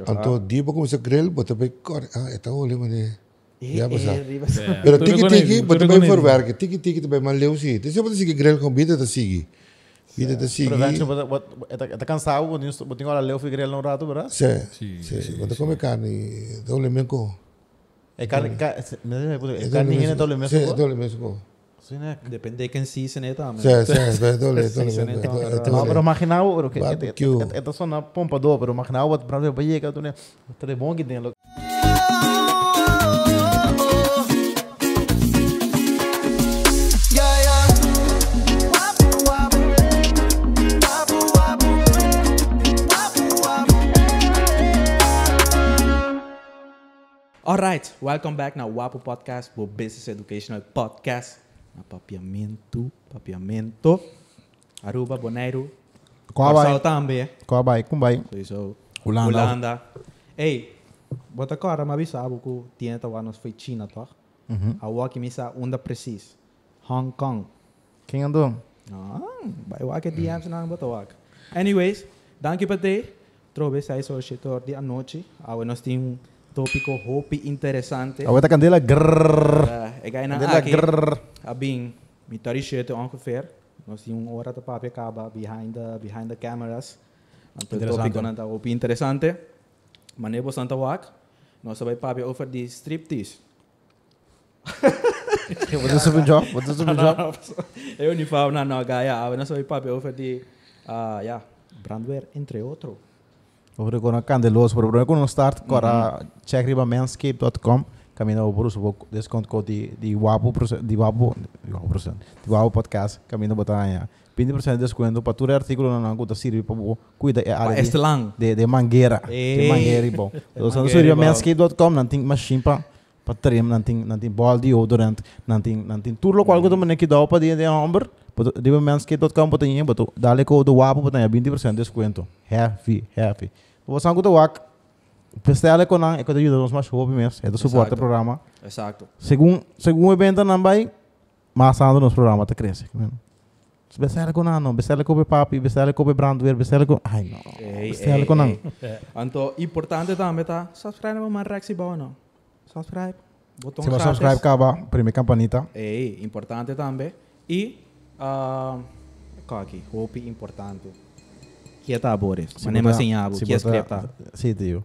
Anto, dia pun a grill, betul baik kor, ah, itu oleh Ya pasa. Pero tiki tiki, betul baik for wear ke, tiki tiki tu baik malu sih. Tapi siapa tu sih grill kau carne, Sinek. Depende de ken season eta. Sí, sí, betul, betul. No, pero imaginaba, pero que esta zona pompador, pero imaginau wat bravo baie ka tune. Tre bon ki den. All right, welcome back naar WAPO Podcast, bo Business Educational Podcast. Papiamento, papiamento. Aruba, Bonaire. Coabai. também. Coabai, eh? Cumbai. Isso. Holanda. Holanda. Ei, bota a me avisava que tinha tava nos foi China, tá? Uhum. A walk me sa onda precis. Hong Kong. Quem andou? Ah, vai walk at the não bota walk. Anyways, danke para ter. Trove sai so setor de anoche. Ah, nós temos é um tópico Hopi interessante. A outra candela grrr. Ah. Ik ga naar Aki. Abing, mijn t-shirt ongeveer. Nós tínhamos uma hora para acaba behind the, behind the cameras. Então, o tópico é um interessante. Mas eu vou Santa Wac. Nós vamos para offer de striptease. Wat is er voor job? Wat is er voor job? Eu uniforme na noga, ja. Nós vamos para offer de, ah, uh, yeah, brandware, entre outros. Over de kandeloos. Probeer ik nog start. Kora, mm-hmm. check riba manscape.com. Mm -hmm caminho Camino Bruso, desconto com de, de Guapo, de Guapo, de Guapo, de Guapo Podcast, Camino Batanha. 20% de desconto para todo artigo não não conta sirve para cuida é área de, de de mangueira de mangueira bom então seria manscape.com não tem machine para para trim não tem não tem bol de odorant não tem não tem tudo lo qual que também que dá para de de ombro de manscape.com para tem botou dale com o do wapo para 20% de desconto heavy heavy você não conta Festeale ko nang eko ayuda nos mas hobby mes, ito suporta programa. Exacto. Según según evento nang bay, masando nos programa te cresce. conan com não, bestela com papi, bestela com brandware, bestela com... Ai, não. Bestela com conan Então, importante também, tá? Subscribe para mais Rexy Boa, não? Subscribe. Botão Se você subscribe, acaba. Primeira campanita. É, importante também. E... Uh, ah, qual aqui? importante. Que é tá, Boris? Mas nem assim, abo. Que é escrita. Sim, tio.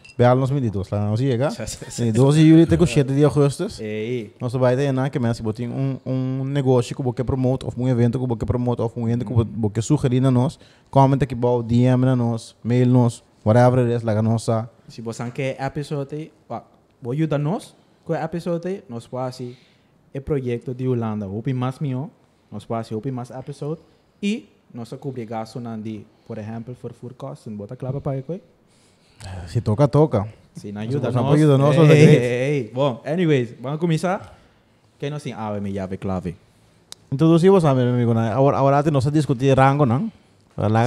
Bel niet doorslaan. Als je de In 12 juli tegen 7 augustus. Nós vai ter na que mens botin um um negócio que você promote ou um evento que você promote ou um evento que você sugerir na nós. Comenta que bom, DM na nós, mail nós, whatever it is, lá Se você quer episódio, vou ajudar nós com episódio, nós quase é projeto de Holanda, open mais meu, nós quase open mais episódio e nós cobrir gasto na de, por exemplo, for food costs, bota clava para aí, Si toca, toca. Si no ayuda, no. ayuda, no. anyways, vamos a comenzar. que no sin ah, mi llave clave. Introduzimos a mi amigo, ahora ahora, te no se discutir rango, ¿no? La, la,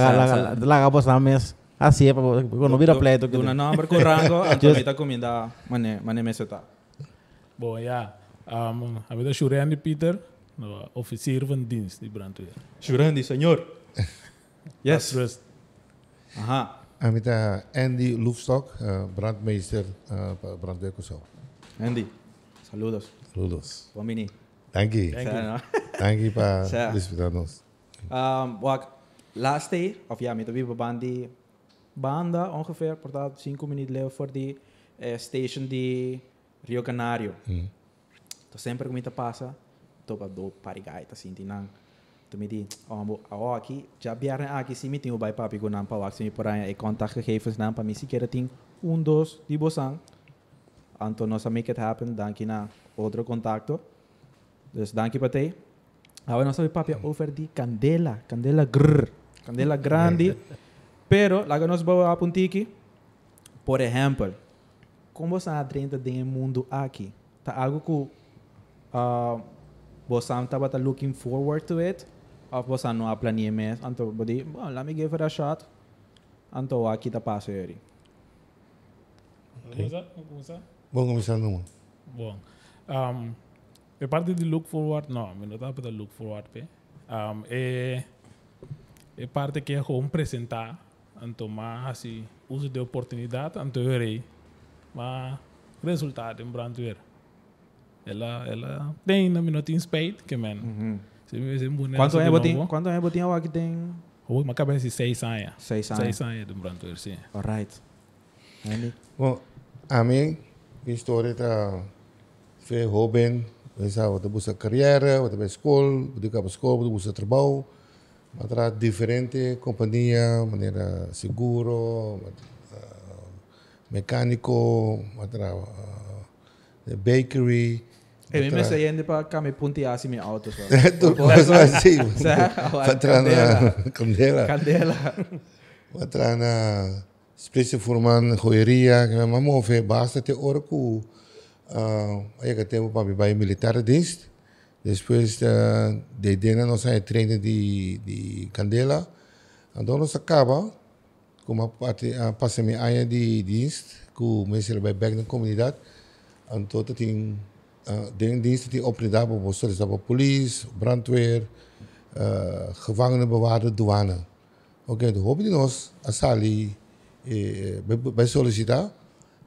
laga la, la, la mes así, pues, pues, no mira pleito. Una nombre con rango, Antonita comienda, mané, mané me seta. Bom, um, bueno ya a ver, Peter, oficial de dienst, die brandweer. señor. Yes. Ajá. I'm with uh, Andy Loofstock, uh, eh, brandmeester uh, eh, Brandweerkussel. Andy, saludos. Saludos. Wamini. Thank you. Thank you. Thank you pa. this um, wat ehm, laatste jaar, of ja, met de wie band die banda ongeveer, portaat 5 minuten leven voor die eh, station die Rio Canario. Mm. Então sempre que me passa, topa do parigaitas, assim, tinang. Toen om oh, aqui, oh, oh, já biaren aqui se me tinha o bai papi com nampa wax me por aí contactgegevens nampa me se queira tem um dos de bosan. Anton nós make it happen, dankie na outro contacto. Dus dankie patei. Agora nós papi over de candela, candela grr, candela grande. Pero, lá que nós vamos apontar aqui, por exemplo, como você aprende de mundo aqui? Tá algo que uh, ah, você estava looking forward to it? A fost să nu a plănie mes, am tot bădi, bă, la mine fără așa, am tot achita pasării. Bun, cum să nu. Bun. Um, pe partea de look forward, não, nu, mi nu pe look forward pe. Um, e, e parte que é como apresentar, então mais assim, uso de oportunidade, então eu rei, mas resultado em branco era. Ela, ela tem na minuto em spade, que man. Mm -hmm. Quanto é botinho? Quanto é botin awak ding? Oh, maka berarti seis saya. Seis anos, Seis saya dum branto irsi. Alright. Andy. Well, a mim história tá fe hoben, essa outra busca carreira, outra busca escola, outra busca escola, outra busca trabalho. Matra diferente companhia, maneira seguro, ah, mecânico, matra ah, bakery. Hei, me mennessä jendipä kami punti asimi autossa. Tu äh, pois vai sim. Patrana candela. Candela. Patrana spesific furman hoeria, que me mamo fe basta te orku. Ah, aí que temos para vai militar dienst. Depois de dena nós aí treino de de candela. Então nós acaba com a parte a passar me aí de dienst, com o mestre vai back na comunidade. Então tem ah, de, diensten die op daar bijvoorbeeld is dat politie, brandweer, uh, ah, gevangenenbewaarde, douane. Oké, okay, de hoop in ons, asali, eh, eh bij sollicita,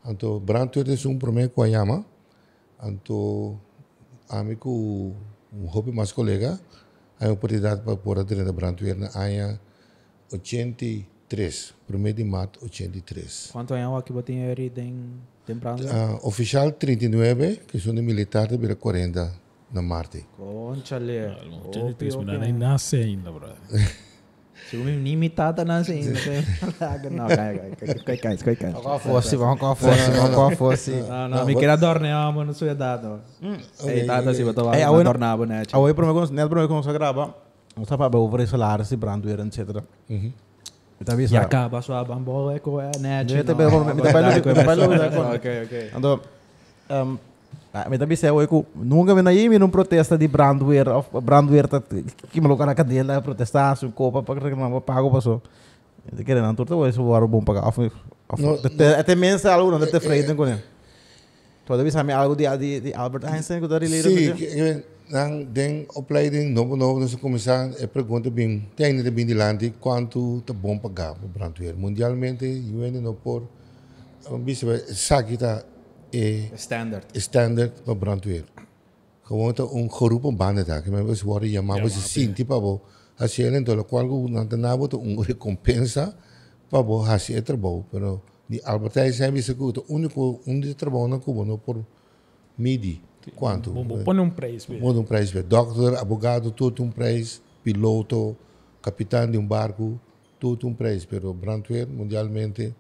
anto brandweer is een probleem qua jama, anto amico, hoop mas collega, a oportunidade para pôr a treina brandweer na anha 83, 1 de maio 83. Quanto é o que você tem Uh, oficial 39, que são de militar de 40 na Marte. Conchale. Não, não tem isso, nem nasce ainda, bro. Se o meu nem tata nasce ainda. Não, cai, cai, cai, cai. não não vamos não não vamos não não Não, não, me não não mano, não não Ei, tata, se não lá, não não né? Aí, por não não quando você grava, você fala, eu vou falar, se brando, etc. Uhum. Mitä Jakaa basua bambolle koe natural. Mitä paljon Ando um, Mitä bisa oi ku nunca me na yemi num protesta de brandware of brandware ta tá, que maluca na cadela protestar su copa para que não pago passou. De que não torta oi su war bom pagar. É até mensa eh, eh, é? algo não te freiden com ele. Todavía sabe algo de de Albert Einstein que tá relacionado. Sim, dan den opleiding nopo nog dus commissar e eh, pergunta bin tem de bin de landi quanto te bom pagar para brandweer mundialmente UN no por um bicho eh, sakita e eh, standard standard para brandweer gewoon te een geroepen banen daar que me worden ja maar ze zien tipo bo hacer en todo cual una tenabo te un recompensa para bo hacer trabajo pero ni albertai zijn bicho que o único um de trabalho na cubo no por midi Quanto? põe um preço. Muda um preço. Doctor, abogado tudo um preço. Piloto, capitão de um barco, tudo um preço. o Brandweer, mundialmente.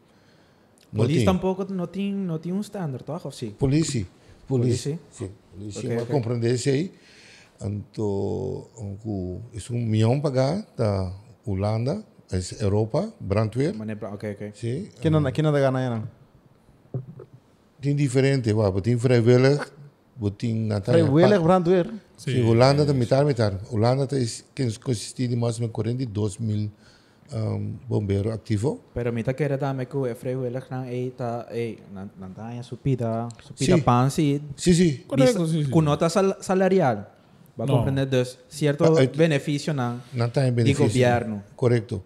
Polícia tampouco não tem, não tem um standard, tá? Ou Polícia. Polícia. Sim. Polícia. Okay, Mas compreendesse aí. Então, isso é um milhão pagar da Holanda, Europa, Brandweer. Ok, ok. Sim. Quem eh. não, dá não ganha, não? Tem diferente, tem vrijwillig buting nata. Pre wele brandweer. Sí, sí Holanda de mitar mitar. Holanda is consistir de mais de 42 mil um, bombeiros ativo. Pero mita que era dame que fre wele nan ei eh, ta ei eh, nan nan supida supida sí. pan si. Sí sí. Correcto, sí, sí. Con nota sal, salarial. Va a no. comprender dos cierto ah, eh, beneficio nan. Nan ta beneficio. De gobierno. Correcto.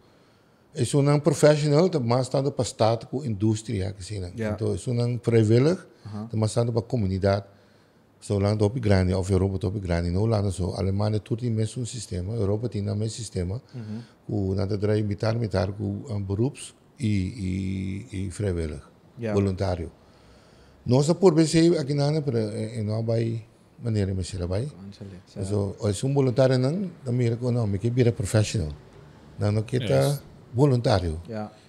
Is een professional, de maat staat op een staat, industrie, gezien. Yeah. Dus is een vrijwillig, de maat staat op een communiteit. solando op grandi, of Europa op no não zo, so. Alemanha tudo imenso um sistema, Europa tem também sistema, systeem, mhm. hoe nada de militar, met com beroeps i i i vrijwillig, yeah. voluntário. Nós a por en aqui na para em não erbij, zo als een vai. dan, dan um voluntário nou, ik heb hier een professional. dan ook het yes. Eh,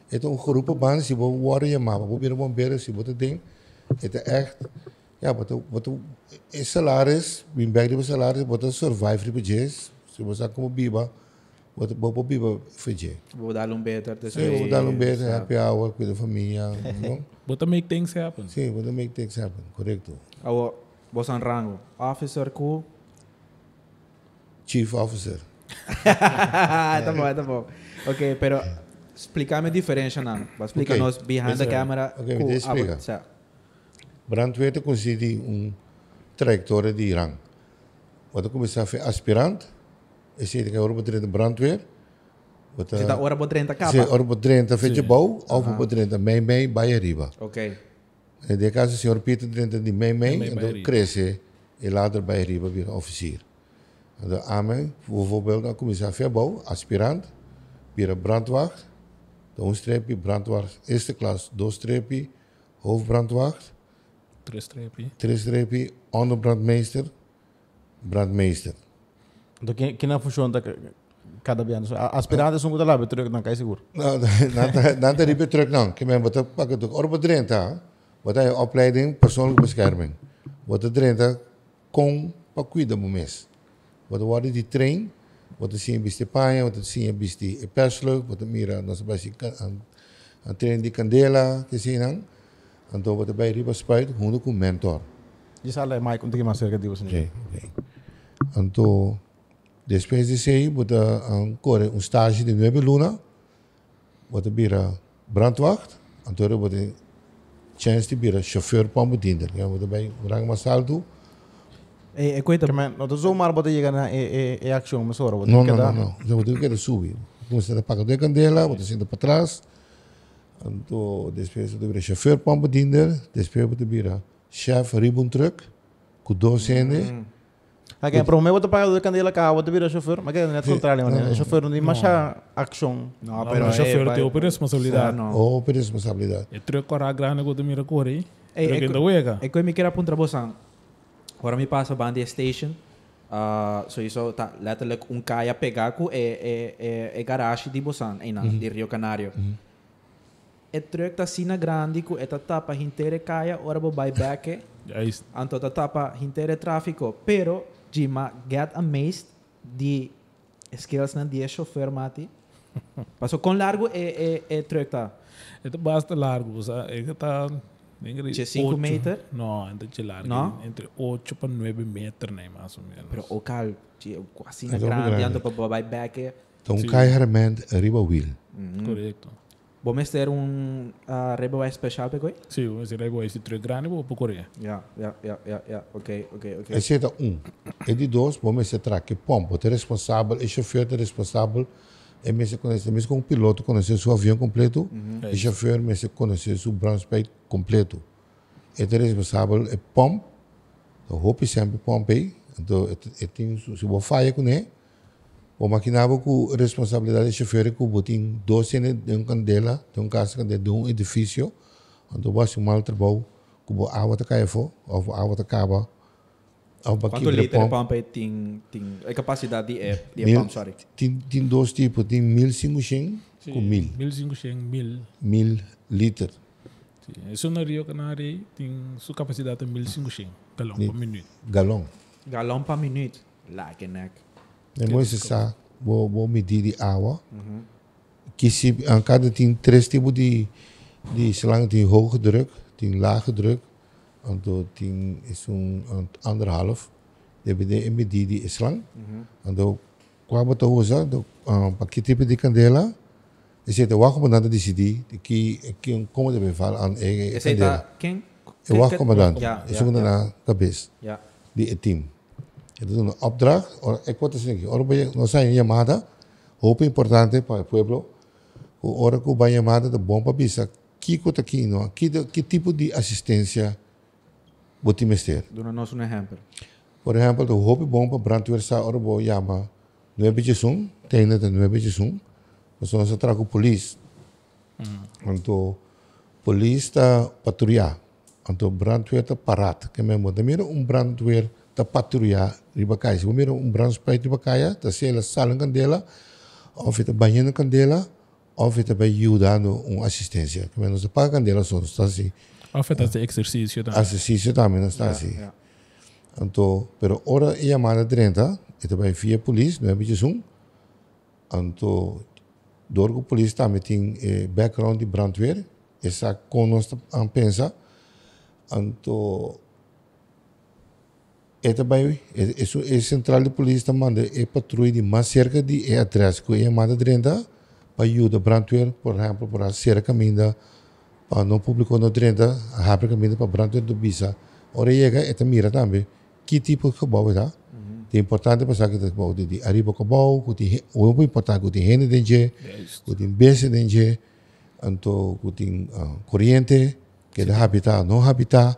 het is een um grupo bans, se warrior, mas vou virar ding. Het is echt Yeah, but, the, uh, but the uh, SLRs, impact of SLRs, but the uh, survive refugees, se você como biba, but the bobo biba fugir. Vou dar um better to say. Vou dar um better happy hour com a família, não? But to make things happen. Sim, but to make things happen, correto. Agora, você é rango, officer com Chief Officer. tá bom, tá bom. Ok, pero explica-me a diferença, não. Explica-nos okay. behind the camera. Ok, me explica. Ah, brandweer, kun je die een mm, trajectoren die rang. Wat ik mezelf aspirant, is je dat je de brandweer. Wat, uh, Zita ora bodrenta kapa? Zita ora bodrenta fece bau, of ah. bodrenta mei mei je riba. Ok. In de is senhor Pieter drenta die mei mei, en dan cresce, en later je riba weer een officier. En dan amen, bijvoorbeeld, dan kom je zelf bau, aspirant, weer een brandwacht, de onstreepje, brandwacht eerste klas, doorstreepje, hoofdbrandwacht, tres Tristrepi, onder brandmeester, brandmeester. Dus quem, quem não funciona tá, cada vez Aspirantes são muito lá, betrug não, cai seguro. na na tem betrug não. Que men wat pak toch op het ta. Wat hij opleiding persoonlijke bescherming. Wat het drenta kon pakwida mumes. Wat worden die train, wat het zien bij de paaien, wat het zien bij de persluk, wat het mira, dan is bij aan train die candela, gezien hangt. Anto bata bai riba spai tu hundu een mentor. Je zal mai kunti ki masir ka diwa sendiri. Anto depois de sair bata um een um estágio de nove luna, bata bira brandwacht, anto chance de bira chauffeur van o Ja, bata bai rang doen. tu. E, e coita, maar não tá zoomar bata chega na e e e action, mas ora bata. Não, não, não, não. Já bata quer a En despre do trebuie șofer pe amădinere, despre pe bira. Șef, ribun truck, cu două sene. Mm. Aqui é para o meu outro pagado de candela cá, outro vira chofer, mas que é neto contrário, mano. Né? Ah, é. Chofer não tem mais a ação. Não, mas o chofer tem outra responsabilidade. Não, outra responsabilidade. É truque com a grana que eu mira corre aí. É, é que ainda É que eu me quero apontar bosan. Agora me passa a banda station. Uh, so isso tá letterlijk um caia pegar é é é, é garagem de bosan, aí na de Rio Canário. Mm -hmm. het drukt dat sina grandi ku eta tapa hintere kaya orbo buyback Juist. Anto eta tapa hintere tráfico, pero Jima get amazed di skills na die chauffeur mati. Paso con largo e eh, e eh, e eh, trukta. Ito basta largo, sea ito ta Entre 5 metros? No, entre largo. No? Entre 8 pa 9 metros, né, mais o menos. Pero o oh, cal, oh, assim na grande, andando para o buyback. Então, sí. cai realmente arriba o wheel. Mm -hmm. bomester un uh, um Ice special para você? Sim, un si Rainbow Ice tre grani bo po Korea. Ya, ya, ya, ya, ya. ok ok okay. Esse é da um. E di dos, bomester tra que pombo, é responsável, e chauffeur é responsável. E me conhece, mesmo como piloto, conhecer seu avião completo, uhum. e chofer me se conhecer seu branspec completo. E responsável é pombo. Então, roupa sempre pombo aí. Então, eu tenho, se vou falha com ele, o maquinava com responsabilidade de chofer é que botin 12 de um candela, de um casa de um edifício, onde o baixo mal trabalho, o água de caifo, ou água de caba, ou para Quanto litro de tem, tem a capacidade de é, de mil, pump, sorry? Tem, tem dois tipos, tem com 1000. 1500, 1000. 1000 litros. Isso no Rio Canari tem sua capacidade de 1500 galão por minuto. Galão? Galão por minuto. Lá que Depois você sa, wo vou medir die água. Uhum. Que se, em cada tem die slang, hoge druk, die lage druk, en dan is zo'n anderhalf. Dan heb je de die, die slang, En dan kwam het over, dan pakket je die candela. Je zit te wachten op een die die, die kan kom de beval aan e. e candela. Je daar, wacht op die team. Es un opdrag, no hay llamada, hope importante para el pueblo, ahora que va llamada de bomba bisa, ¿qué ¿Qué, tipo de asistencia botimos ter? Dona-nos un ejemplo. Por ejemplo, é né? é hum. é de hope bomba brandweersa ahora va llama 911, tiene de 911, nosotros se trago polis, entonces polis está patrulla, entonces brandweer está parat, que me também mira um brandweer está patrulhar Ribakai. Se primeiro um branco para Ribakai, tá se ela sala candela, ou feita banhando candela, ou feita para ajudando uma assistência. Que menos para candela só está assim. Ou feita de exercício também. Exercício também está assim. Então, pero ora e a mala 30, e também via polícia, não é mesmo zoom Então, dorgo polícia também tem eh, background de brandweer, essa conosco a pensar Então, é também é, é, é, central de polícia manda é patrulha de mais cerca de é atrás que é manda drenda para ajudar Brantwer por exemplo para ser caminho da para não publicou no drenda rápido caminho para Brantwer do Bisa ora chega é também mira também que tipo de cabal é é importante para saber que cabal de arriba cabal que tem o importante que tem renda dentro é que tem beijo dentro então que tem ah, corrente que é habitat não habitat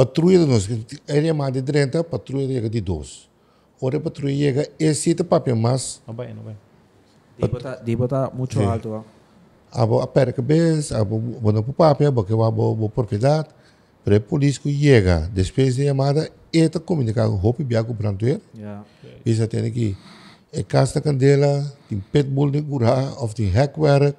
patruia nos area ma de drenta patruia de de dos ora patruia de esse de papel mas não vai não vai dibota muito sí. alto ah abo a perca bes abo bono o papel porque o abo a propriedade para a polícia que chega depois de chamada e tá com o hopi biago brandoer yeah. isso tem que é casta candela tem pitbull de gura of tem hackwerk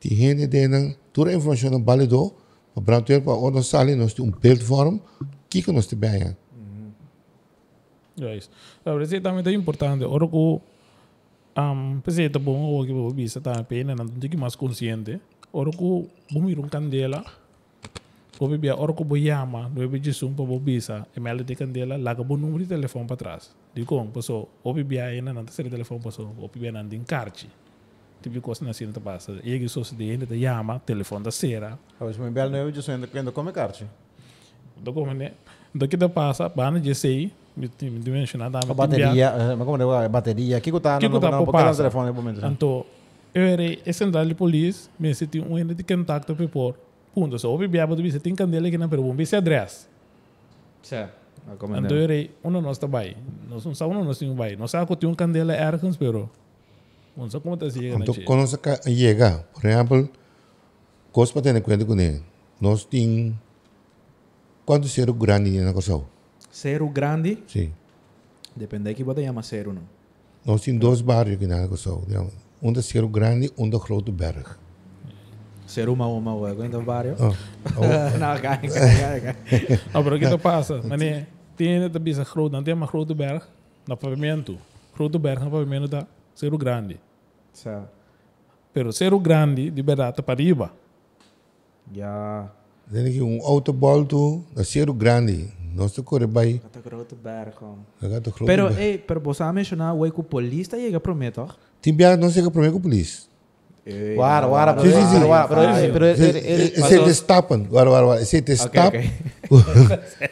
tem hene denen toda a informação validou o brandweer, ou nós ali, nós temos um platform, o que, que nós te ganha? Uhum. É isso. Agora, é, isso também é importante. Ora, que, um, pensei que bom o que o bicho está a pena, não tem que mais consciente. Ora, que, bom ir um candela, o bebê, ora, o bom chama, no bebê um sumpa, o bicho, e mela de candela, larga o número de telefone para trás. Digo, pessoal, o bebê ainda não tem telefone, pessoal, o bebê não tem cartão tipo typi kostnader sina ta e ele só se ende ta yama telefone da sera awas me bel no jo sendo kendo come carti do come né? do que ta passa bana je sei dimensionar da bateria eh, mas como é a é bateria que que tá, tá não, tá no telefone por momento então eu era central de polícia me senti um ende de contato por por punto só ouvi biaba do bicho tem candela que na peru bicho address certo então eu era um nós tá bai nós não um nós tem um bai nós sabemos que tem um candela ercans peru não sei como está se llega. Entonces, cuando por exemplo, cosas para tener cuenta con él. Nos tienen. ¿Cuánto cero grande en la cosa? Cero grande? Sí. Depende de qué bota llama cero, ¿no? Nos tienen dos barrios que en la cosa. Um de cero grande, um de grote berg. ser uma uma ou ainda vários. Oh. Oh. não, cara, cara, cara. Não, porque que passa? Mané, tem ainda bisa groot, não tem uma grote berg no pavimento. Grote berg no pavimento da Cerro Grande. Certo. Pero Cerro Grande, para iba, Já. Tem aqui um autobolto da Cerro Grande. Nós te correbai. Gata grote barco. Gata que Pero, ei, pero você mencionar o eco polista e ele prometeu? Timbia não se prometeu com polícia. Guarda, guarda, guarda. Sim, sim, sim. Se destapam, guarda, guarda, se destapam.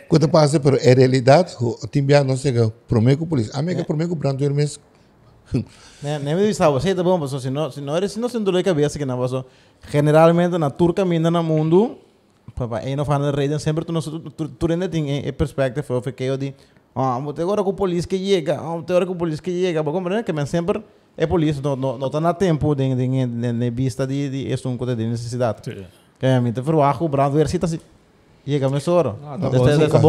Quando passa pela é realidade, o Timbiá não chega, promete com a polícia. A mega é é. promete com o Brando Hermes, nem, nem me você tá bom, pastor, se não, se não, se não, se não dor de cabeça que não, passou Generalmente, na Turca, ainda na mundo, papá, não falando de rede, sempre tu, tu, tu rende tem eh, a eh, perspectiva, foi o que eu digo, ah, até agora com polícia que chega, ah, até agora com polícia que chega, para compreender que sempre é polícia, não, não, não está na tempo de, de, de, de vista de, de assunto de necessidade. Sim. É, me te ferro, o brado, exercita-se. Chega, mesmo hora.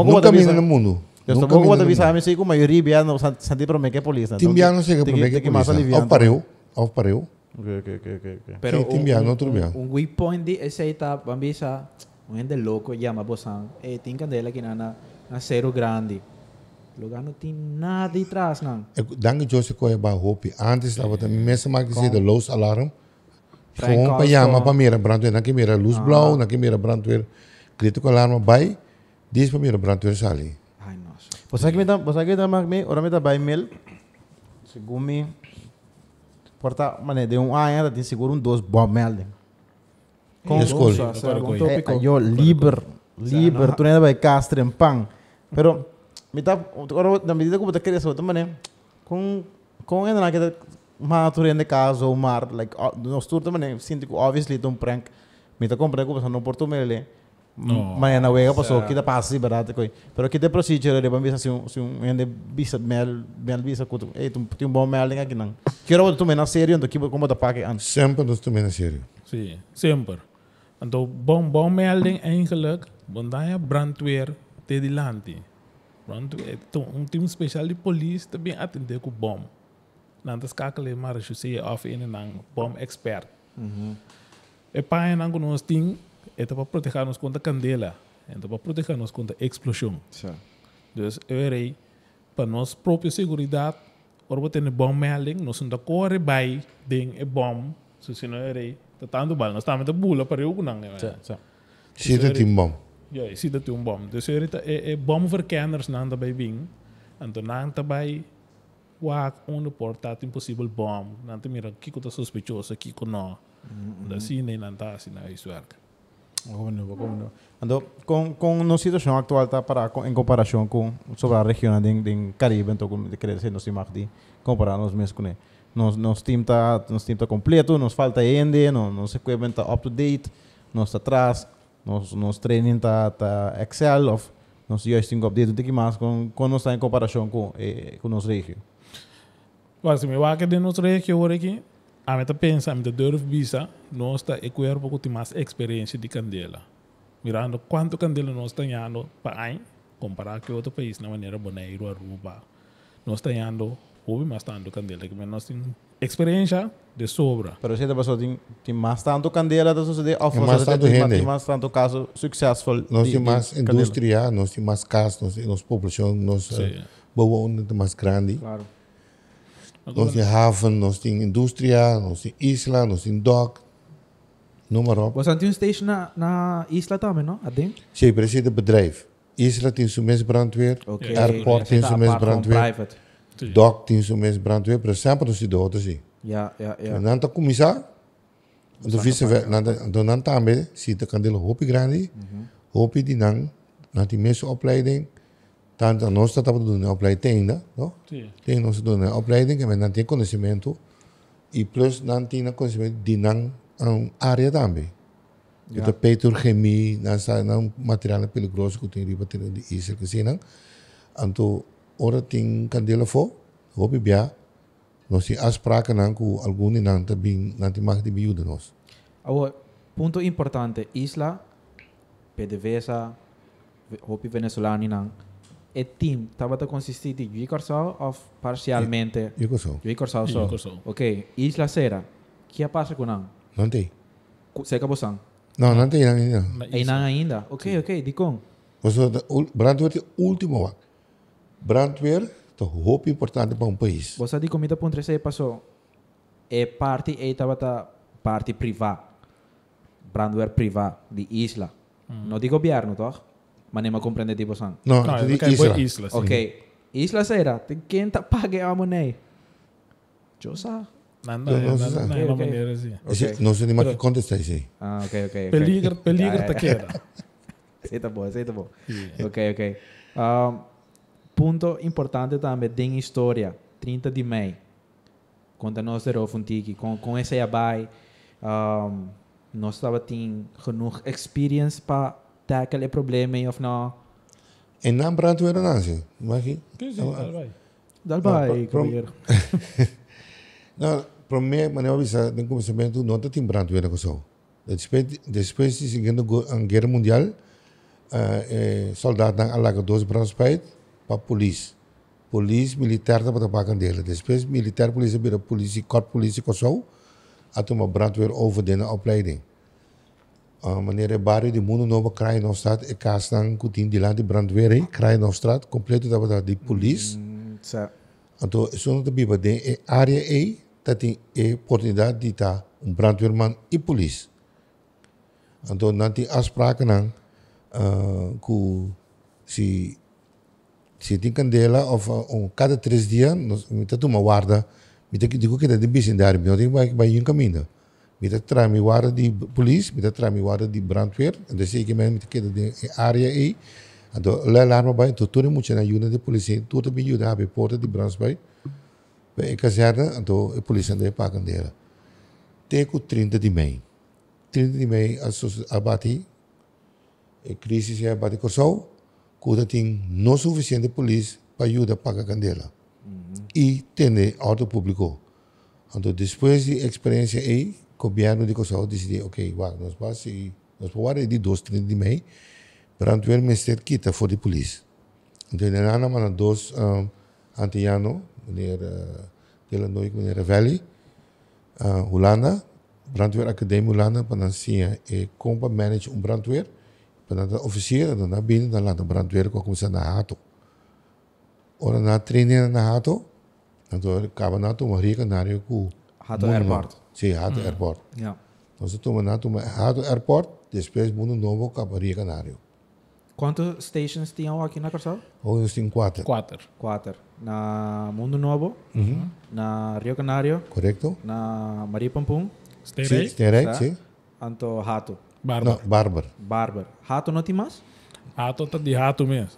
Nunca menino no mundo. Yo estou com outra visa a mim, sei como maioria biano, santi promequepolis. Timbiano sei que promequepolis. Ao pareu, ao pareu. Ok, ok, ok. okay. Pero sí, timbiano, outro biano. Um weak point de essa etapa, ambisa, um ende louco, chama Bosan, e tem candela que na a zero grande. lugar não tem nada de trás, não. Danke, José, que eu hope. Antes estava também, mesmo mais que se de los alarm, foi para chama para mira, brandweer, na que mira luz blau, na que mira brandweer, crítico alarma, vai, diz para mira brandweer sali. Vos pues sabés pues que também, agora me by mil, segundo me, puerta, mané, de un año ainda seguro mail dos bom mel. Com yo libre, liber, tú tu ainda castre en pan, Pero, me tá, agora, te medida como tá con, con com, que te naquela, mas tu de casa ¿cómo mar, like, nós de também, siento que, obviously, tem un prank, me está comprando, como pues, pasando por tu mail né? मैं ना वेगा पसो किता पास ही बराते कोई पर किते प्रोसीजर रे बम बिसा सिउ सिउ एंडे बिसा mel मेल बिसा कुत ए tu तुम bom मेल लिंगा किनन किरो तुम ना sério ando kibo como da paque an sempre tu tudo sério sim sempre então bom bom é eigenlijk bondaya brandweer te dilanti brandweer então eh, um time especial de polícia também atende com bom nantas kakle mara shusi of in nang bom expert e pa nang nós então, para proteger-nos contra candela, então, para proteger-nos contra explosão. Sim. Então, eu irei para nossa própria segurança, ou para ter bom meling, nós não corre bem, tem é bom, se não irei, tá tanto balão, nós estamos a bula para eu não. Sim, sim. Sim. Sim. Sim. bom. Sim. Sim. Sim. bom. Então, eu irei, é eh, eh, bom verkenners nanda bem bem, então nanda bem wag onde portado impossível bom, nanda mira, que coisa suspeitosa, que coisa não. Mm, mm. Da sina e nanda sina e suarca. ¿Cómo no? ¿Cómo no? Ando, con, con la situación actual está para, em comparação com sobre la región del Caribe, então entonces, crees que nos imaginamos compararnos más con él. Nos, nos time está, nos time está completo, nos falta ainda, não, não se cuenta up to date, nos atrás, nos, nos training tá, tá Excel, of, nos joystick update, tem que mais com, com nós está em comparação com, eh, com nossa região. Mas, me vai que de nossa região, agora aqui, a meta pensa, meta pensamento durf visa nós está é um pouco de mais experiência de candela mirando quanto candela nós está indo para aí comparar que outro país na maneira Bonaire ou Aruba nós está indo houve mais tanto candela que nós temos experiência de sobra Mas você depois tem tem mais tanto candela da então sociedade oferta é mais tanto gente tem mais tanto caso successful nós tem mais indústria nós tem mais casos nós população nós eh, boa onda mais grande claro Nos die haven, nos die industria, nos die isla, nos die dock. Noem maar op. Was dat een station naar na isla daarmee, no? Adem? Sim, precies het bedrijf. Isla tien zo Sumes Brandweer, okay. Airport tien zo Sumes Brandweer, Dock zo Sumes Brandweer, dus die nos idosos. Ja, ja, ja. En dan te Dan do vice do nan tambe, si te kandil hopi grandi, hopi di nang, na die meeste opleiding, tanto 단자 노스타 답도 눈에 어플라이 때인다. 어? 때 노스 돈에 어플라이 된 não tem conhecimento e plus nan tinha conhecimento de não um, área também. Yeah. Eu petrochemia, nan sa nan material peligroso que tem para ter de isso que se não, então ora tem candela fo, hobi bia. Nós se aspraca nan com algum nan também não tem mais de biuda nós. Agora, ponto importante, isla PDVSA, hopi venezuelani não é tipo, e tim tabata consistiti jui corsal ou parcialmente jui corsal jui corsal ok isla o que é passa com não não tem seca bosan não não tem ainda ainda ainda ok ok dicon você brandweer é o último vá brandweer é o importante para um país você de comida para um terceiro passou é parte é tabata parte privada brandweer privada de isla mm. não de governo toch ma comprende tipo san. No, no di isla. isla Ok, isla sera, ¿Quién te paghiamo a Io ¿Yo no, sé. No okay, okay. maniera sì. Okay. Ah, ok, ok. okay. Peligro, peligro yeah, Sí, Sí, Siete sí sí buono. Ok, ok. Um, punto importante también historia. historia. 30 de mayo. Cuando nosotros de tiki. Con, Con ese abai, um, No estaba tem genoeg experience para tackle je probleem mee of nou? En dan brandweer en aanzien. Mag je? Daarbij. Daarbij, nou, nou, probeer, maar nu is dat, dan komen ze bij toe, nooit in brandweer of zo. Después is in de guerra mundial, uh, eh, eh soldaten aan lagen doodsbrandspijt, para police. politie militair, dat wat pakken delen. Después militair politie, bij de politie, kort politie of zo. Had toen maar brandweer over de opleiding. Uh, meneer Ebari, die moet nog Krajinofstraat. Ik ga staan, Kutin, die laat de brandweer in. Krajinofstraat, compleet dat we dat die police. Mm, então, isso não também tem de eh, área E, tá tem é oportunidade de tá um brandweerman e polícia. Então, não tem aspraca não uh, que se se tem candela ou cada três dias, nós me tá uma guarda, me tá que digo que te de bicendário, me tem que vai vai um caminho. Mita trami wara di polis, mita trami wara di brandweer. En dus ik ben met de de area E. En dan laat me bij, tot toen moet je naar jullie de politie. Toen heb je daar poorten die brandweer. Bij een kazerne, en dan de politie aan de pakken delen. Tegen 30 de mei. 30 de mei, als ze abati, a crisis ja abati Kosovo, quando tem não suficiente polícia para ajudar a pagar a candela. E tem ordem público. Então, depois de mhm. experiência aí, Kobiano de Kosovo decidi, ok, wow, nós vamos e nós vamos para de dois, três de meio, para não ter ministério quita for de polícia. Então, ele era uma dos um, antiano, meneer Delanoy, meneer Valley, uh, Holanda, brandweeracademie Holanda, para nós tinha e compa manage um brandweer, para nós oficier, dan na binnen, dan laat een brandweer começar na rato. Ora na trainer na rato, dan door kabanato, maar reken naar je koe. Hato Airport. Sim, Hato mm. airport. Então, Dus toen we toen Hato airport, depois mundo novo Caparia Canário. Quantos stations tinham aqui na Corsal? Hoje tem quatro. Quatro. Quatro. Na Mundo Novo, uhum. na Rio Canário. Correto. Na Maripampum. Sterei. Sterei, sim. Anto Hato. Barber. Barber. Barber. Rato não tem mais? Hato está de Hato mesmo.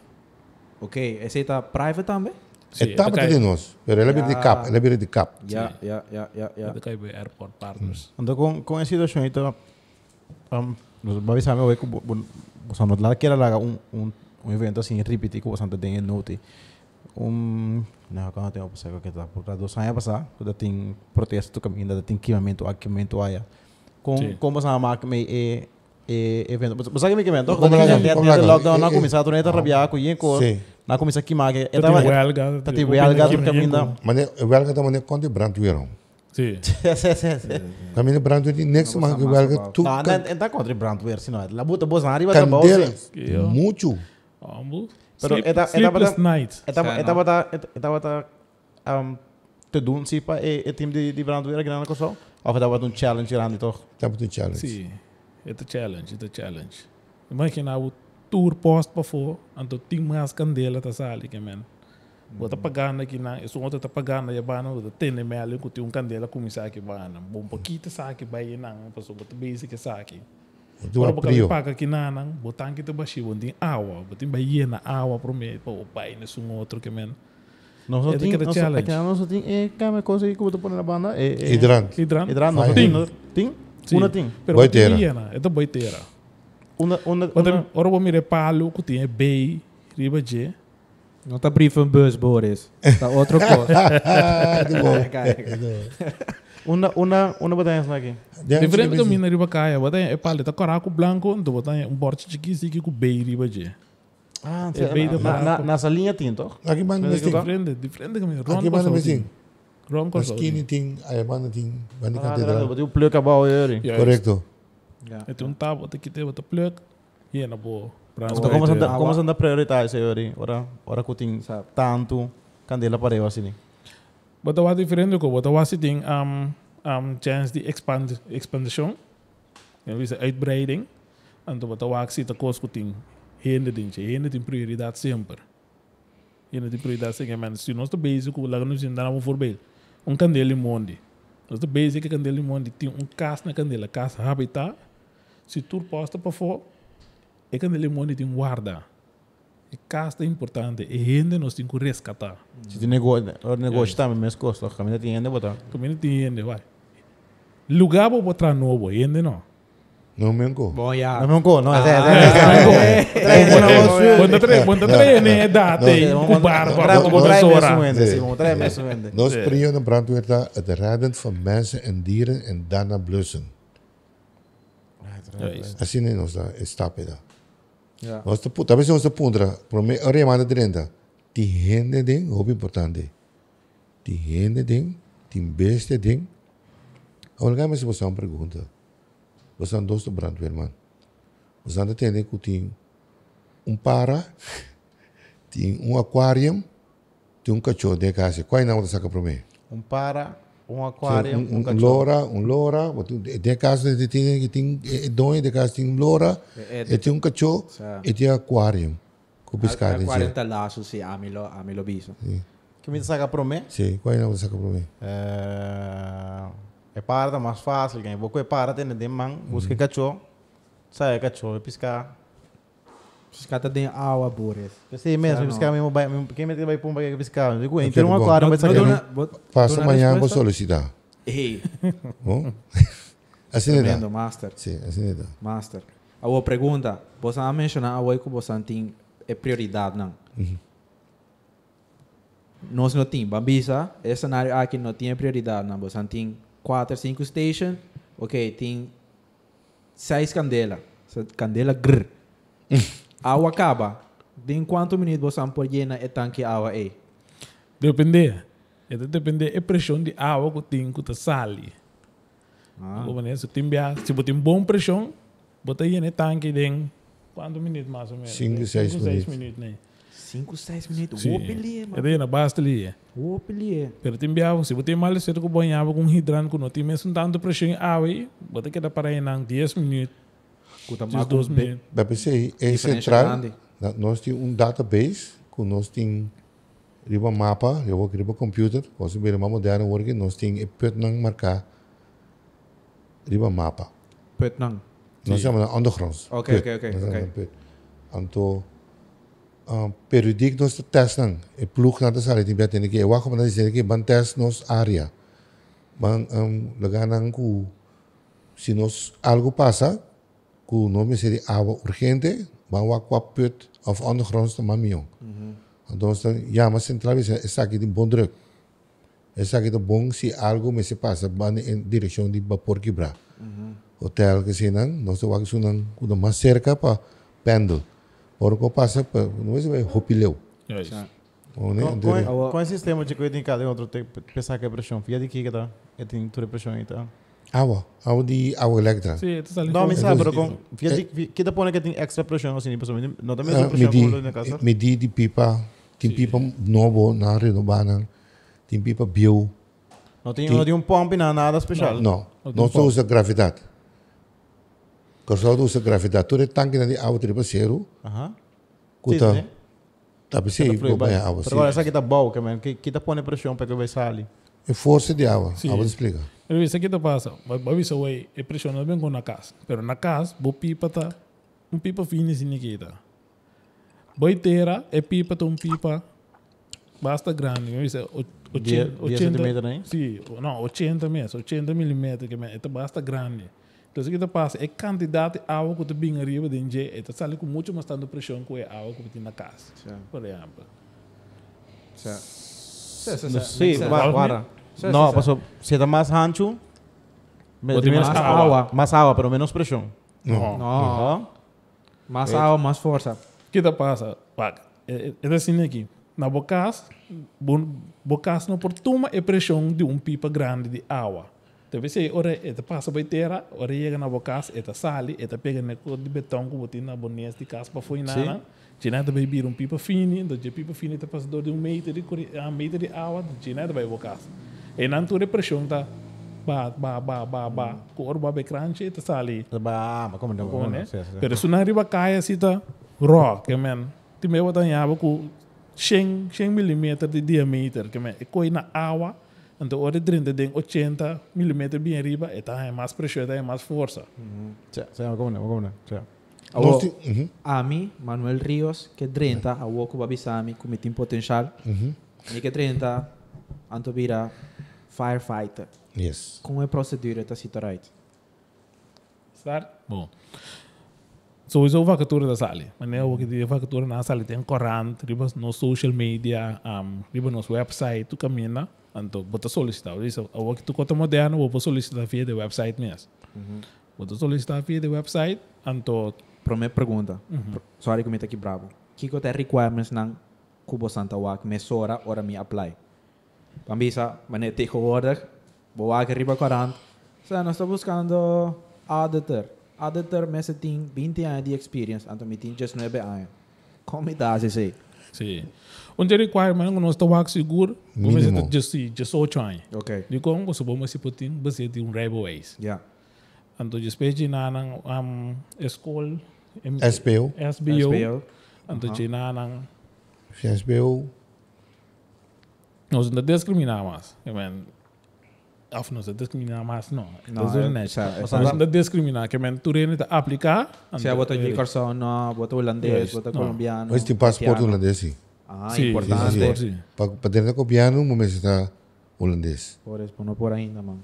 Ok. Esse está private também? See, etappe te noos. é, é de kap, hebben ah. de kap. Ja, ja, ja, ja, ja. Dat que je bij airport partners. En dan kon kon je zien dat je niet um, nós vamos saber o que você não lá que era lá um um um evento assim repetir que você não tem note um não quando tem opção que está por dois anos passar quando tem protesto que ainda tem queimamento aquecimento aí com como você marca meio é, é evento você sabe que me é queimamento quando tem lockdown não começar a torneio rabiar com isso na começa aqui maga é da huelga tá te tipo, huelga do caminho mas é, huelga da maneira quando brando irão sim caminho branco de next mas huelga tu tá não é, não tá é contra branco ver é lá bota boas na área candela muito pero é da é da é da é da é da é da te doen si pa e e team de de brandweer grana koso of dat wat een challenge grande toch dat wordt een challenge sim é da challenge é challenge mas que na post pa fo anto ting mas candela ta sali ke men bo ta mm. pagana ki na so ta pagana ya bana ta tene me ali ku ti un candela ku misa mm. ki bana bom pa kita sa ki bai na pa so ta basic ke sa ki Dura pa kami paga ki nanang botang kita ba shi bondi awa botin ba ye awa pro me pa o pai na sun outro ke men não só tem, não só, aqui não só tem, é, cara, coisa que eu vou pôr na banda, é, eh, é eh. hidrante. Hidrante. Hidrante, não só tem, tem, uma tem. Boiteira. Então, boiteira una, una, una... Ora mire palo que tinha bay, riba de. Não tá briefing bus, Boris. Tá outra coisa. una una una batalha na aqui. Diferente do mina riba caia, batalha é palo, tá coraco branco, então batalha um borte de que que com bay riba de. Ah, é bay da na nessa linha tinto. Aqui manda mesmo. Diferente, diferente que me. Aqui manda mesmo. Ron Corsaudi. Skinny thing, aí manda thing, manda catedral. Ah, eu plug acabou ele. Correto. Että tavoitekin teivät plöt, hieno puu. Mutta como se anda, como se anda prioritar se ori, ora ora kuting tanto candela parejo sini. Bota wa diferente ko, bota wa siting um um chance di expand expansion. Ja wisse uitbreiding. En dan bota wa sita kos kuting hende dinche, hende din prioridad sempre. Hende din prioridad se gemen, se nós to basic, lá não se dá um voorbeeld. Um candela em monde. Nós um basic candela em monde, tem um cas na candela, cas habitat se tu posta para fora é que ele money tem guarda e casta importante e ainda nós tem que resgatar se tem negócio o negócio também mesmo custa também tem ainda botar também tem ainda vai lugar para botar novo ainda não não me enco. Bom, já. Não me enco, não. É, é, é. Quando tre, quando tre, né, é tem um barba, um professora. Nós priam de brandweer dat het redden van mensen en dieren en daarna blussen. É Así no nos estápe da. Nos tal vez nos pundra, pero me remanda trenda. Ti gente den, o importante. Ti gente den, ti beste den. Olga me se você uma pergunta. Você andou sobrando, irmão. Você anda tendo que tem um para, tem um aquarium, tem um cachorro de casa. Qual é o nome dessa para mim? Um para, um aquário, um, um, um loura, um loura, tem casa que tem, tem dono de casa tem um loura, e tem um cachorro, e tem aquário, com pescado. Aquário está lá, se a milo, biso. Que me saca para mim? Sim, qual é o saca para mim? É para mais fácil, quem vou é para, tem de man, busca mm. cachorro, sai cachorro, pescar bicicleta tá de aula bures. Eu sei mesmo, bicicleta é mesmo, mesmo quem me vai pôr para Eu Digo, então uma clara mas sair. Passa amanhã vou solicitar. Ei. Bom. Assim é. Tremendo, master. Sim, assim é. Master. A boa pergunta, você a mencionar a que você tem é prioridade, não? Uhum. Nós não temos, Bambisa, esse é cenário aqui não tem prioridade, não? Você tem 4, 5 stations. ok, tem 6 candelas. candela grrr. Água acaba. De quanto minuto você pode llenar o tanque de água aí? Depende. Depende da pressão de água que tem que sai. Ah. Se tem se tem bom pressão, bota aí no tanque de quanto minuto mais ou menos? 5, 6 minutos. 5, 6 minutos. Sim. Opelê, mano. É Na basta ali. Opelê. Pero tem biavo. Se você mal, você tem que banhar com hidrante, hidrante, não tem mesmo tanto pressão em água, bota que dá para ir 10 minutos esses Da PCI é central. Nós temos um database que nós temos riba mapa, eu vou riba computer, ou se riba moderno working, nós temos petnang marcar riba mapa. Petnang. Nós chamamos undergrounds. Ok, ok, ok, ok. Então, ah, periódico nós testamos, e plug na da sala, tem que ter que, eu acho que nós temos que ban test nos área. Ban um, ah, lugar nang ku se nós algo passa, kuno misiri água urgente bawa kwaput of ondergronds de mamion. Mm -hmm. Então, ja, mas centraliza está aqui de bom druk. Está aqui de bom se algo me se passa em direção de vapor quebrar. Mm Hotel que se não, nós temos que sunan mais cerca para pendel. Por que passa para não é se vai hopileu. É Qual, é o sistema de cuidado em cada outro pensar que é pressão? Fia de que que tá? É tem tudo pressão então. Avo. Audi avo Electra. Sí, esto sale. No, me sabe, pero con, fíjate, eh. ¿qué te pone que tiene extra presión o sin impresión? No te metes ah, presión con de casa. Me di pipa, tem pipa novo na renovada, tem pipa bio. Não tem, não tem um pump nada, nada especial. Não, não, não só usa gravidade. Corsaldo usa gravidade. Todo tanque na de água tripa zero. Aham. Cuta. Tá pensando em como é água. Agora essa aqui tá boa, que que que tá pondo pressão para que vai sair. É força de água. Água explica. Luiz, o que te passa? Vou ver se eu impressiono bem com na casa. Pero na casa, vou pipa tá um pipa fino assim aqui tá. Boiteira é pipa tá um pipa basta grande. Vou ver se 80 centímetros, é? Sim, não, 80 metros, 80 milímetros que é, basta grande. Então, o que te passa é quantidade de água que tu bem arriba de enje, e tu sai com muito mais tanto pressão que é água que tu tem na casa. Por exemplo. Sim. Não sei, agora. No, sí, pasó. Si está más ancho, tiene más agua. agua. Más agua, pero menos presión. No. No. no. Más agua, más fuerza. ¿Qué te pasa? Eh, eh, es decir, aquí, na boca, boca não por toma a pressão de um pipa grande de água. Então, você ora, eta eh, passa por terra, ora chega na boca, eta sale, eta pega na cor de betão que botina na bonés de casa para foi nada. Tinha vai beber um pipa fino, do pipa fino, eta passa de um metro de, um ah, metro de água, tinha vai boca. E não tudo é pressão, ba, Ba, ba, ba, ba, ba. Corba, becranche, tá sali. Ba, mas como não? Como, né? Pero se não arriba cai assim, tá? Rock, man. Ti me botan yaba com 100, 100 milímetros de diâmetro, que man. E coi na água, então hora de 30 tem 80 milímetros bem arriba, e tá é mais pressão, tá é mais força. Sim, sim, como não, como não. Sim. a uh Manuel Ríos, que 30, uh-huh. awo kubabisami, kumitin potencial. Uh-huh. Mm-hmm. Ni que 30, antobira firefighter. Yes. Com é a procedura está right? Start? Bom. So, isso é uma vacatura da sala. Mas né? eu que dizer vacatura na sala tem corante, ribas no social media, um, ribas no website, tu caminha, então, bota solicitar. Isso, eu que tu conta moderno, vou solicitar via de website mesmo. Uhum. Bota solicitar via de website, então... Para minha pergunta, uhum. sorry que eu me aqui bravo. O que é requirements na Cubo Santa Wak, mesora, ora me apply? Pambisa, manete tegenwoordig, bewaken ribacorant. Zijn está buscando auditor. Auditor mensen tem 20 anos de experience, anto mi tem 19 anos. Como está se sei? Sim. Um que você nós estamos aqui seguro, mas é de 18 anos. Ok. De como você pode se um você tem um rebel ways. Yeah. Anto de espécie na um escola SBO. SBO. Anto de na SBO. Nos não discriminar más. I mean, of nos não discriminar más no. No, das un net. Nos da discriminar que men tu rene ta aplicar Si a bota Nicholson, no, bota holandés, bota colombiano. Este pasaporte holandés sí. Ah, sí, importante. Sí, sí. Para pa tener copiano, un momento está holandés. Por eso, no por ainda, man.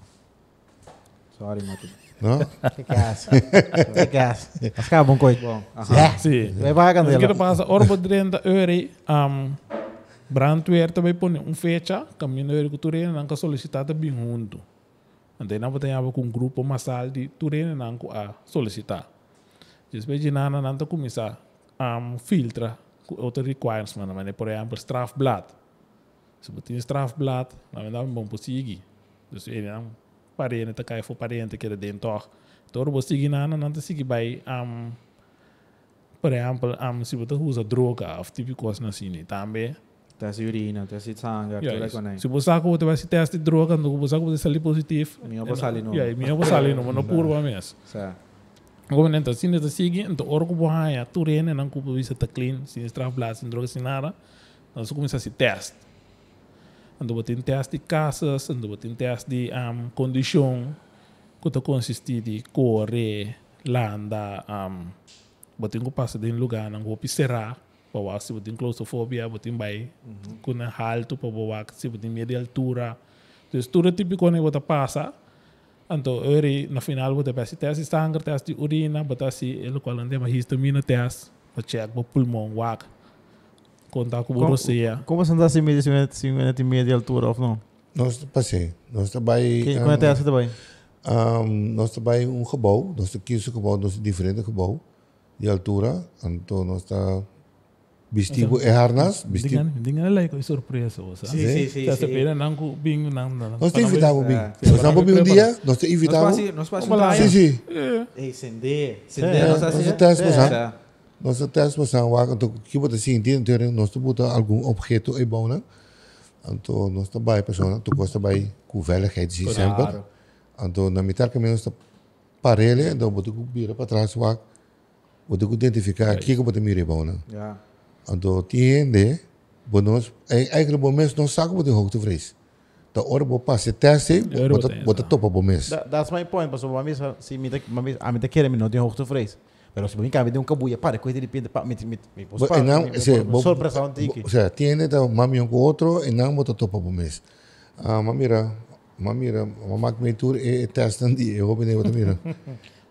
Sorry, Mati. No? Que casa. que casa. Mas acaba um bom. Sim. Vai pagar a candela. O que passa? Orbo 30 euro. Brandweer também põe um fecha, caminho de agricultura, não solicitado bem junto. Então, não tem a com um grupo massal de turene não a solicitar. Depois de nada, não começar a um, filtrar outros requirements, mas, por exemplo, strafblad. Se você tem strafblad, não é bom para seguir. Então, ele não parente, tá cai for parente que era dentro. Então, você seguir nada, não te seguir bem um, por exemplo, um, se você usa droga, ou tipo de coisa assim, né? também tes urine, tes sangue, yeah, aquilo é Se você sabe, vai se teste de droga, não você vai sair positivo. Minha vai sair não. Yeah, minha vai sair não, não puro vai mesmo. Como não está assim, está assim, então hora que vai a turene, não cubo visa está clean, sem estraflas, sem droga, sem nada, nós começamos a se teste. Ando botem teste de casas, ando botem teste de um, condição, que está consistir de correr, landa, um, botem que passa de um lugar, não vou pisar Bawak se botin claustrofobia, botin bai, uhum. kuna halto pa bawak se botin media altura. Então, tudo típico ne bota passa. Então, ori na final bota pasi teste sangue, teste de urina, bota si ele qual ande ma histamina teste, pa check pa pulmão wak. Conta com você. Como você anda se media 50 media altura ou não? Nós passei. Nós trabalhei. Que, um, quando é teste também? Um, nós trabalhamos um gebouw, nós temos 15 gebouw, nós temos diferentes gebouw de altura. Então, nós estamos bistibu e harnas bistigo dengan lai ko surpresa osa sí, sí, sí, sí. pena nangu bing nang nang nós te invitamos bing nós não bing um dia nós te invitamos nós passa nós sim sim ei sende sende nós assim nós tens passar nós tens passar o agora que bota assim entende ter nós te bota algum objeto é bom né então nós te vai pessoa tu gosta vai com velha que sempre então na metade que menos parelha então bota com bira para trás o agora bota identificar aqui que bota mira bom né yeah Ando tiende, que aikre bomes não saco bote hok tu fres. Ta ora bo passe teste, bota bota topa bomes. That's my point, passo bomes se mi ta bomes, a mi ta quere mi não tem hok tu fres. Pero se bomes cabe de um cabuia, para coisa de pinta, para mit mit mit. E não, se surpresa um tique. O sea, tiende ta mami um com outro e não bota topa bomes. Ah, mamira, mamira, mamak me tour e eh, testan di, eu vou bem outra mira.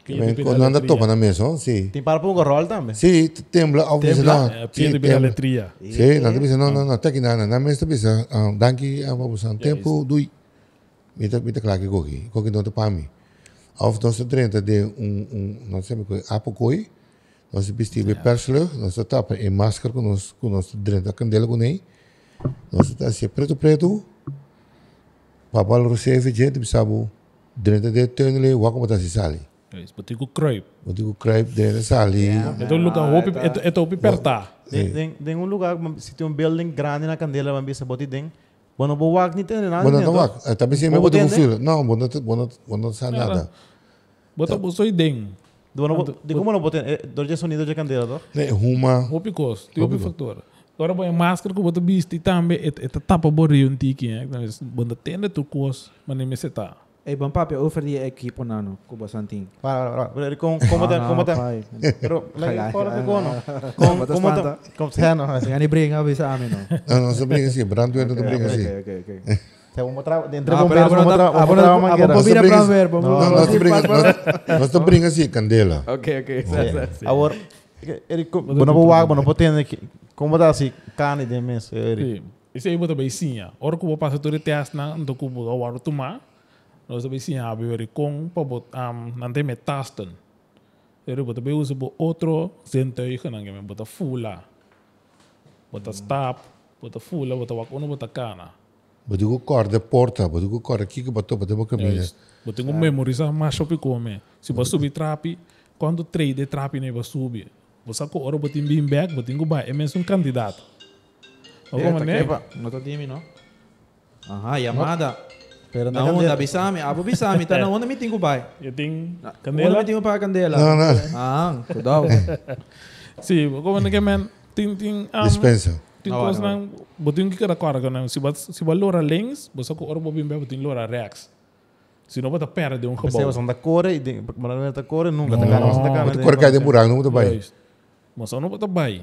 Con anda topa na mesa, sí. ¿Te para un rol también? Sí, tembla, a ah, veces no. Eh, Pierde bien la letría. Sí, la gente no, no, no, está aquí nada, nada más te dice, danki, vamos a un tiempo, dui. Mita, mita, claro que cogi, cogi no te para mí. A of nossa trenta de um, um não sei como apocoi, nós vestimos yeah. persle, nós tapa em máscara com nós com nós trenta candela com nem, nós tá se preto preto, papal recebe gente, sabe, trenta de tenle, o como tá se sali. Isso, Botigo Cruyff. Botigo Cruyff deles ali. Yeah, então, lugar, roupa, tá. É, então, o é pipertá. É, tem um lugar, se tem um building grande na candela, mas bisa boti tem. Bueno, bo wak ni tem nada. Bueno, né? né? não wak. Tapi se me boti um fio. Não, bueno, bueno, bueno, sa nada. Bota bo soi den. De como não botem? Dorje sonido de candela, to? Ne, huma. Roupa cos, tem roupa fator. Agora põe máscara que bota bisti também, e tapa borri um tiki, né? Então, bota tende tu cos, mas me se tá bom papi, eu di equipo nano, kubo santing. Para, para, para. Kung kumutan, kumutan. Pero, lagi como lang Como no? Como kumutan. Como no? Como i Como abi Como amin, Como Ano, Como bring si, brand não, ito bring não não okay, okay. Ok, ok, dentro ng bomberos, bumotra, bumotra man kira. Apo bina Não Não, não não no, bring, Não se brinca, si candela. Ok, ok, sa, sa. Awor, Erico, bueno, po wag, bueno, po tiene que, como da si carne de mes, Erico. Isso aí muito bem, sim. Ora, como passa tudo o teste, não, do cubo, o ar, tomar. Nós também sim abrir ah, com para botar ah, não tem metastan. Eu boto bem uso para outro eu e que não me é, bota fula. Bota hum. stap, bota fula, bota wakono, bota cana. Bota o cor da porta, bota o cor aqui que botou, bota o caminho. É bota um memorizar mais sobre como. Né? Se você subir trapi, quando trade trapi nem né, vai Você com ouro bota em back, bota em gubai, é mesmo um candidato. É, tá né? Não está aqui, não está time, não? Aham, Yamada. Pero na nakandela. onda, Bisami. Abo Bisami. Tanaw na meeting ko ba? Yating kandela. Una meeting ko pa kandela. No, no. Ah, kudaw. Ah, si, como na kemen ting ting um, dispensa. Ting no, kos nang buting ki kada kwara se si bat si balora links, bosa ko orbo bimbe buting lora reacts. Se não, bota perda de um cabo. Você da cor e morando da cor nunca tá ganhando da cara. Cor cai de buraco, não bota bai. Mas não bota bai.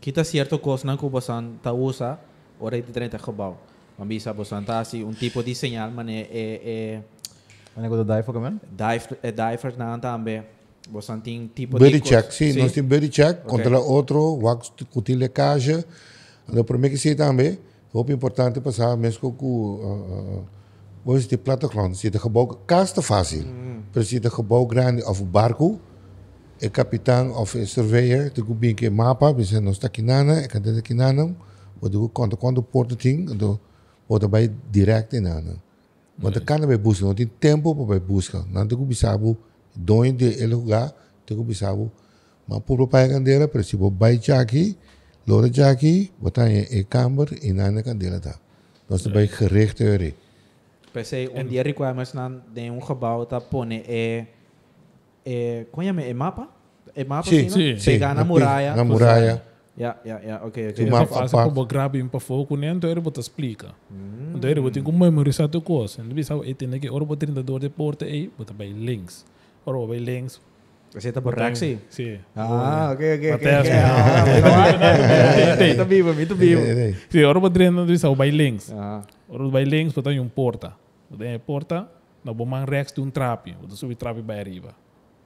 Kita certo coisa não que eu Basan tá usa, ora e 30 cabo mambisa bo santasi assim, un tipo di segnal mane e e mane go dai fo kamen dai e dai Fernanda tambe bo santin tipo de di check sì, sì. noi stiamo body check okay. contra l'altro wax cutile cage lo prima che si tambe hoop importante passar mesmo com uh, Hoje is die plattegrond? Zit een gebouw, kaas te fácil. Mm. Er zit grande of barco. Een é capitão of een surveyor. De goeie een mapa. We zijn nog stakinana. Ik kan dit kinanam. We quando kant-kant de poorten ou também direto em nada. Mas quando vai buscar, não tem tempo para buscar. Não tem que saber onde é o lugar, tem que buscar, Mas por pai candeira, por exemplo, vai já aqui, lora já aqui, botar em câmara e eh, na candela candeira tá. Nós também gerecht eure. Pensei, um dia requirements de um gebouw tá pone é é, como é mapa? É mapa, sim, sim. pegar na muralha. Na muralha. Ja, ja, ja, oké, oké. Maar als ik op grab in pafoku nem tu então era botas plica. Hmm. Tu então era botin com você. tu coisa. Não bisa e tem que ora botin da dor de porta e bota bem links. Ora bem links. Você tá por taxi? Sim. Ah, ok, ok, ok. Até ah, Tá vivo, muito vivo. Sim, ora botin da bisa bem links. Ah. Ora bem links botan um porta. Botan porta, na boman rex de um trapi, botan subi trapi bem arriba.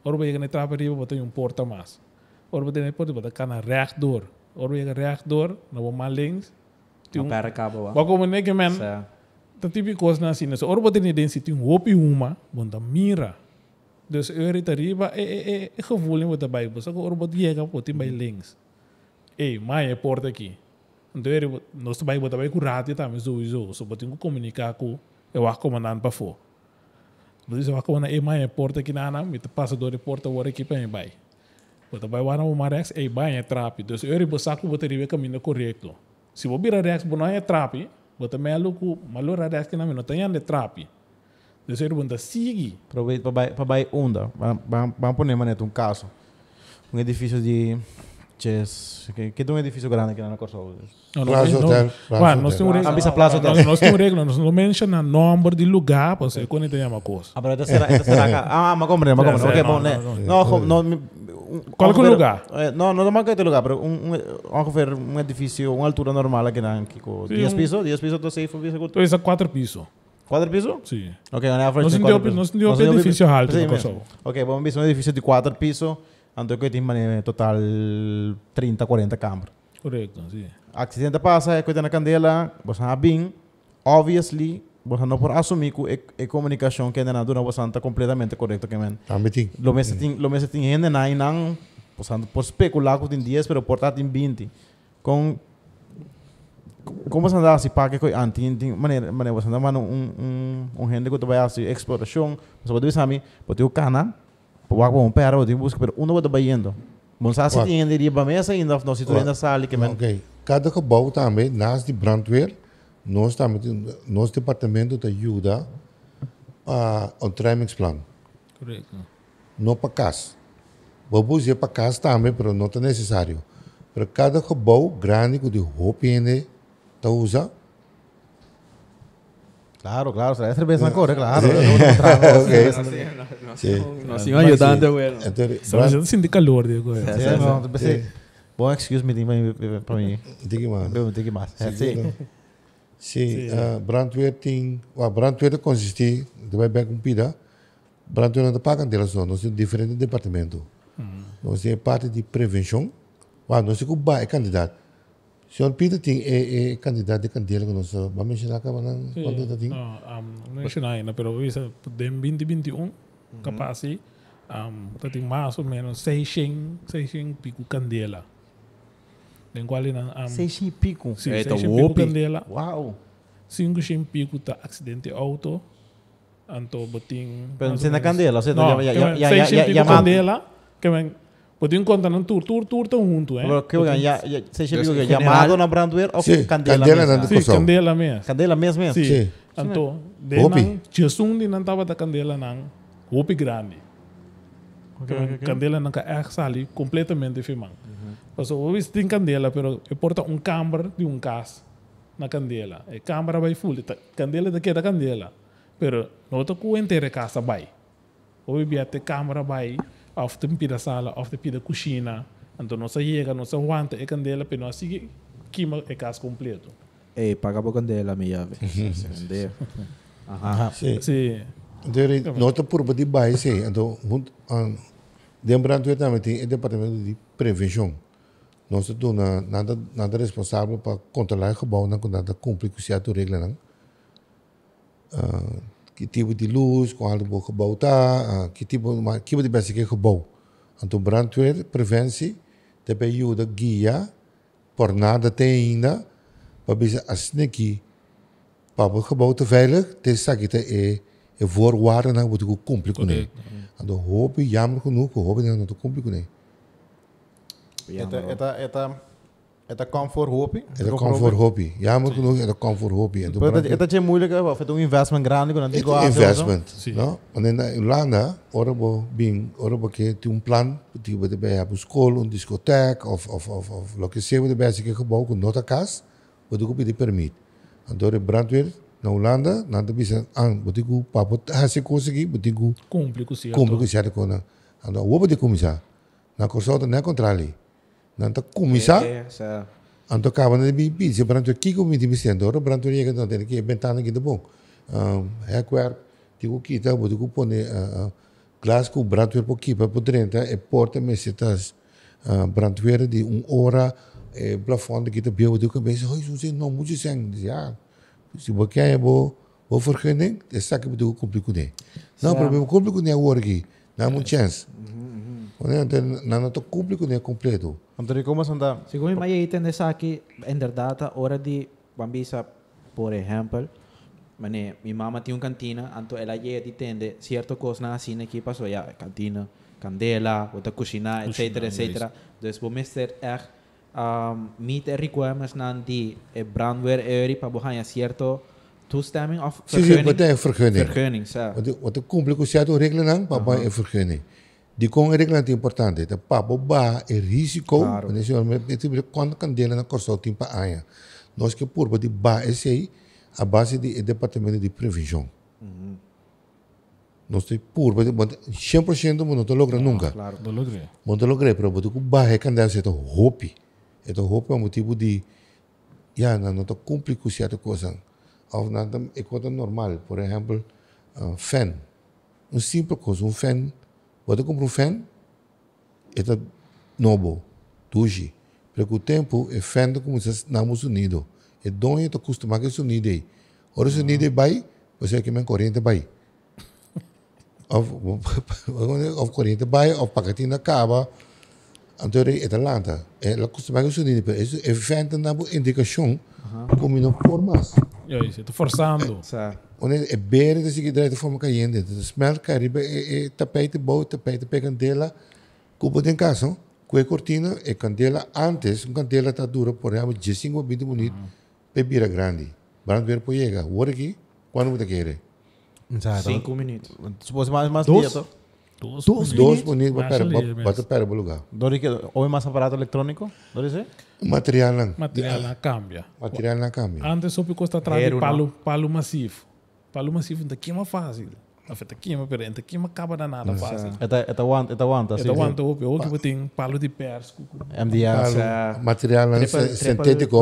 Ora bem que na trapi arriba botan um porta mais. Ora botan porta botan cana react dor orang yang reaktor na bo malings tiung para cabo ba ko mene ke men ta tipi kos na sina so orbo tini den situng hopi uma bonta mira dus euri tariba e e e e gevoel in wat de bible so orbo diega po tim by links e mai é porta aqui então ele nós também botava com rádio também zoizo só botava comunicar com eu acho comandante para fora mas eu acho comandante é mais porta aqui na ana me passa do reporta o aqui para vai também vai na uma rex, ei, bem é trap. Então, se eu rebossar, eu vou ter o caminho correto. Se eu virar rex, não é trap, eu ter é louco, mas eu rex que não tem é trap. Então, se eu perguntar, sigue. Aproveita para vai onda. Vamos pôr um caso. Um edifício de... Chess. Que, que um edifício grande aqui na Corso. Não, não, Plaza não, Hotel. Plaza nós temos regla. Avisa Plaza Hotel. Nós temos regla. Nós não menciona número de lugar, para você quando tem uma coisa. Ah, mas essa será que... Ah, mas compreendo, mas compreendo. Eh, ok, bom, né? Não, não, Qualquer é lugar? Eh, no, no más que é lugar, pero un, vamos a ver un edificio, una altura normal aquí en Kiko. 10 pisos, 10 pisos, entonces safe, piso. Entonces, 4 pisos. Quatro pisos? Sim. Ok, on average. Nós temos um edifício alto no Kosovo. Ok, vamos ver um edifício de 4 pisos, então que tem total 30, 40 câmaras. Correto, sim. Acidente passa, é coisa na candela, você sabe bem, obviously, Borja no por assumir que a, comunicação que é na Santa está completamente correto que Também. Lo meses mm. tem, lo meses tem por especular que tem 10, pero por em 20. como você anda assim para antes um um gente que tu vai exploração, você pode ver mim, o cana, pode o um pera, busca, pero não vai indo. Bom, sabe se tem ainda para mesa não se tu ainda sale que men. OK. Cada que bota também nas de brandwear nós estamos nosso departamento te ajuda a uh, o training plan correto não para casa vou ir para casa também mas não é necessário para cada robô grande que de roupa ele tá usa Claro, claro, será essa vez na cor, claro. Nós íamos é. ajudando, güey. Estamos não sem calor, digo. É. Bom, excuse me, para mim. Diga mais. Diga mais. Sim. Si, uh, brandweer ting, wa brandweer de consisti de bai bai cumpida, brandweer de pagan de razón, no es diferente departamento. Mm. No es parte de prevenção wa ah, no es eh, eh, que ba é candidato. Senhor Peter tem é, é candidato de candidato que nós vamos mencionar que não candidato tem. Não mencionar ainda, pero isso de 2021 capaz se um, tem mais ou menos 600 600 pico candidato. Denguali nan am... Seixin pico. Sim, pico candela. Wow. Cinco xin pico tá acidente auto. Anto botin... Pero sen na candela, sen na... Seixin pico candela. Que men... Botin conta nan tur, tur, tur tão junto, eh? Pero que oigan, ya... Seixin pico que llamado na branduer ou sí, candela mesmo? Sim, candela mesmo. Candela mesmo mesmo? Sim. Anto, de nan... Tiosundi nan tava da candela nan... Hopi grande. Okay, Candela nan ka ex ali completamente firmando. Pasó viste en candela, pero porta un camber de un gas na candela. E câmara vai full. Ta, candela daqui da candela. Pero não tô com inteira casa vai. Ou bia te câmara vai, of te pida sala, of te pida cozinha. Então não se llega, não se aguanta e candela, pero não se quima e casa completo. Ei, eh, paga por candela, minha ave. Entendeu? Aham. Sim. Sim. Então, nota por ah, de baixo, então, lembrando também tem o departamento de prevenção no se tu nada nada responsável para controlar o bom não nada cumpre com certo regra não uh, que tipo de luz com algo bom que bota tá. uh, que tipo ma, que tipo de peça que é bom então brandwear prevence te ajuda guia por nada tem ainda para bisa assim que para né? então, o gebouw te veilig te sakje te e e voorwaarden nou moet ik ook hobby En dan hoop hobby não genoeg, hoop ik dat het compliceren это, это, это, это come for hope. Это come é hope. Ja, É, genoeg, het come for hope. Maar het is moeilijk, of het investment grande. Het is een investment. No? En in eh, Irlanda, orbo bing, orbo ke tu un plan, die we erbij hebben school, een discotheek, of, of, of, of, lokaliseren we erbij, zeker gebouw, een notakast, wat ik op die permit. En door de brandweer, na Holanda, na de bisan ang, wat ik op papot, hasi kosegi, wat ik op... Cumpli, kusiato. Cumpli, kusiato, kona. Eh. En dan, wat ik op Na korsota, na contrali. Nanta kumisa. Yeah, yeah, Anto kawan na bibi si branto kiko mi di bisendo ro branto riega no ten ki bentana ki debon. Um hackware ti ku kita bo ti ku pone glass ku branto po kipa po trenta e porta me se tas branto di un ora e plafond ki te bio ti ku be se hoisu se no muji sen ja. Si bo kaya bo bo vergunning, de sakke bedoel complicatie. Nou probleem complicatie worgi. Nou moet chance. Οπότε να, το κούμπλικο είναι κομπλέτο. Αν το δικό μας αντα... Συγγνώμη, μα ήταν εσά και εντerdata ώρα di bambisa, por ejemplo, Mane, mi mamá tiene una cantina, anto ella llega y tiende cierto cosa así en aquí pasó ya cantina, candela, otra cocina, etcétera, etcétera. Entonces, vos mister echt er, um, meet the requirements nan die eh, brandweer euri pa bohanya cierto toestemming of vergunning. Zie je, wat een vergunning. Vergunning, ja. Wat een complicatie regelen dan, pa bohanya vergunning. di é irreglante importante ta pababa e risiko claro. nesse momento quando candela na corso timpa aia nós que por de ba esse a base de departamento de previsão uhum. nós tem por de 100% não te logra ah, nunca claro não logra não te logra pero botu ba é candela se to hope é to hope é um tipo de já não to cumpre com certa coisa ou nada é coisa normal por exemplo uh, eh, fan um simples coisa um fan Vou ter comprei está novo, tuji. Porque o tempo é fã como se estamos unidos. É dono e está acostumado com isso unido. Ora, isso unido vai, você é que me corrente vai. Of corrente vai, of pacatina acaba. Então, é Atlanta. É acostumado com isso unido. Isso é fã uma indicação. Ajá. como formas. Yo dice, estoy forzando. Sa. Onde é beira de seguidra de forma caindo. Então, smell caribe é, é tapete bom, tapete pe candela, cubo de casa que cortina e eh, candela antes, uma candela está dura, por exemplo, 15 20 bonito, uhum. pe grande. para ver por chegar. Agora aqui, quando você quer. Exato. 5 minutos. Supôs mais mais dias dia, dois dos minutos para para para lugar. Dori que ou mais aparato eletrônico? Dori se? Ματριάνα. Ματριάνα ε, κάμπια. Ματριάνα κάμπια. Αν δεν σου πει τραβή, παλού μασίφ. Παλού μασίφ είναι τα κύμα φάση. Τα κύμα πέρα, τα κύμα να ναι, φάση. το παλού Ματριάνα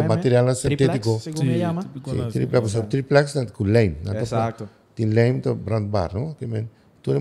Ματριάνα Τριπλάξ να το μπραντ μπαρ. Τώρα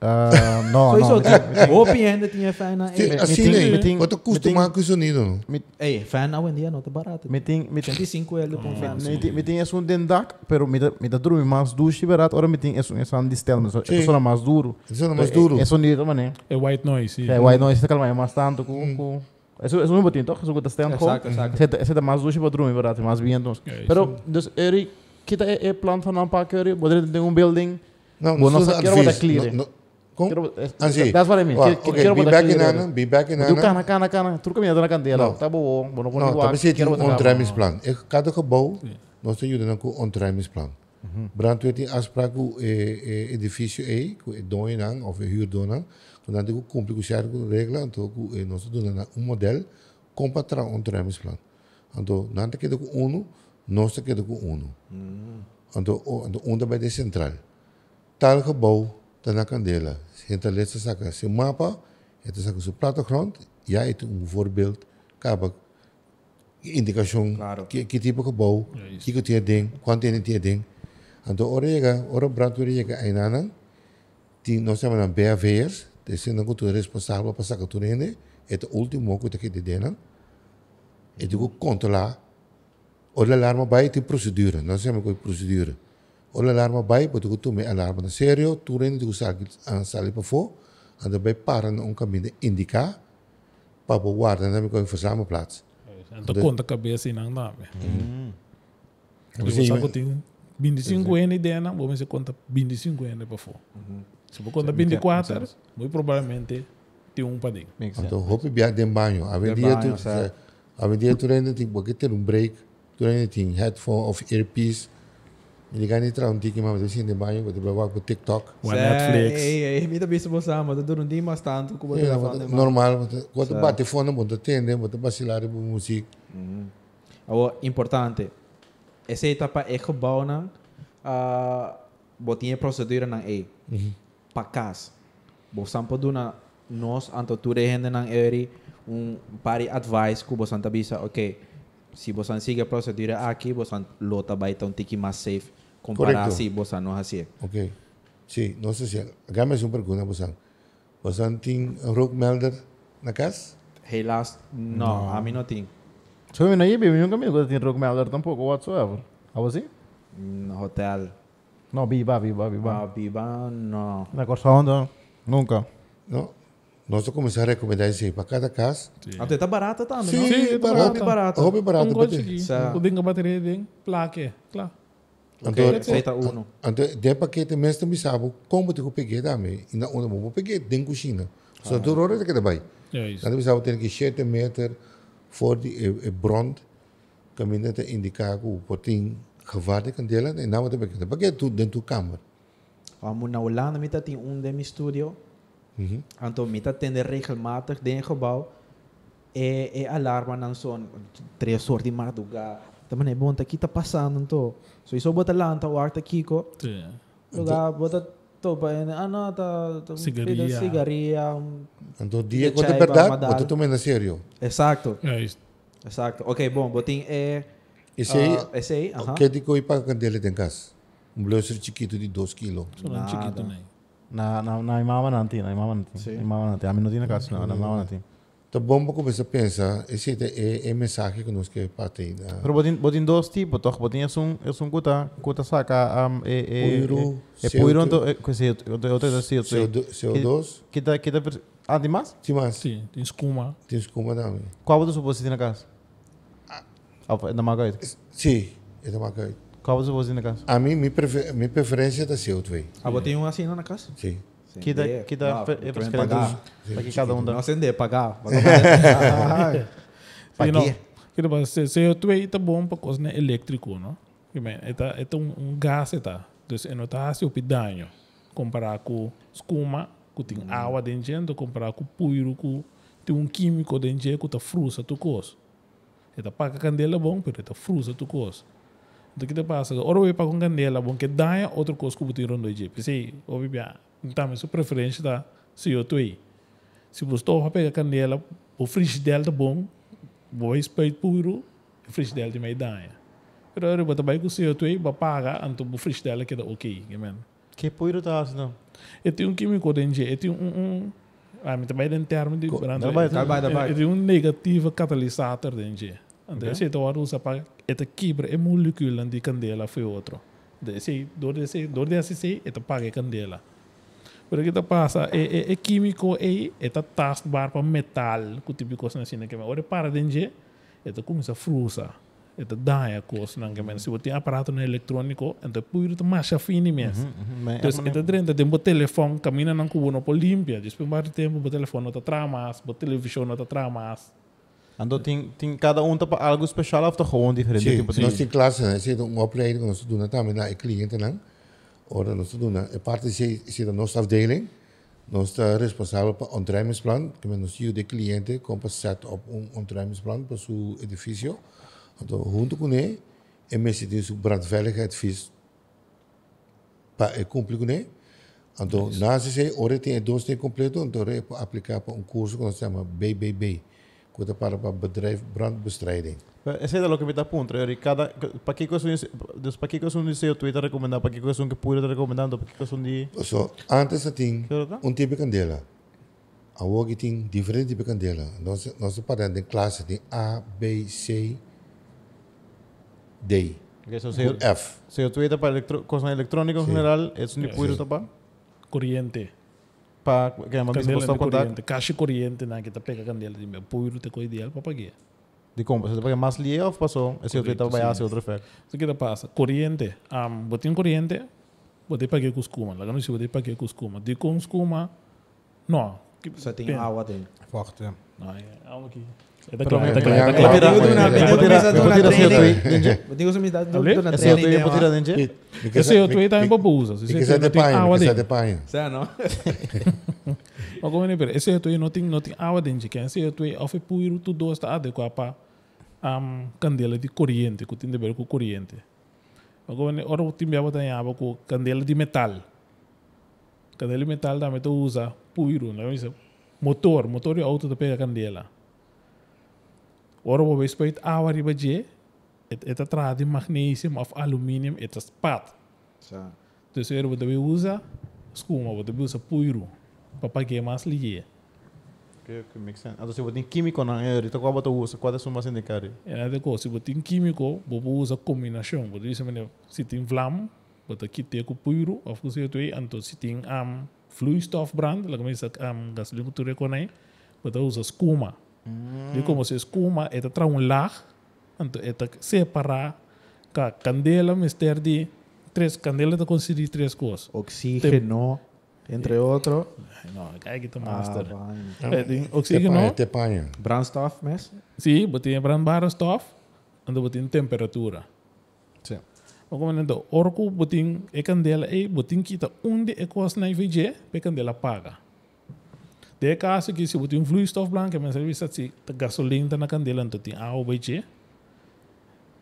É, não, não. O no. open-ended in je fijn. Meting, wat kost te maken zo Ei, doen. Hey, fijn nou en die nog te barat. Meting, meting. 25 euro por fijn. Meting, um is un den dak, pero meting, meting duro mais duro si barat, ora meting es un um un distel, mas é só é mais duro. É só mais duro. É un dito É white noise. É white noise, calma, é mais tanto com com Eso es un botín, ¿toc? Eso que está en Exacto, exacto. Ese é más duro, pero más más bien. Pero, entonces, Eric, ¿qué es el plan para un parque? ¿Podría tener un building? Não, não, não, não, não, não, não, That's what I mean. Wow. Kira, okay. be back in Anna. Be back in Anna. Doe kana kana kana. Terug kom je dan kan delen. No. Tabo wo. Bono kon wa. cada sih ontruimingsplan. Ik een gebouw. Nog steeds jullie dan die afspraak hoe edificio A, hoe donang of huurdonang. Toen dan ik kom ik hoe regelen. En toen hoe een model. Compatra ontruimingsplan. En toen dan ik het een Nog steeds ik het mm. En toen centraal. tănacandela. Tá Hentăleță să că se mapa, você să că se plato cront, ia e um vorbelt, capă, indicação claro. que, que tipo de bau, é que que tinha ding, quanto ele tinha ding. Então, orega, ora branco orega aí nana, ti nós chamamos de BAVs, descendo que tu é responsável para sacar tu nene, é o último que te que dena. E digo controlar, olha a alarma vai ter procedura, nós chamamos de procedura. O alarma vai, porque tu me alarma na sério, tu rende tu sabe sali para fo, anda bay para não caminho indicar para o guarda na minha forçama plats. Então conta a cabeça e não dá. Você sabe que tenho 25 N ideia me você conta 25 anos para fo. Se você conta 24, muito provavelmente tem um para dentro. Então hope biar de banho, a vendia tu a vendia tu rende tem porque ter um break, tu rende tem headphone of earpiece Illegale traunti ma si sente bagno che ti provo com TikTok. com Netflix. é, mi da bisu bossa ma da durante ma stanto come da fare. Normal, quando batte fondo quando tende, quando vacilare con musica. Mhm. Agora importante. Essa etapa é que bona a botinha procedura na E. Mhm. Uhum. Para casa. Bossa pa duna nós anto ture hende na eri um pari advice que bossa tabisa, tá ok. Se você siga a procedura aqui, você lota baita um tiki mais safe Correcto. así, no así. Ok. Sí, no sé si acá me hace un Bosan. ¿Bosan tiene rock melder la casa? no, no, a mí no tiene. Soy nunca me tiene rock melder tampoco, whatsoever. ¿Algo así? Hotel. No, viva, viva, viva. Ah, viva, no. La cosa nunca. No, no sé a recomendar para cada casa. Sí, Até está barata también, barato. barato, barata. barato. barata. barato. barata. barato. Está placa, claro. Andor, Zeta uno. Andor, de paquete mesmo me sabe como te peguei também. E na onde eu peguei, tem cozinha. Só tu roda que sabe, tem que 7 meter voor die e te indicar o potinho gevaar kan delen. En dan heb ik het pakket toe, dan kamer. Vamos na Holanda met in ondem studio. Mm-hmm. En toen met dat mhm. regelmatig den gebouw. E, eh, e eh, alarma dan zo'n tre Tama na, ibon, kita pasan to. So, isobot lang, ta war ta kiko. So, da, bota to ba, ano, ta, ta sigaria. sigaria. Então, dia quando é verdade, bota tu na sério. Exacto. É isso. Exacto. Okay, bom, botin é... Esse aí, uh, esse aí, uh -huh. que dico ipa candela tem gas. Um blazer chiquito de 2 kg. Não chiquito, né? Na, na, na imama nanti, na imama nanti. Sí. Imama nanti. A no não tinha caso, na imama nanti. Então vamos começar a pensar, esse é, é, é mensagem que nós queremos partir. Da... mas botin, botin dois tipos, toch? Botin é um, é um guta, guta saca, um, é, é, puiro, é, é puiro, então, é, outro, outro, outro, CO2. Que, que tá, que tá, ah, tem mais? Tem mais. Sim, tem escuma. Tem escuma também. Qual outro suposto tem na casa? Ah, é da Margaret? Sim, é da Margaret. Qual outro suposto tem na casa? A mim, minha, prefer, minha preferência é da CO2. Ah, tem um assim na casa? Sim que dá, que dá ah, para pagar. Para que cada um dá. Não acender, pagar. pagar. Para não que dizer, se eu tiver tá bom para coisa né, elétrico, não? é bem, é tá é um, um gás é tá. Então, não tá assim o pidanho comparar com escuma, que tem água hum. dentro, comparar com puiro, que tem um químico dentro, que tá frusa tu coisa. Ele é tá paga a candela bom, mas ele tá frusa tu coisa. Então, o que passa? Ora, eu pago a candela bom, que dá outra coisa que eu boto em rondo de jeito. Sim, ouvi bem. Então, isso é preferência da CO2. Se você está pegar a canela, o frigidel tá bom, bom respeito puro, o frigidel de meidanha. Pero eu também com CO2, vou pagar, anto o frigidel que tá ok. Tá que puro tá assim, não? é tenho um químico dentro, é tenho um... ah, mas também tem termo de... Trabalho, trabalho, trabalho. Eu tenho um negativo catalisador dentro. Então, okay. esse hora é usa para... Essa quebra é molécula de candela foi outro. Desse, dor desse, dor desse, essa paga candela. Pero ¿qué te pasa? é químico e químico, es taskbar para metal, que típico se enseña que me agora para de enje, esto comienza a frusa, é daña cosas, no que me si tiene aparato no electrónico, entonces puede ir más afín y más. Entonces, esto treinta tiempo teléfono, camina no cubo no por limpia, después más telefone por teléfono no te tramas, por televisión no tramas. Então, tem, tem cada um para algo especial ou está diferente? Sim, tipo, nós temos classe, né? Nós temos uma opleiding que nós fazemos também na cliente, né? orders te doen. Een partij zit in onze afdeling. Nossa responsável para ontruimingsplan, que nos ajuda o cliente com o setup um ontruimingsplan para o seu edifício. Então, junto com ele, é mesmo que isso brandveiligheid fiz para o público, né? Então, nasce se hora tem dois tem completo, então é para aplicar para um curso que nós chamamos BBB, coisa para para bedrijf brandbestrijding. Esse de lo que me está ponto. Eu cada para que coisa dos para qué cosa que coisa um seu Twitter recomendar para que coisa um que pura está recomendando para que coisa um de. So antes a ting um tipo de candela. A hoje tem diferente tipo de candela. Nós nós paramos em classe tem A, B, C, D. Okay, so seu, F. yo tuviera para electro, cosas eletrônica en geral é um de pura está para para pa kaya candela sa contact kasi kuryente na kita pega candela de meu puro, te coi para pagar de compra você paga mais lié ou passou esse outro estava baiasse outro fé isso que tá passa corrente am um, botin corrente botei paguei com escuma lá não se botei que com escuma de com escuma não só tem água dele. forte não é água aqui é da Digo mi dado na Ese yo tuyo potira denje. Ese yo tuyo también bobusa. Ese de pain, é, ese de pain. Sa no. Ogo ne per. Ese yo tuyo nothing nothing awa Que ese yo tuyo ofe puiru tu dois tá adequa pa um candela de corrente, que tem de ver com corrente. agora ne ora o timbe awa candela de metal. Candela de metal também tu usa puiru, não né? é Motor, motor e auto te pega candela. Oro bo spoit awari ba je et eta tradi magnesium of aluminium Então spat. Sa. Dus er bo de usa skuma bo de usa puiru. Papa ge mas liye. Okay, okay, makes sense. Então, se você tem químico na área, então qual você usa? Qual é a sua de cara? de nada coisa. Se você tem químico, você usa combinação. Você diz, se tem vlam, você quita com puiru, ou você tem, então se am, um, fluistoff brand, lá começa a um, gasolina que tu reconhece, você usa escuma. Mm. De como se escuma, eta tra un lar, eta separa, ca candela, mister de tres candelas, te conseguir tres cosas. Ah, eh, oxígeno. Te, entre outros. Não, kijk het master. Ah, oxígeno. Tepanha. Brandstof, mes? Sim, botinha brandbare stof. stuff, dan botinha temperatura. Sim. Ook wanneer de orko botinha e candela e botinha kita onde e kwas na IVG, pe candela paga. De caso que se botar um fluistof branco, mas serviço assim, gasolina na candela, então tem água beijê.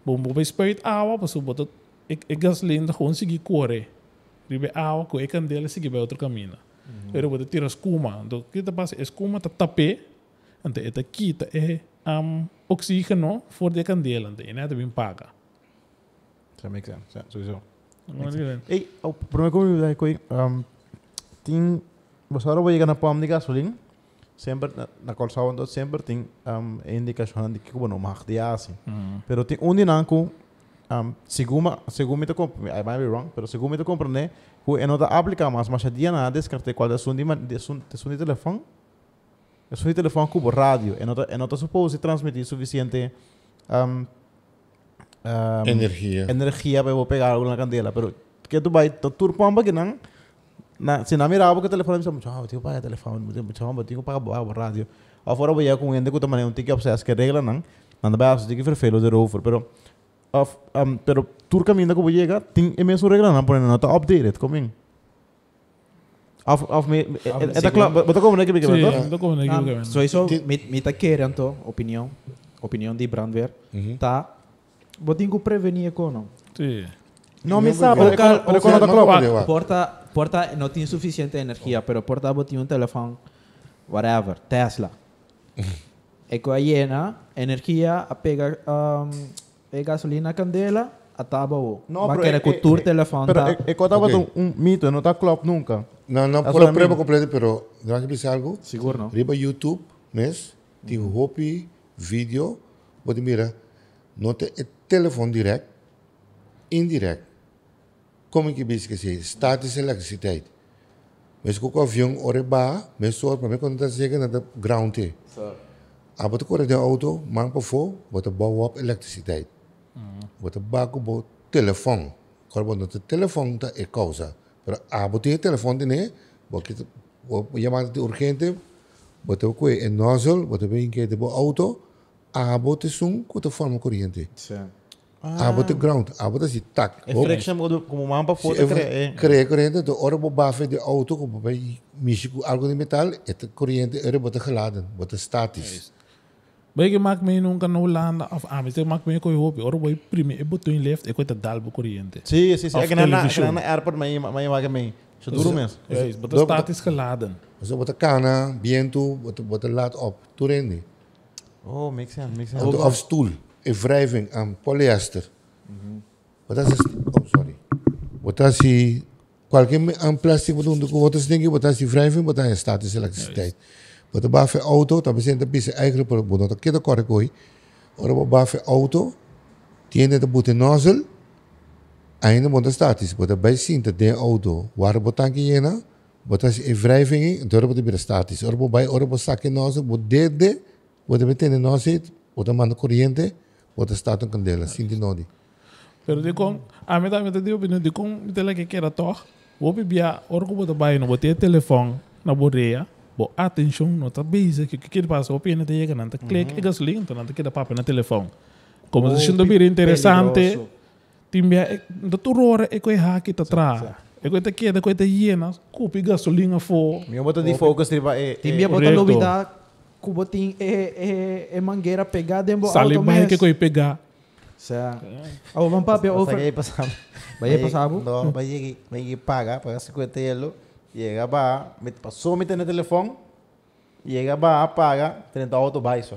Bom, bom, espírito água, para se botar e gasolina, conseguir correr. Ribe água com a candela, seguir para outro caminho. Eu vou tirar escuma, então o que está passando? Escuma está tapé, então está quita, é um, oxígeno voor de candela, então é nada bem paga. Ça make sense, sowieso. Ei, o problema que eu vou dizer tem බසාර වයගන පාම්දිික සුලින් sempre na calçada onde sempre tem um, indicação de que não mais de assim. Mm. Pero tem um dinanco um, segundo segundo me to I might be wrong, pero según me to compreende que en otra aplica más, mas dia na descarte qual da sundi de sun de sundi telefone. É sundi telefone radio, en otra, en otra não transmitir suficiente um, um, energía, Energia para pegar alguna candela, pero que tú vai tu turpamba que nan, ना सिना मेरा आपको तेलेफोन में समझाओ थियो पाया तेलेफोन मुझे para बतियो पा बा बरा दियो और फॉर भैया को एंदे को तो não उनती que obsess que regla nan nada bas de que fer felo de over pero of um pero turca minda ko llega tin e meso regla nan ponen nota updated coming Af, af me, eta ah, eh, claro, bota como neki bigam, bota. Bota como neki bigam. So isso mit mit aquele anto opinião, opinião de Brandwer, tá. Botinho prevenir econo. Sim. Não me sabe, pero quando tá claro, porta Porta não tinha suficiente energia, mas oh. Porta botou um telefone, whatever, Tesla. eco com a hiena, energia, a um, a gasolina, candela, ataba o. Não, mas era com o telefone. Pero, eh, eh, eh, eco eu contava okay. um, mito, não está claro nunca. Não, não, por a prova completa, pero, não é que algo? Seguro não. Riba YouTube, mas, tem um hopi, vídeo, pode mira, não tem telefone direto, indireto. Como que bisque se status electriciteit. Mas com o avião oreba, mas só para mim quando tá chega na ground ah, te. A bota corre de auto, man para fo, bota bow up electriciteit. Mm. Bota bago bo telefone. Quando bota telefone tá é causa. Para ah, a bota telefone né, porque chamada de urgente, bota o é nozzle, bota bem que é de auto, a ah, bota sum com a forma corrente. Certo. Ah. About the ground, about the tak. E friction modu como mamba foto cree. Cree corrente de ora bo bafe de auto como bij misico algo de metal, het corrente er wordt geladen, wordt statisch. Bij je maakt mij nunca no landa of amis, ah, je maakt mij koi hobi, ora boy prime e botu in left, e koi ta dalbo corrente. Sim, sim, sim. Ik na na airport mij mij maak mij. Zo duro mens. Ja, is wordt statisch geladen. Zo wordt kana, viento, wordt wordt laat op, turende. Oh, mixen mixen. makes sense. Of stoel wrijving aan polyester. Wat is Oh, sorry. Wat is Qualquer aan plastic wat is dingen, wat is die wrijving, wat is statische elektriciteit. Wat de baaf auto, dat bezint een beetje eigen product. Dat kan ik Or gooien. Maar baaf auto, die heeft een boete nozzle. Einde moet statisch, wat erbij zien dat de auto, waar moet dan je Wat is een wrijving, dat de weer statisch. Orbo bij een zakken nozzle, wat derde, wat betekent nozzle, wat een man corriente. o të statën këndela, si ndi nodi. Pero di kong, a me ta me të di opinion, di kong me të leke kera toh, bo pi bia, orko bo të bayi no bo te telefon, na bo reja, bo atenção, não tá beza, que que kiri pasa, bo pi ene te yeka não te clique, mm-hmm. e eh, gas link, nan te kira papi na telefone, Como oh, se sendo bem interessante, timbia, da eh, turora e eh, koi haki tá tra. E koi te é, koi te hiena, cupi gasolina fo. Mio bota di focus, timbia bota novidade, Cubotim é, é, é mangueira pegar, dembo Sali mais que ia pegar. Sa. Aw, ah, vamos para Vai aí passar. aí passar. Não, Vai aí paga, paga 50 euros. Chega ba, me passou me tem no telefone. Chega ba, paga, 30 auto baixo.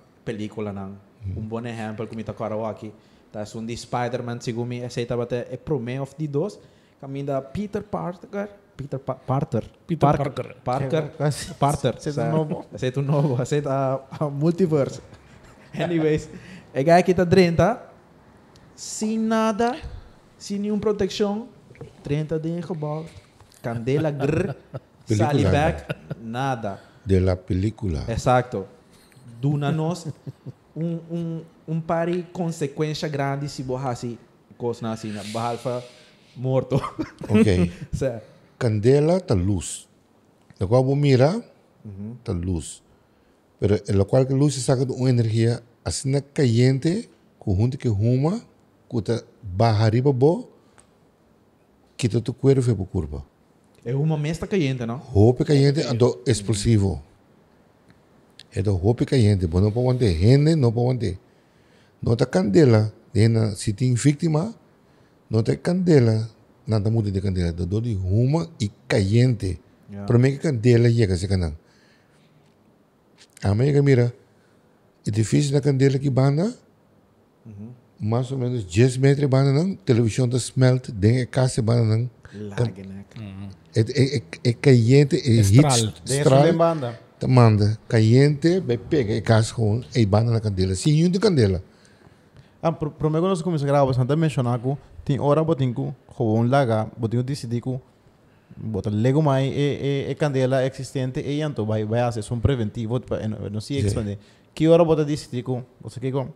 película nang. Mm. Mm-hmm. Um bom exemplo como está karaoke. Tá um de Spider-Man segumi aceita bate é pro meio of the dos. Caminda Peter Parker, Peter pa Peter Parker, Parker, Parker, Parter. Aceita um novo. Aceita um novo, aceita a, multiverse. Anyways, é gai que tá 30 sem nada, sem nenhuma proteção, 30 de enrobado. Candela grr, sali back, nada. De la película. Exacto duna nós um, um, um pari consequência grande se borrasse assim, coisa assim na né? barra morto ok candela tá luz da qual vou mirar tá luz pero la qual que luz saca uma energia assim na caliente conjunto que ruma cuta barra riba bo quita tu cuero foi por curva é uma mesta caliente não roupa caliente ando explosivo é Edo hopi cayente, pues no puedo ante gente, no puedo ante. No te candela, se tem vítima, víctima, no candela, nada muda de candela, de dodi huma y cayente. Yeah. Para mim, que candela llega ese canal. A mí mira, é difícil na candela que banda, uhum. Mm-hmm. mais ou menos 10 metros banda não, televisão da smelt, den é casa mm-hmm. banda não. Lagenek. É, é, é, é caiente, é hit, estral. Estral te manda caliente, vai pegar e casa com e banda na candela. Sim, de candela. Ah, pro, pro meu nós começamos a gravar bastante mencionar que tem hora botinho que roubou um laga, botinho decidir que bota lego mais e, eh, e, eh, e eh, candela existente e então vai vai fazer um preventivo para não se expandir. Que hora bota decidir que você quer com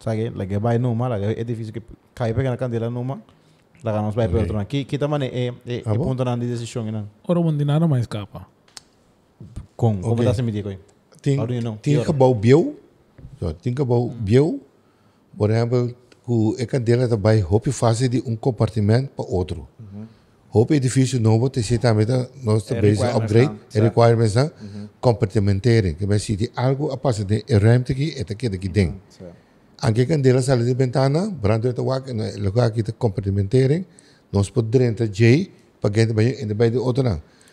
sabe, que vai numa, que é difícil que cai pegando a candela numa. Laga nós vai para outra. Que que também é é é ponto na decisão, né? Ora, onde nada mais capa. Com Okay. Vou está sem medir, coi. Think, Barulho não. Think about bio. So, think about bio. Por exemplo, que a cadeira também hope fazer de um compartimento para outro. Uhum. Hope edifício é novo te se também da nossa é base upgrade, é requirements na uhum. compartimentar. que vai ser algo a passar de ramp aqui é daqui daqui dentro. Anche candela sale de ventana, brando eta wak na né, lugar aqui de compartimentar, nós podemos entrar jay, para que ainda vai ainda vai de outro lado.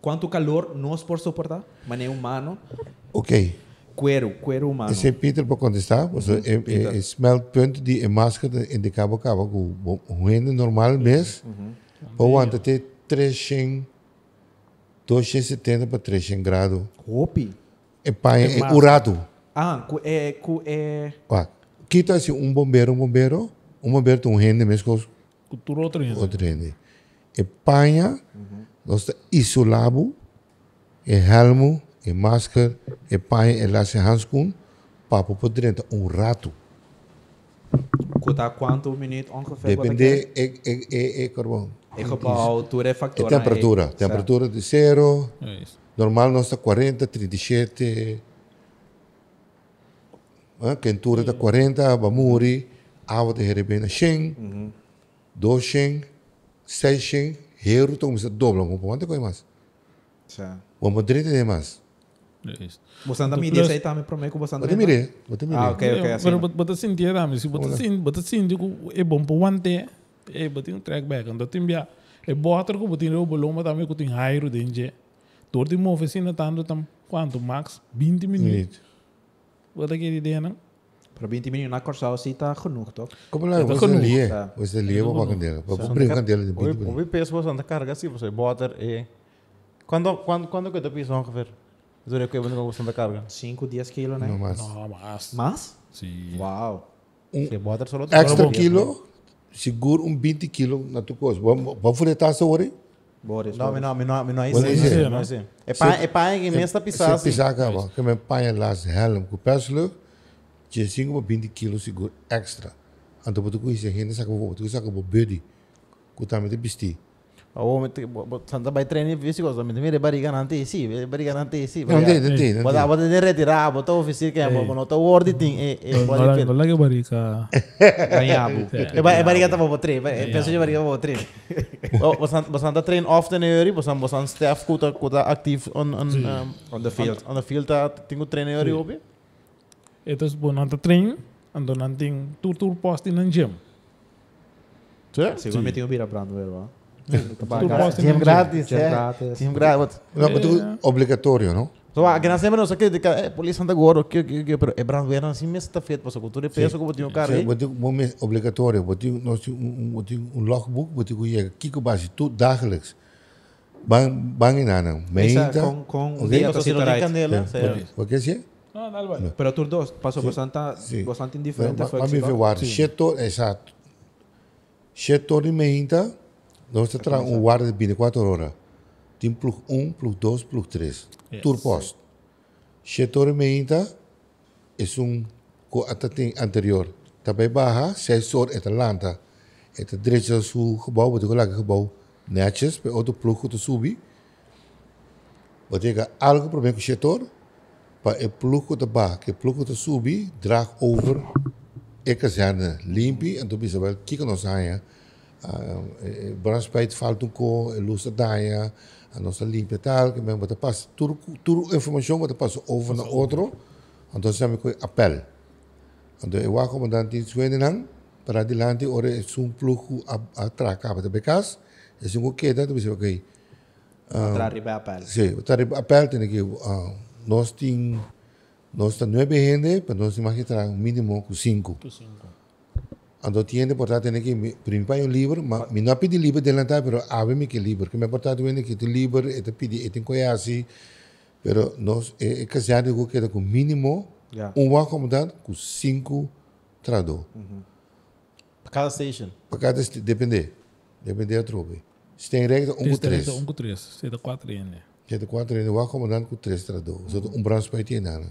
Quanto calor no por soportar? é humano. Ok. Cuero, cuero humano. é Peter para contestar, uh -huh. É, é, é smell punt de máscara en de cabo a cabo, un normal mes, uhum. uhum. Ou antes de 300, 270 para 300 grados. Hopi. É pai, é, é urado. Ah, é... Cu, é... quita assim, um bombeiro, um bombeiro, um bombeiro tem um rende mesmo com... Cultura outro rende. Outro rende. É panha... Uhum. Nós isolamos e helmo e máscara e pai e lasse handskun papo por dentro um rato. Kuta quanto minuto ongeveer? Depende é é é é carvão. É a altura é fator. Temperatura, temperatura de zero. É Normal nós está 40, 37. Ah, quentura está 40, bamuri, água de rebena 100, 200, 600. Eu tong bisa doblang kumpulan tu kau mas. Wa Madrid ni mas. Bastante mídia aí também promete que bastante. Bota mídia, bota mídia. Ah, ok, ok. Assim. Pero bota sim dia também, se bota sim, bota sim digo é bom para one day, é bota um é back, então tem bia. É boa outra que bota no bolão, mas também que tem higher denje. Todo de uma oficina tanto tam quanto max 20 minutos. Bota que ideia não? para 20 mil na kort sou Como genoeg toch? Kom é, ons leer, é leer wat para deel. Wat bring kan deel die bietjie. Hoeveel peso você anda die carga se você bota e quando quando quando que eu peso ongeveer? Durante que eu venho com a carga? 5, 10 kg, né? Não mais. Não, mais. Sim. Uau. Um você bota só extra quilo, seguro um 20 quilos na tua coisa. Vamos vamos fuletar essa hora? Boris. Não, não, não, não é isso. Não é isso. É pai, é pai que me está pisando. Se pisar acaba, que me pai lá se helm com o je sing mo binti kilo sigur extra anto botu ku hisa hena saka botu ku saka bo bedi ku tame te bisti Oh, met santa bai treni visi cosa, met mire bari ganante isi, bari ganante isi. Nanti, nanti, nanti. Boda boda ne retira, boda ofisir ke bo no to word thing e e bari. Bola ke bari ka. Ganhabu. E bari bari gata bo tre, penso je bari gata bo tre. Oh, bo santa train often e ori, bo san bo san staff kuta kuta active on on on the field. On the field ta tingu train e ori obi. Etas bonanta trem, ando nantin tur tour posti nan jam. Certo? Segundo me tem o Bira Brando, velho. Jam grátis, é. Jam grátis. Não, mas obrigatório, não? Então, a graça é menos que de é polícia anda agora, que que que é que, era assim mesmo está que, passou cultura, pensa que botinho cara aí. que, bom obrigatório, botinho nós um botinho um logbook, botinho que Kiko base tudo dagelijks. Bang bang nana, meita. Com com, o que é canela, certo? O que é? Ah, dale, vale. Pero tus dos pasó sí. bastante, sí. bastante indiferente. Pero, fue mami ve guarda. Sí. Setor, exacto. Setor y meinta, nós te um guarda de 24 horas. Tem plus 1, plus 2, plus 3. Yes. Turpost. Setor e meinta é um anterior. Também 6 sensor é Atlanta. É direito do gebouw, bedoel ik gebouw netjes, bij auto ploeg te subir. Betekent, algo problema com o Para o pluco de ba o pluco de subi, drag over, ik and zijn limpi, en toen is wel kieken ons aan je. Eh, eh, brandspijt valt een ko, daar en onze limpie taal, en we moeten pas, toer informatie, over naar otro, en dan zijn we een appel. En de ewa commandant in Zwenenang, para dilante ore sun pluku atraca ah, para becas, es un que da, tu oké. okay. Tratar de papel. Eh, appel tratar de papel tiene ik nós tem nove gente, para nós temos que trazer um mínimo com cinco. Com cinco. Ando tiene portate ne que prima um livro, mas me não pedi livro de mas pero ábreme que livro, que me portate bene que tu livro e te pidi, e te conhece, pero nós é, é casado com que com mínimo yeah. um acomodado com cinco trador. Uhum. Para cada station. Para cada depende, depende a trope. Se tem regra, um com três. Um com três, se dá quatro ainda. Né? Siete cuatro ni wa como dan con tres trado. So un braço para ti nada.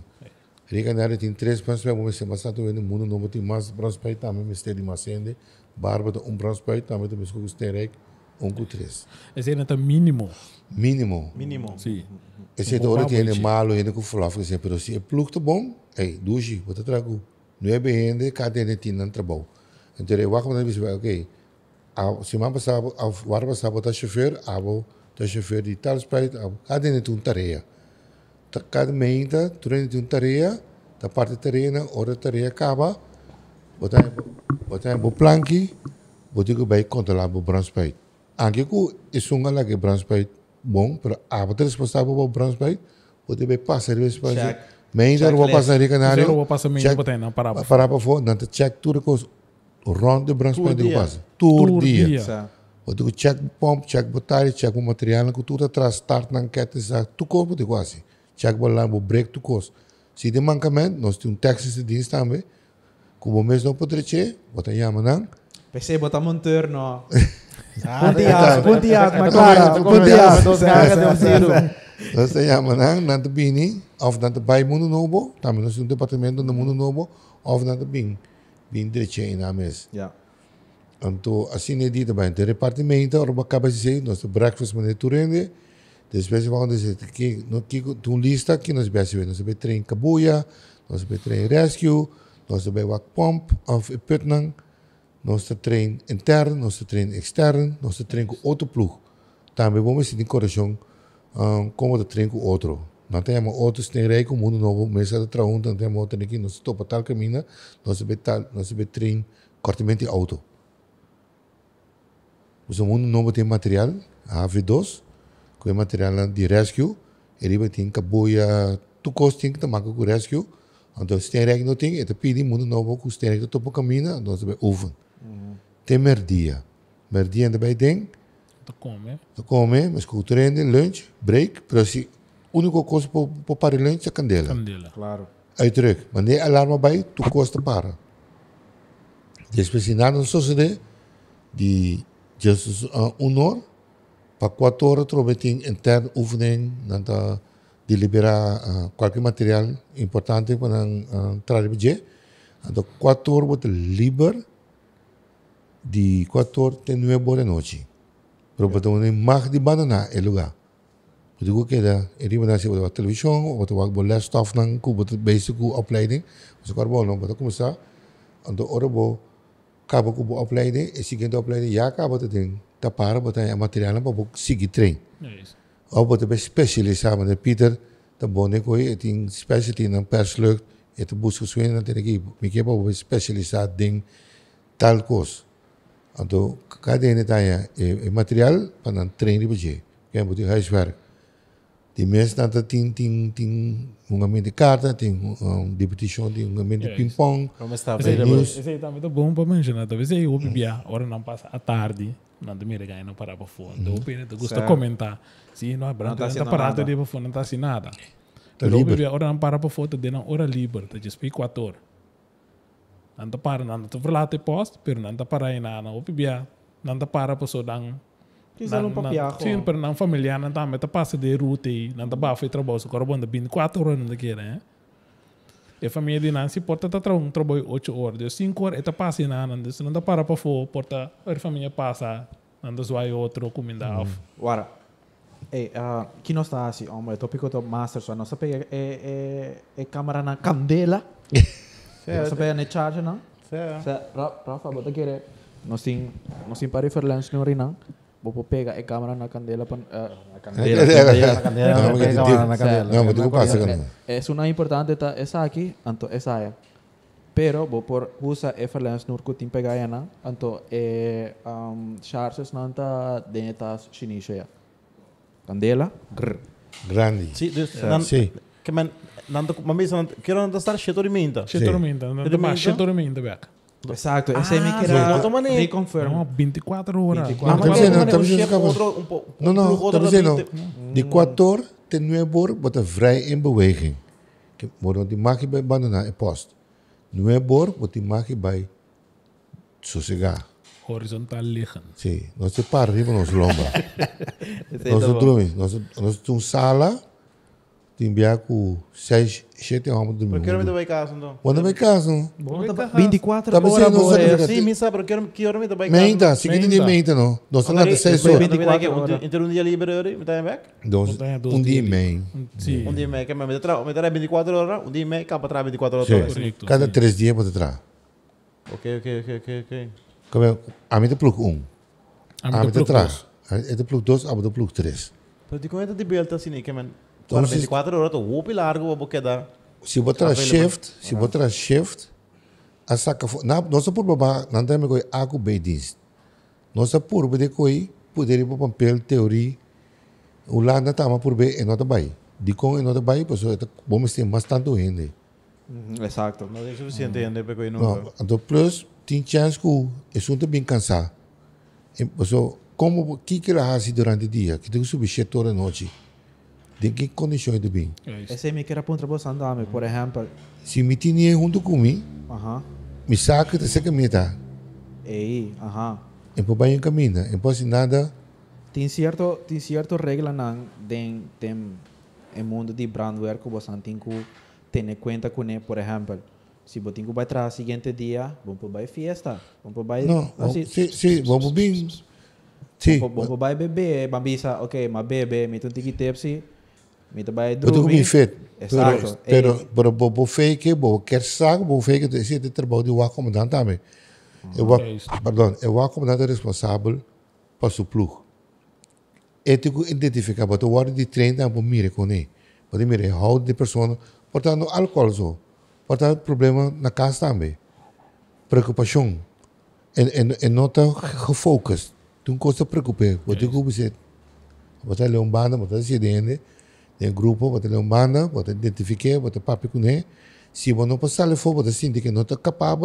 Rica nada tem três braços para você mas tu vendo mundo não tem mais braços para ti tá, mas tem mais sende. Barba tu um braço para ti tá, também tu mesmo com um com três. Esse é nata mínimo. Mínimo. Mínimo. Sim. Esse é da hora que ele é malo ele com flávio sempre assim. É plugto tá bom. Ei, duji, vou te trago. Não é bem ainda, cada ele tem um trabalho. Então eu vou como ele ok. Ah, semana passada, a hora passada, o chofer, a ah, então, de tá chauffeur de Tarspai, cada um tem tarefa. Cada meia, durante uma tarefa, da parte da tarefa, né? outra tarefa acaba, botar botar o planque, botar o bairro controlar o Branspai. Aqui ah, é que ah, isso não é que Branspai bom, para a outra responsável para o Branspai, botar bem passar a responsável. Meia, eu vou passar a canário. Eu vou passar meia, botar não parar. Parar para fora, não check tudo com o rondo de Branspai de passa. Tur dia. Wat doe check pomp, check batterij, check material Ik doe dat als start een enquête en zeg, toekomst ik Check wat lang, wat breekt toekomst. Zie je mankement, dan is het een technische dienst aan me. Kom het wat een wat een no. Puntiak, puntiak, maar klaar. Puntiak, dat een jammer. Dat is een de bini, of dan bij moeder nobo, dan is een departement de of dan bing. Bing de rechtje in então assim é dito bem, tem repartimento, arroba acaba dizer, nosso breakfast monitorando, eh? depois vão dizer que no que tu lista que nós bem nós vamos trem cabuia, nós vamos trem rescue, nós vamos ter pump, of putnang, nós vamos trem interno, nós vamos trem externo, nós vamos trem com outro plug. Também vamos sentir coração um, ah, como o trem com outro. Não temos outros tem rei com o mundo novo, mesa de traun, não temos outro aqui, nós topa tal caminho, nós vamos tal, nós bem trem cortamente auto o mundo novo tem material, a AV2, que é material de rescue. Ele tem que boia, tu costa tem que tomar com o rescue. Então, se tem regra não tem, E ele pede mundo novo que os tem regra topo caminha, então você vai ouvir. Tem merdia. Merdia ainda vai tem. Tu come. Tu come, mas com o treino, lunch, break, para se única coisa para parar o lunch é a candela. Candela. Claro. Aí terug. Wanneer é alarma bij, toekomst te paren. Dus se zien daar een sociëteit Jesus uh, ah, unor, para quatro horas, trovetim inter uvnen, nanta deliberar uh, qualquer material importante para uh, trazer para Então, quatro horas, você liber de quatro horas, tem nove horas de noite. Para você ter mais de banana, é lugar. Porque eu quero, eu digo, você vai televisão, ou você vai para o laptop, ou você vai para a opleiding, o vai para o começar, então, ora, vou kabo kubu opleiding, isiginto eh, opleiding, ya kabo te oh, eh, eh, ding, ta bota ya materialan pa buk sigi train. Nice. Of bota be specialist samen de Peter de bone koi, het in specialty na perslucht, het bus geswin na tenegi, mike pa be specialist sa ding talkos. Anto kade ne ya e material pa nan train di beje, kaya buti huiswerk. Die mensen dat ting ting ting. alongamento de carta, tem um deputation de alongamento é de ping-pong. Mas esse aí também está é é bom para mencionar. Talvez aí o BBA, hora não passa a tarde, não me medo não parar para fora. Hum. Então, eu gosto de comentar. Sim, não é branco, não está assim tá parado ali para fora, não está assinada. Pero tá o BBA, hora não para para foto tem uma hora livre, está de 4 horas. Não está parado, não está para lá até posto, mas não está parado aí nada. na BBA, não está para para só dar sim zelo papjaho. Ti per nam familja na tam, tá ta pasa de ruti, na ta bafo é e traboso, kora bonda bin 4 horas na kira, eh? E família de Nancy porta tá um trabalho 8 horas, de 5 horas, eta tá passa não anda se não dá para para for, porta a família passa, anda zoai outro comida uhum. a off. Ora. Ei, uh, ah, que nós está assim, homem o tópico do master, só não sabe é é é, é câmara na candela. Não sabe é charge não? Sim. Rafa, bota querer. Nós tem, nós tem para lanche não no não Bopo pega e é câmera na candela. Pan, uh, é, na candela. é candela. É, na candela. Não, mas digo passa que não. Isso não importante, tá, essa aqui, então essa é. Pero, vou por usa e falando no que tem pegar ela, então é um, charges não tá dentro chinesa já. Candela. Grande. Sim, sim. Que man, nanto, mas mesmo, quero andar estar cheio de minta. Cheio de minta, mas cheio de minta, Exacto, ese ah, es mi querido. No toman No, 24 horas. 24 horas. No, No, no, estamos diciendo. De 14 tot 9 uur wordt er vrij in beweging. Worden die magie bij banana en post. 9 uur wordt die magie bij sossegar. Horizontal liggen. Sim, nós separamos nos lomba. nós dormimos, nós nós sala. Timbiaku 6 7 homem do mundo. ¿Por qué hora me te casa entonces? ¿Cuándo me caso? Bueno, 24 horas. Tá sí, misa, pero ¿qué hora, qué hora me te casa? Menta, seguinte dia menta, não. Nós estamos 6 horas. Entre um dia livre hoje, me está back? Dois, um dia e meio. Um dia e meio, que me me me 24 horas, um dia e meio, cá para trás 24 horas. Cada 3 dias para trás. Ok, ok, ok, ok, ok. Como a mim te plug 1. A mim é traz. Eu te plug 2, a mim te plug 3. Pero de como é que te belta assim, que mano? Então para 24 horas, hubo largo vamos quedar. Si tá vos traes shift, si vos traes shift, a saca não na nossa problema não tem coisa algo bem diz nossa purba de coi poder ir para papel teoria o lá na por bem. é outro bai de com é nota bai pois é vamos ter bastante rende uhum, exato não é suficiente ainda uhum. para coi não então plus tem chance que isso não é bem Por isso, como que que ela faz durante o dia que tem que subir toda a noite que condições também. Essa é minha que era para andar, por exemplo. Se me tinha junto comigo, uh -huh. me saca dessa caminhada. Tá? Ei, aham. Uh -huh. Eu vou banho caminha, né? eu posso nada. Tem certo, tem certo regra na né? tem tem em mundo de brandware que você tem que ter conta com ele, por exemplo. Se você tem que vai trazer seguinte dia, vamos para a festa, vamos para Não, assim, sim, sim, vamos bem. Sim. Vamos para beber, babisa, ok, mas bebê me tem que ter Mita Mitabai Betul mi fit. Exacto. Pero, eh. pero, pero bo fake, bo kersak, bo fake, de siete trabalho de wa comandante também. Eu wa, perdão, eu wa comandante responsável para sua plug. Ético identificar, botou o de trem da bo mire com ele. Botou mire, how de pessoa, portando álcool zo. Portando problema na casa também. Preocupação. En, en, en não está gefocust. não costa preocupar. preocupen. Wat ik ook bezit. Wat hij leonbaande, wat hij zit in. de grupo, bote le humana, você identifique, bote papi com ele. Se você não passar le fogo, bote sente que não está capaz,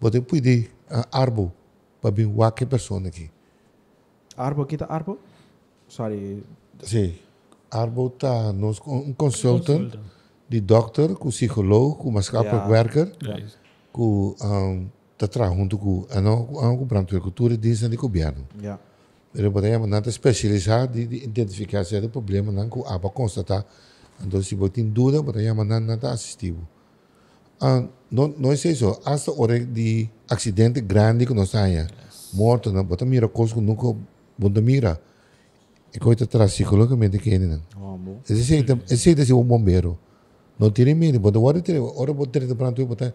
você pode arbo para vir qualquer pessoa aqui. Arbo aqui está arbo? Sorry. Sim. Arbo está nos um consultant, de doctor, com psicólogo, com mascapa yeah. worker, yeah. com um, está junto com a não com a cultura de governo. Yeah. Rebodajemo te specialisaat die de identificatie de problema dan ku apa constatar. Tá? Então se você tem dúvida, bodajemo nan nata assistivo. Ah, não, não é isso. Hasta hora de acidente grande que nós saia, morto não bota mira coisa que nunca bota mira. E coita traz psicologicamente que ele é, não. Né? Esse é esse é esse o bombeiro. Não tem medo, bota hora ter hora bota ter de pronto bota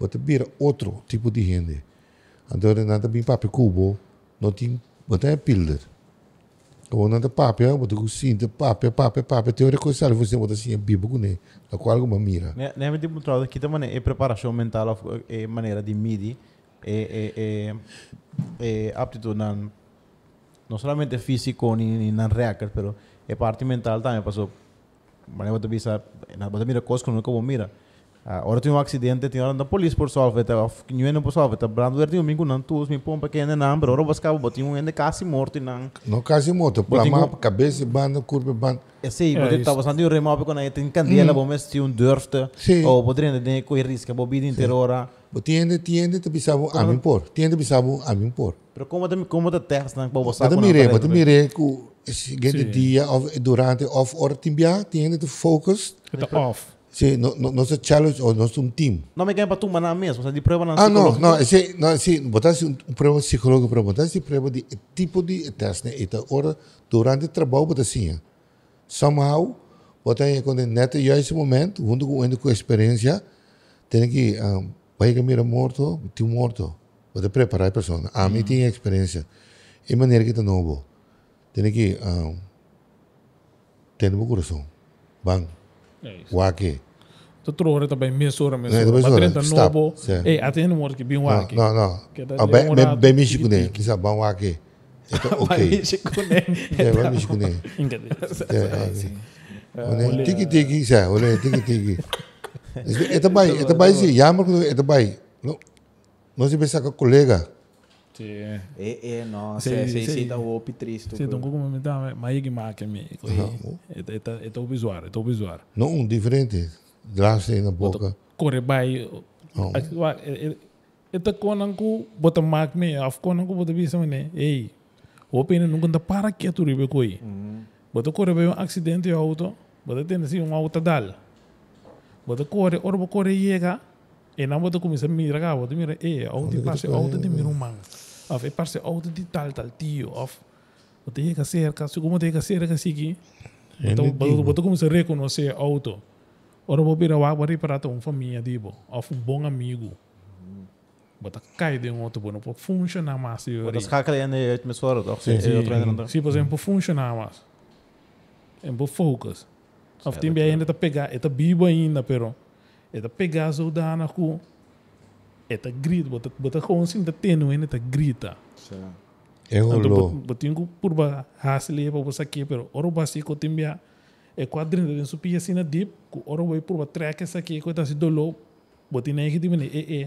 bota mira outro tipo de gente. Então é nada bem papo cubo, não tem é बताएं पिलर ओनंद पापया बत गुसिंद पापया पापया पापया teoria coisa ali você bota assim a é né? tá com ele, a qual alguma mira né né tipo trado aqui também é preparação mental é, é maneira de medir é é é é aptitude não não somente físico nem na reacar mas é parte mental também passou maneira de pensar na bota é mira coisas que nunca vou mira Ora tinha um acidente, tinha hora da polícia por salve, tá, ninguém por salve, tá brando verde um mingo não tu, me põe para quem não, bro, ora bascava, botinha um ende quase morto não. Não quase morto, para uma cabeça banda, curva banda. É sim, porque estava bastante remóvel quando aí tem candela, bom mês tinha um dörfte, ou poderia ter correr risco, bobida inteira hora. Tiende, tiende, te pisava a mim por, tiende pisava a mim por. Mas como te como te testa, não vou passar. Mas mirei, mas mirei que esse dia durante off hora timbia, tiende te focus. Te off. Sí, no, no, no es challenge o no es un team. No me caen para tu maná mismo, o sea, de prueba no Ah, no, no, sí, no, sí, botas un, un prueba psicológica, pero botaste prueba de eh, tipo de teste, eh, né? Então, eh, ora, durante o trabalho, botaste somehow, botaste quando neto, e esse momento, junto com, junto com experiência, tem que, um, vai mm. que mira morto, tio morto, botas preparar a pessoa. A mim tem experiência. E maneira que está novo. Tem que, um, ter um coração. Bang wake é to trore ta bay mesora mesora ba trenta nobo e aten mor ki bin wake não não bem bem mi shikune ki está ban wake eto okay ba mi shikune e ba mi shikune ingade eh, ole tiki tiki sa olha tiki tiki eta bay eta bay já yamar eta bay não não se pensa com colega é é nossa no, see, see, see ta como me dá mas é kogu mida ma ei märka midagi et et et hoopis vaare et hoopis vaare no on diferente glass na boca correbai eta eh, eh, konanku bota mark me af konanku bota bisa mane ei opina nunca da para que tu ribe koi bota correbai um acidente auto bota tem assim um auto dal bota corre orbo corre chega e na moto começa a mirar cá moto mira e auto passe auto de mira um man ah. of e eh, passe auto de tal tal tio of te tem que ser se como tem que ser que sigi é então o moto começa a reconhecer auto ora vou virar água ali para uma família tipo of um bom amigo bota cair de um outro não para funcionar mais e bota escala ainda é mais fora do Sim, por exemplo funcionar mais é um pouco focus of tem é ainda tá pegar é tá bibo ainda pero Eta pegar zodanig hoe eta grita, é é bota bota gewoon zien dat tenu en eta grita. Engolo. Botingo por ba hasle pa bosa ke pero oro basi ko timbia e é quadrin de su pia sina dip ku oro boy por ba track esa ke ko ta si assim dolo botina ke dimene e né? e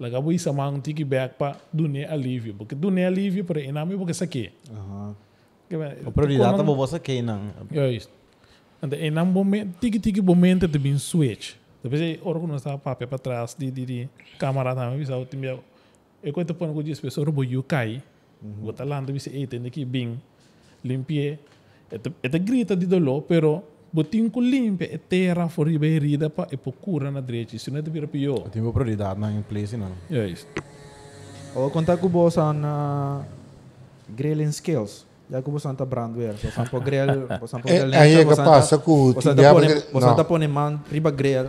la gabo isa mang tiki back pa dune alívio porque dune alívio para ename porque sa ke. Aham. A prioridade é você que não. É isso. Então, em um momento, tiki tiki momento de bem switch. Depois aí, organizar papel para trás, de, de, de câmara também, bisa, o time, eu conto para o dia, as pessoas, o eu cai, o talento, bisa, ei, tem que bem, limpie, é grita de dolor, pero, botinho com limpe é terra, for ribeirida, pa, é procura na direita, isso não é de vira pior. Tem uma prioridade na place, não? É isso. Eu contar com o Bossa na Grilling Skills. Já que você está brandware, é, você está por grill, você está por grill. Aí é que passa com o Você está pondo man, riba grill.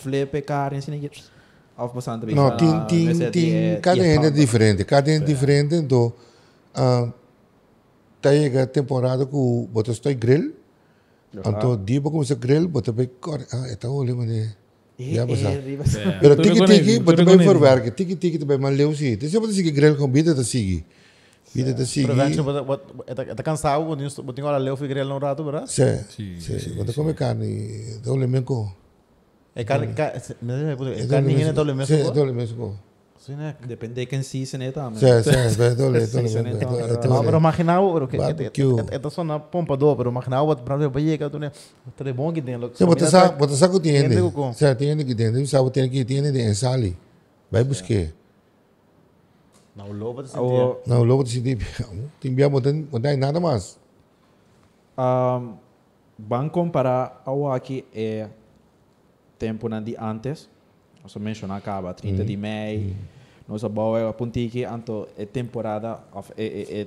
Flip, Karen, Sinigits. Aufpassante, Bichara. Não, tem, tem, tem. Cada ano é diferente. Cada ano é diferente. Então, tá aí a temporada que o Botas está grill. Então, diba como se grill, Botas cor Ah, tá olhando, mané. Ya basta. Pero tiki tiki, bata bay for work. Tiki tiki tu bay maleu si. Tisi bata sigi grill com Vida tá sigi. Bita ta sigi. Prevention bata bata cansado, bata tinha hora leu fi grill no rato, verdade? Sim. Sim. Bata come carne, doble menco. Ekar, ka, ekar një në dole me suko? Se, dole me suko. Sinek. Depende që në season e ta. Se, se, se, dole, dole. Ah, pero imaginau, pero que esta zona pompa do, pero imaginau wat pra ver baie que tu ne tre bom que tem. Se você sabe, você sabe que tem. Se tem que tem, você sabe tem que tem de ensali. Vai buscar. Na Uloba de Sintipe. Na Uloba de Sintipe. Tem bia botan, botan nada mais. Um, vão comparar ao aqui é eh, tempo de antes. Você que acaba 30 de maio. Mm. Nós agora apontei que anto é temporada é, é, é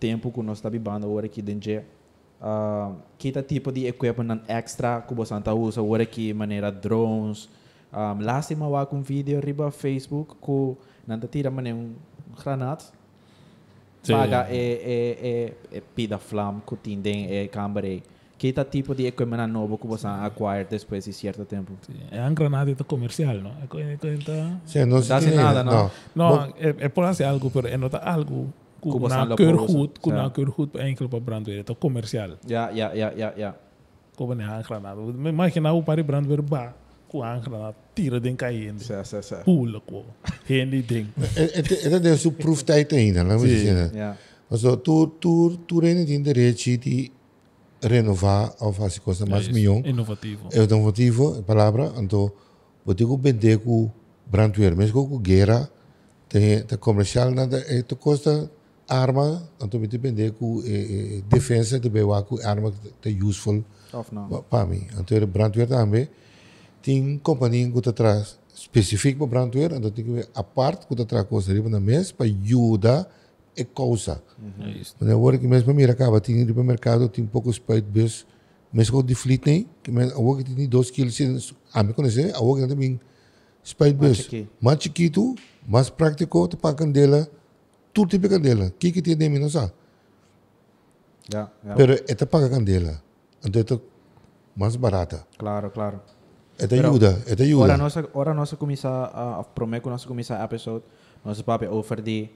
tempo que nós estamos vivendo agora aqui dentro. Uh, que tipo de equipamento extra que você está usa agora aqui maneira drones. Um, lástima lá com vídeo riba Facebook que não te tira maneira um granado. Paga é, é, é, pida flam que tem é câmera. ¿Qué tipo de equipamiento nuevo que vas a acquirir después de cierto tiempo? Sí. Es un granadito comercial, ¿no? Sí, no se hace nada, ¿no? No, es por hacer algo, pero es nota algo. Kuna keur goed, kuna keur goed enkel op brandweer. Het is commercieel. Ja, ja, ja, ja, ja. Komen een handgranaat. Maar je nou paar brandweer ba, kun handgranaat tieren ding kan je in. Ja, ja, ja. Poelen é heen die ding. Het is een proeftijd in, laat me zeggen. Ja. Maar zo, toen, toen, toen reden de renovar ou fazer coisa mais é isso. melhor. Inovativo. É inovativo, a palavra. Então, eu ter que vender com brandoeiro, mesmo com guerra, tem, tem comercial, nada, é coisa arma, então me depende com eh, eh defesa de bewa com arma que é useful para mim. Então o brandware também. Tem companhia que está atrás específico para brandware, então tem que ver a parte que está atrás coisa ali na mesa para ajudar é coisa. Uhum. É isso. Agora que mesmo mira acaba, tinha ido para o mercado, tinha pouco respeito disso, mas quando deflitem, que agora que tinha 2 quilos, a me conhecer, agora também respeito disso. Mais chiquito, mais prático, para a candela, tudo tipo de candela. O que que tem de mim, não sabe? Yeah, yeah. Pero é para a candela, então é mais barata. Claro, claro. É te ajuda, é te ajuda. a nossa, ora, nossa comissão, a, a prometo que nós começar a pessoa, nosso papo é oferecer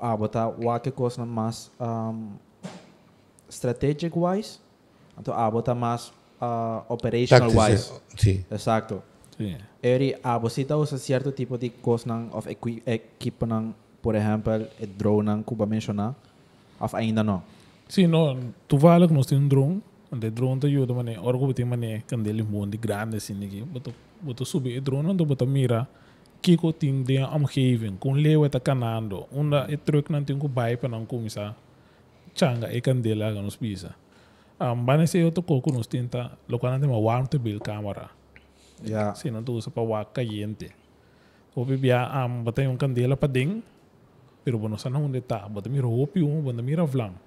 ah, botar qualquer coisa mais um, strategic wise, então ah, botar mais uh, ah, operational wise. Sí. Eh, exato Sí. Eri, ah, você tá usa certo tipo de coisa of equi equipo por exemplo, drone nan, Cuba mencionar, of ainda não? Sim, não, tu vale que nós temos um drone, de drone te ajuda, mané, orgo tem mané, candele um grande assim, né, botou botou subir drone, então botou mira, kiko ting de omgeving, kun lewe ta kanando, onda e truk nan ting ko bai pa nan kung isa, changa e kan ga nos us pisa. Um, bane se yo to koko nos tinta, lo kan ante ma warm to bil kamera. Ya. Si nan to usa pa wak kayente. Opi biya am um, bata yung kandela pa ding, pero bono sana hunde ta, bata mira hopi um, bata mira vlam.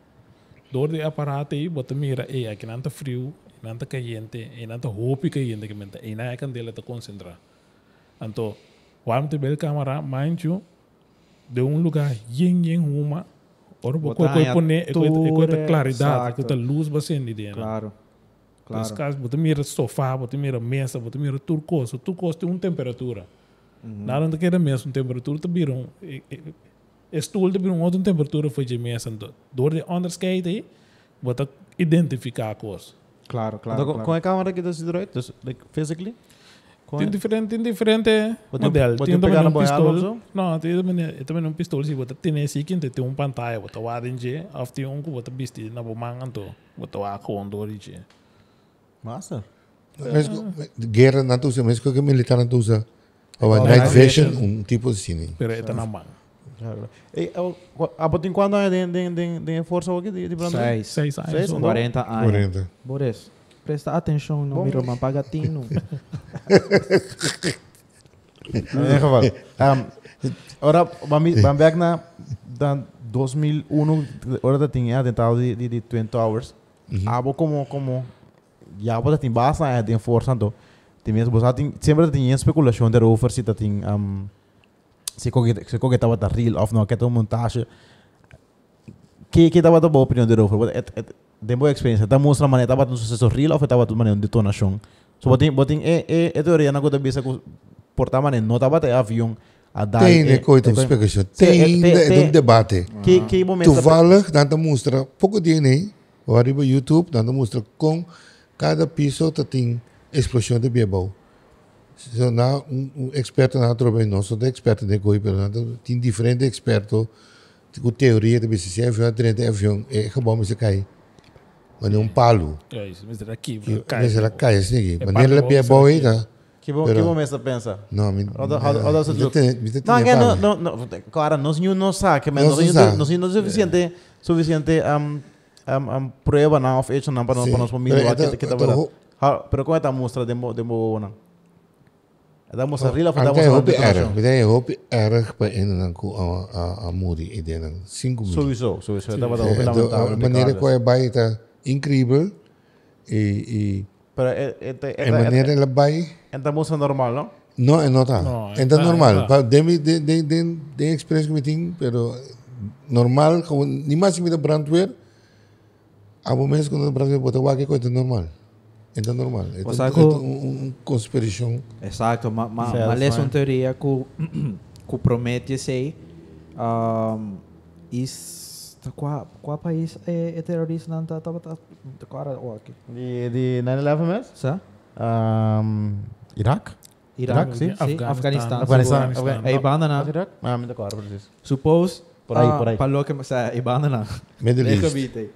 Dor de aparate i, bata mira e, akin anta frio, inanta e kayente, inanta e hopi kayente, kementa, ina ya kandela ta concentrar. E kan Anto, O árbitro bel câmera, mind you, de um lugar, yen yen uma, ora boco coi pone, coi coi claridade, que coi luz vai ser ali Claro. Claro. Nesse caso, você mira sofá, você mira mesa, você mira turcoso. Turcoso tem um temperatura. Uhum. Na hora que era mesa, uma temperatura, você viram, estou eh, eh, Estudo, viram vira outra temperatura, foi de mesa. Dor de skate, aí, eh, você identificar a coisa. Claro, claro. Então, claro. Com a câmera que se você direito, physically? Tem diferente, tem diferente modelo. Botou tem um pistol. Não, tem também, também um pistol. Se você tem esse aqui, tem um pantalha, você vai em ou tem um que você bisti na bomanga, você vai com um dor em Massa. Eh, guerra não usa, mas que militar não usa. Ou a night vision, ah, um tipo de cine. Pero é na manga. Há quanto quando tem força aqui de Brandão? Seis. Seis anos. Seis anos. Quarenta. Por isso. Presta atenção no Miroma Pagatino. É, Erval. um, ora, vamos ver na dan 2001, ora tinha atentado de, de, de 20 hours. Uhum. Abo ah, como como já você tem base na de enforçando. Tem mesmo você tem sempre tem especulação de over se tem um se coge se coge da real of não que é montagem. Que que estava da boa opinião de over tem boa experiência. Tá mostrando maneira, tá batendo sucesso real ou tá batendo maneira de detonação? So, botem, botem, eh, é, eh, é, eh, é teoria na conta bisa portar maneira, não tá batendo avião. A dar, tem, né, coito, explicação. Tem, é um debate. Que, que momento... Tu fala, nada mostra, pouco dia, né? Agora no YouTube, nada mostra com cada piso tá tem explosão de bebel. Se não, um, um experto na outra vez, não sou de experto tipo de coi, portanto, tem diferente experto com teoria de BCC, avião, trem de avião, é que bom você cair. Mani um palo Ya, é isso, mas era aqui. Mas era tipo, cá, esse aqui. É Mani ele é bom aí, tá? Que bom, que bom mesmo pensa. Não, me. Olha não truque. Não, que não, não, não. Claro, nós não não não mas nós nenhum não é suficiente, suficiente um, um, não prova não, of hecho não para nós para nós família não que não verdade. Pero como é tá não de de boa não mostra não fa não mostra. não era, não dai hope era para ainda não com a a muri e não 5 não Subiu, não da não hope não Maneira não é baita. increíble. Y, y Pero eh, este, en manera en este, la valle. Esta música normal, ¿no? No, No, está. es normal. De, de, de, de, de experiencia que tengo, pero eh, normal, ni más si me da brandware, a mes cuando brandware puede guardar que es normal. Esta normal. Esta, o sea, una conspiración. Exacto, mas ma, ma, ma que, que promete ser. Um, Kwa, kwa país é, é terrorista não está tá, tá, tá, cara aqui. De, de 9-11 mesmo? Sim. Um, Iraque? Iraque, sim. Afeganistão. Afeganistão. É Ibanda não. Né? Iraque? Ah, me decoro por isso. Suppose... Por aí, ah, por aí. Falou que... Sa, Ibanda não. Middle East. Lechobite.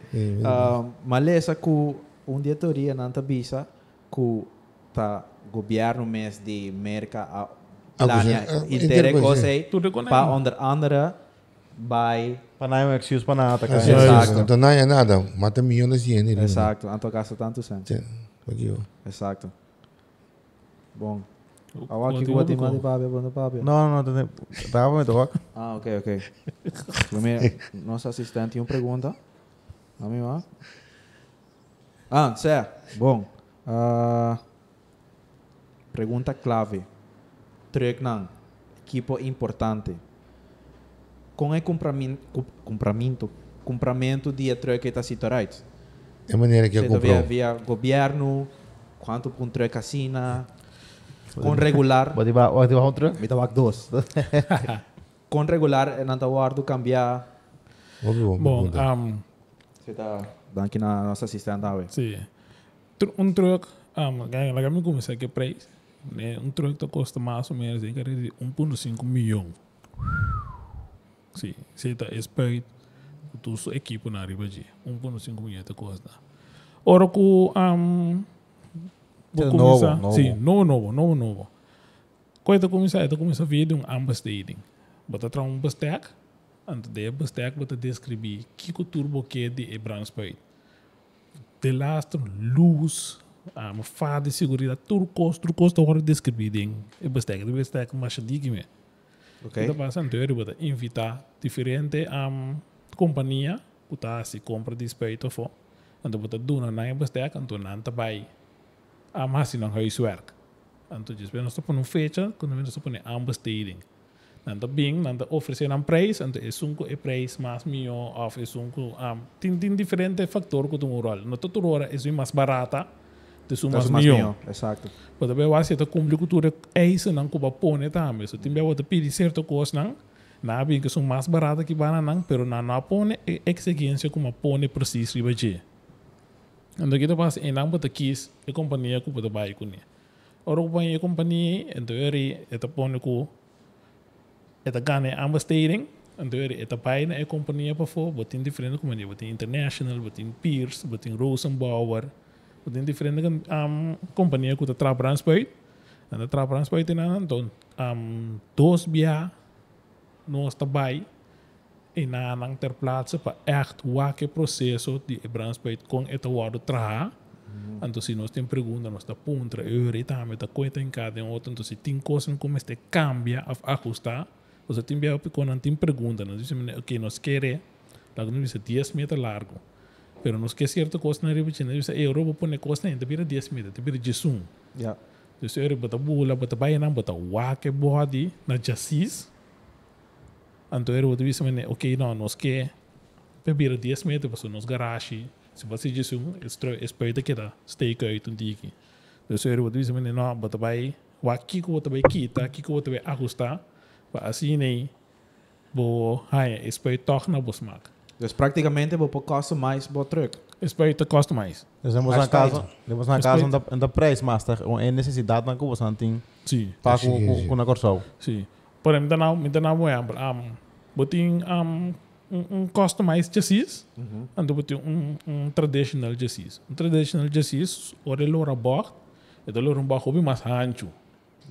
Ah, Malesa ku um dia teoria não né? está bisa ku tá governo mês de América a... Ah, é. Lania, interesse, tudo com para, onder andra, by Pa najmo excuse para nada. Kaj, ja, exato. To naj je nada. mata milhões de dinero. Exacto. Anto gasto tanto sem. Sí. Podijo. Exacto. Bom. A não não não não ti babi, bodo babi. No, Não, não, não. Bravo me dovak. Ah, ok, ok. Primeiro, nosso assistente, uma pergunta. A mim, ó. Ah, certo. Bom. Uh, ah, pergunta clave. Treknan. Equipo importante com o compramento, compramento de troca de citaraites. É maneira que eu comprou. Havia governo, quanto com troca assina, com regular. Vou é te dar um outro Me dá dois. Com regular, não está guardo cambiar. Bom, um, você está dando aqui na nossa assistente, Sim. Um troco, um, lá me comecei que preço, né? Um troco tá custa mais ou menos 1,5 milhão. Sí, está expert tu su equipo na riba ji. Um pono sin kunye ta coisa. Ora ku um vou começar, novo, sim, novo, novo, novo, novo. não não não eu começar a ver de um ambassading. Bota tra um bastec, antes de bastec bota descrever que que turbo que de brands para Delastro, luz, um, fada de segurança, turcos, turcos, tu hora descrever de bastec, de bastec, mas diga-me. Okay. Kita bahas anterior buat invitar diferente um, companhia, kita si compra despeito fo, anto buat duna nang bestek anto nanta bai, am não há isso work então jispe nós pun um fecha, quando nós pun ambas tiring, nanta bing nanto oferecer um preço, anto esunco é preço mais mio, of esunco um, tem tem diferente fator que tu moral, não todo hora é mais barata të sumas një jo. Tá é né, tá, e saktë. Po të bëva se të kumbli kulturë e isë nang ku bapone ta me, so timbe të pidi certo cos nang, que são mais baratas que banana nang, pero na na pone é exigência como pone é preciso então, né? e bagé. Então que passa em nang para quis e companhia ku para bai ku ni. Ora ku bai companhia, então eri eta pone ku eta gane ambastering, então eri eta bai na e companhia para for, botin diferente companhia, botin international, botin pierce botin Rosenbauer, Kutin diferente dengan um, companhia que tetra transportando, Anda transportando transport itu nanti nonton um, dos via nós também e na não ter plaza para act hmm. o que processo de transporte com esta wado tra então se nós tem pergunta nós está pontra euro e também está coisa em cada um outro então se tem coisa não como este cambia a ajustar você tem via o pico não tem pergunta nós dizemos ok nós querer lá que nós 10 metros largo pero que cierto kért a kosztani ribicsin, és Európa pone kosztani, de bire 10 mil, de bire ya Ja. Dus er bata bula, bata bayanam, bata wake bohadi, na jasis. Anto er bata bisa mene, ok, no, nos ke, pe bire 10 mil, pasu nos garage, se pasi gisum, espeita keda, stay que un diki. Dus er bata bisa mene, no, bata bay, wa kiko bata bay kita, kiko bata bay ajusta, ba asine, bo, hai, espeita toch na bosmak. Eles praticamente vão para casa mais para truck. Respeita costa mais. Nós temos na casa, temos na casa onde onde preço master, é necessidade na coisa não tem. Para com o na corção. Sim. Porém, me dá não, me dá não é, um, botin um um costo mais chassis, mhm. ando botin um um traditional chassis. Um traditional chassis, ora lora bor, é da lora um bor hobby mais ancho.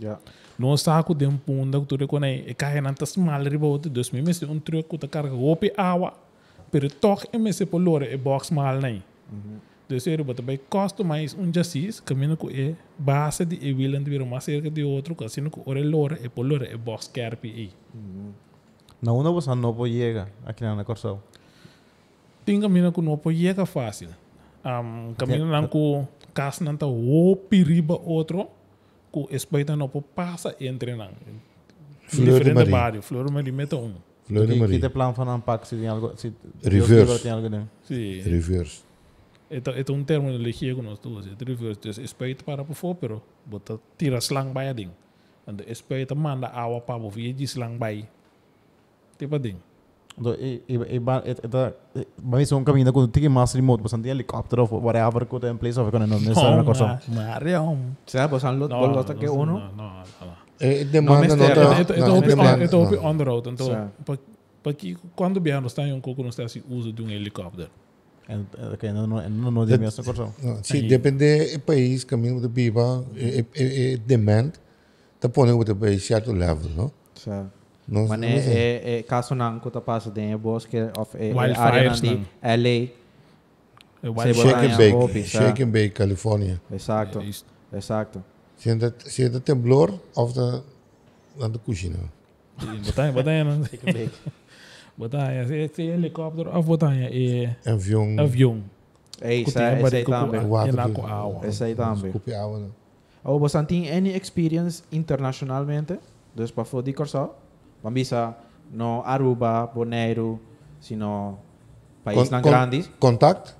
Yeah. No saco de um ponto que tu reconhece, é carregando tantas malribas de 2000, meses um truque que carrega roupa água pero e me se polore e box mal nei. Dus eu boto bem custo mais um jacis, caminho com e base de e willen vir mais cerca de outro, casino com ore lore e polore e box carpi e. Na una você não pode chegar aqui na Corsão. Tem caminho com não pode chegar fácil. Um, caminho não com cas não tá o piriba outro, com espeita não pode passa entre não. Flor de Maria. Flor de Maria, meta um. Fleury tem Kite plan van aanpak zit in algo. Zit, reverse. In sí. Reverse. Ito, é um termo elegido con nosotros, el reverse. Entonces, para por favor, pero bota tira slang baya ding. And the espeito manda awa pa por vieji slang bay. Tipo ding. e i, i, é i, man visste hon kamina kunde tigga massor i mot på sin helikopter och whatever kunde tem place av kunde não, nästa vecka så. Mariam. Så här på não, låt bolla Não não não não. no, não eh, demanda no, não, está, não, demanda, está on the road. Então, porque quando bem está em um coco não está se assim, uso de um helicóptero. É, não, não, não, essa corção. Sim, depende do país, caminho de BIBA, é demanda, está pondo o país certo level, não? Certo. Nos, Mane nos, e, e kaso nang ko tapas din e boss LA. Shake and bake, shake and bake California. Exacto. Exacto. Zie je temblor zie de bloor of de, aan de cuisine? Batanha, batanha. Batanha. Se é helicóptero, ou botanha é... Avião. Avião. É isso aí também. É isso aí também. Desculpe a água. Ou você tem any experience internacionalmente? Dos para fora de Corsó? Bambisa, no Aruba, Bonaire, sino países Con, grandes. Contact?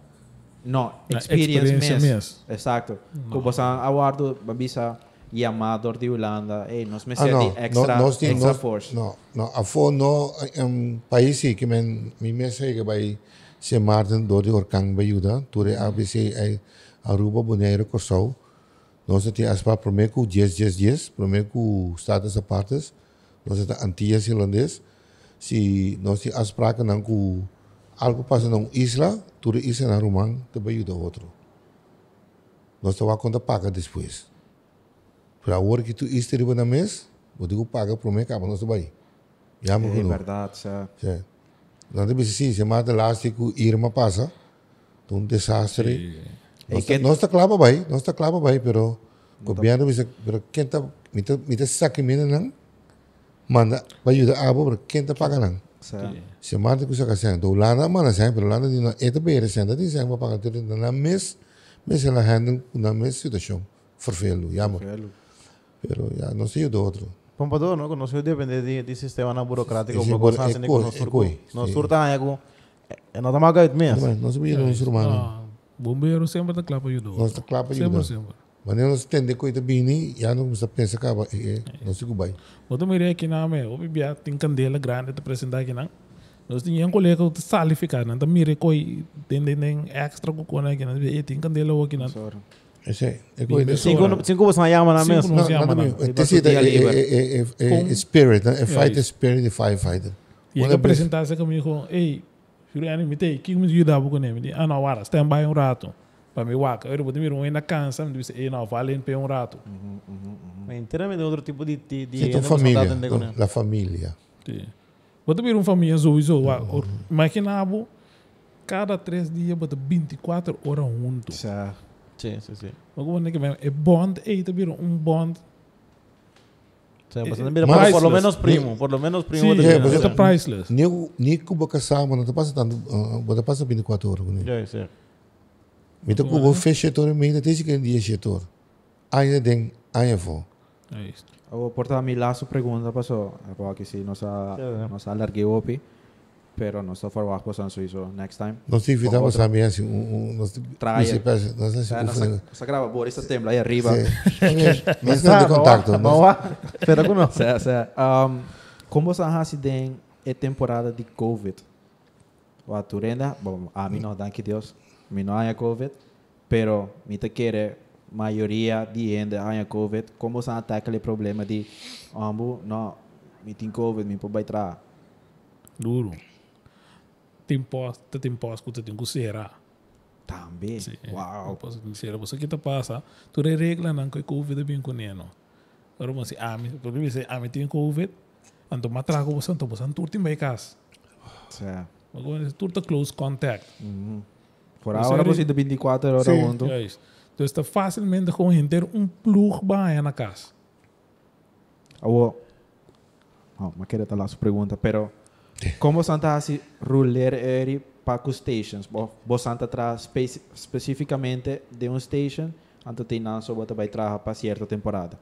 No, experience, experience mes. mes. Exacto. No. Como están aguardo, visa y amador de Holanda. Hey, nos me ah, no. extra, no, nos, extra nos, force. No, no. A fo no, um, país sí que men, mi me mm. eh, sé que vai se marten do de orkan bayuda, ture ABC ai Aruba, Bonaire, Corsau. Nós te aspa primeiro com 10, 10, 10, primeiro com estados apartes. Nós te Antillas irlandês. Se nós te aspa que não com algo passa numa isla, tudo isso na Romã te ajuda outro. Nós a conta paga depois. Para a hora que tu esteve na mesa, eu digo paga para o meu cabo, nós também. É verdade, certo. É. Não tem preciso, se mata elástico, irma passa. Então, um desastre. Sí. está claro bem, nós está claro bem, pero governo, pero quem está, me está, me está sacando não, manda, vai ajudar a ah, abo, pero quem está pagando não. Se marta ku saka seng, to lana mana seng, pero lana di na eta bere seng, da di seng ba pakan tere na mes, mes ela handle na mes situação, forfelo, yamo. Pero ya no sei do outro. Pompador, não, não sei depende de de sistema na burocrático, como coisa assim, como no No surta aí com não tá mal gaito mesmo. Não sabia no ser humano. Bombeiro sempre da clapa ajudou. Nossa clapa ajudou. Sempre sempre. भनेर त्यहाँ दिएको त बिहिनी यानो pensa acaba e não se cubai. Bodo mire aqui na me, obi bia tinkan dela grande te tá apresentar aqui na. Nós tinha um colega que salificar, não, então, mire coi tem tem extra com cona aqui na, e tinkan dela aqui na. Esse é coisa. Cinco cinco você chama na mesmo. Cinco chama na. Esse é é spirit, é fighter spirit, é firefighter. E apresentar-se comigo, ei, Juliano, me tem, que me ajudava com né? ele? Ah, não, agora, stand by um rato para me uaca, eu vou dormir um ainda cansa, me disse, não, vale para um rato. Uhum, uhum, uhum. inteiramente outro tipo de... de, de Sim, família, da família. Sim. Vou dormir uma família, zo, zo, uhum. Mm-hmm. imaginava, cada três dias, bota 24 horas junto. Sim, sim, sim. Mas que é bond, e também um bond, Sim, eh, eh, mas, por, lo menos primo, por lo menos primo. Sim, é, mas é priceless. Nego, nego, boca mas não te passa tanto, uh, não te passa 24 horas. Sim, sim. Miten ko em mim, sector tem que is geen die sector. Anje ding, anje voor. Eu porta a minha laço pergunta passou, eu aqui se nós nos alarguei o pi, pero nós só for bajo San Suizo next time. Nós invitamos a mim, assim um nós traia. Nós nós a nós grava boa, isso tembla aí arriba. Nós não de contato. Não, pero como. Como você ha se tem a temporada de COVID? O a mí mm. no, danke Dios, mí no haya COVID, pero mi te quiere mayoría de gente haya COVID, ¿Cómo se ataca el problema de ambos, no, mi tengo COVID, me puedo entrar. Duro. Te importa, te importa te tem que También, Sí. Wow. Pues, dizer, pues, ¿qué te tú Tú reglas con que COVID bien con ele, Pero, Agora pues, si mí, mí, porque dice, a mí tengo COVID, ando me trago pues, então você não tem mais casa. Turtă close contact. Mm-hmm. Por Você ah, oh, você de 24 horas ontem. É isso. Então está facilmente com ter um plug baia na casa. Oh, oh mas quero falar sua pergunta, pero como Santa assim ruler eri para stations? Bo Santa traz especificamente de um station, anto tem não só vai trabalhar para certa temporada.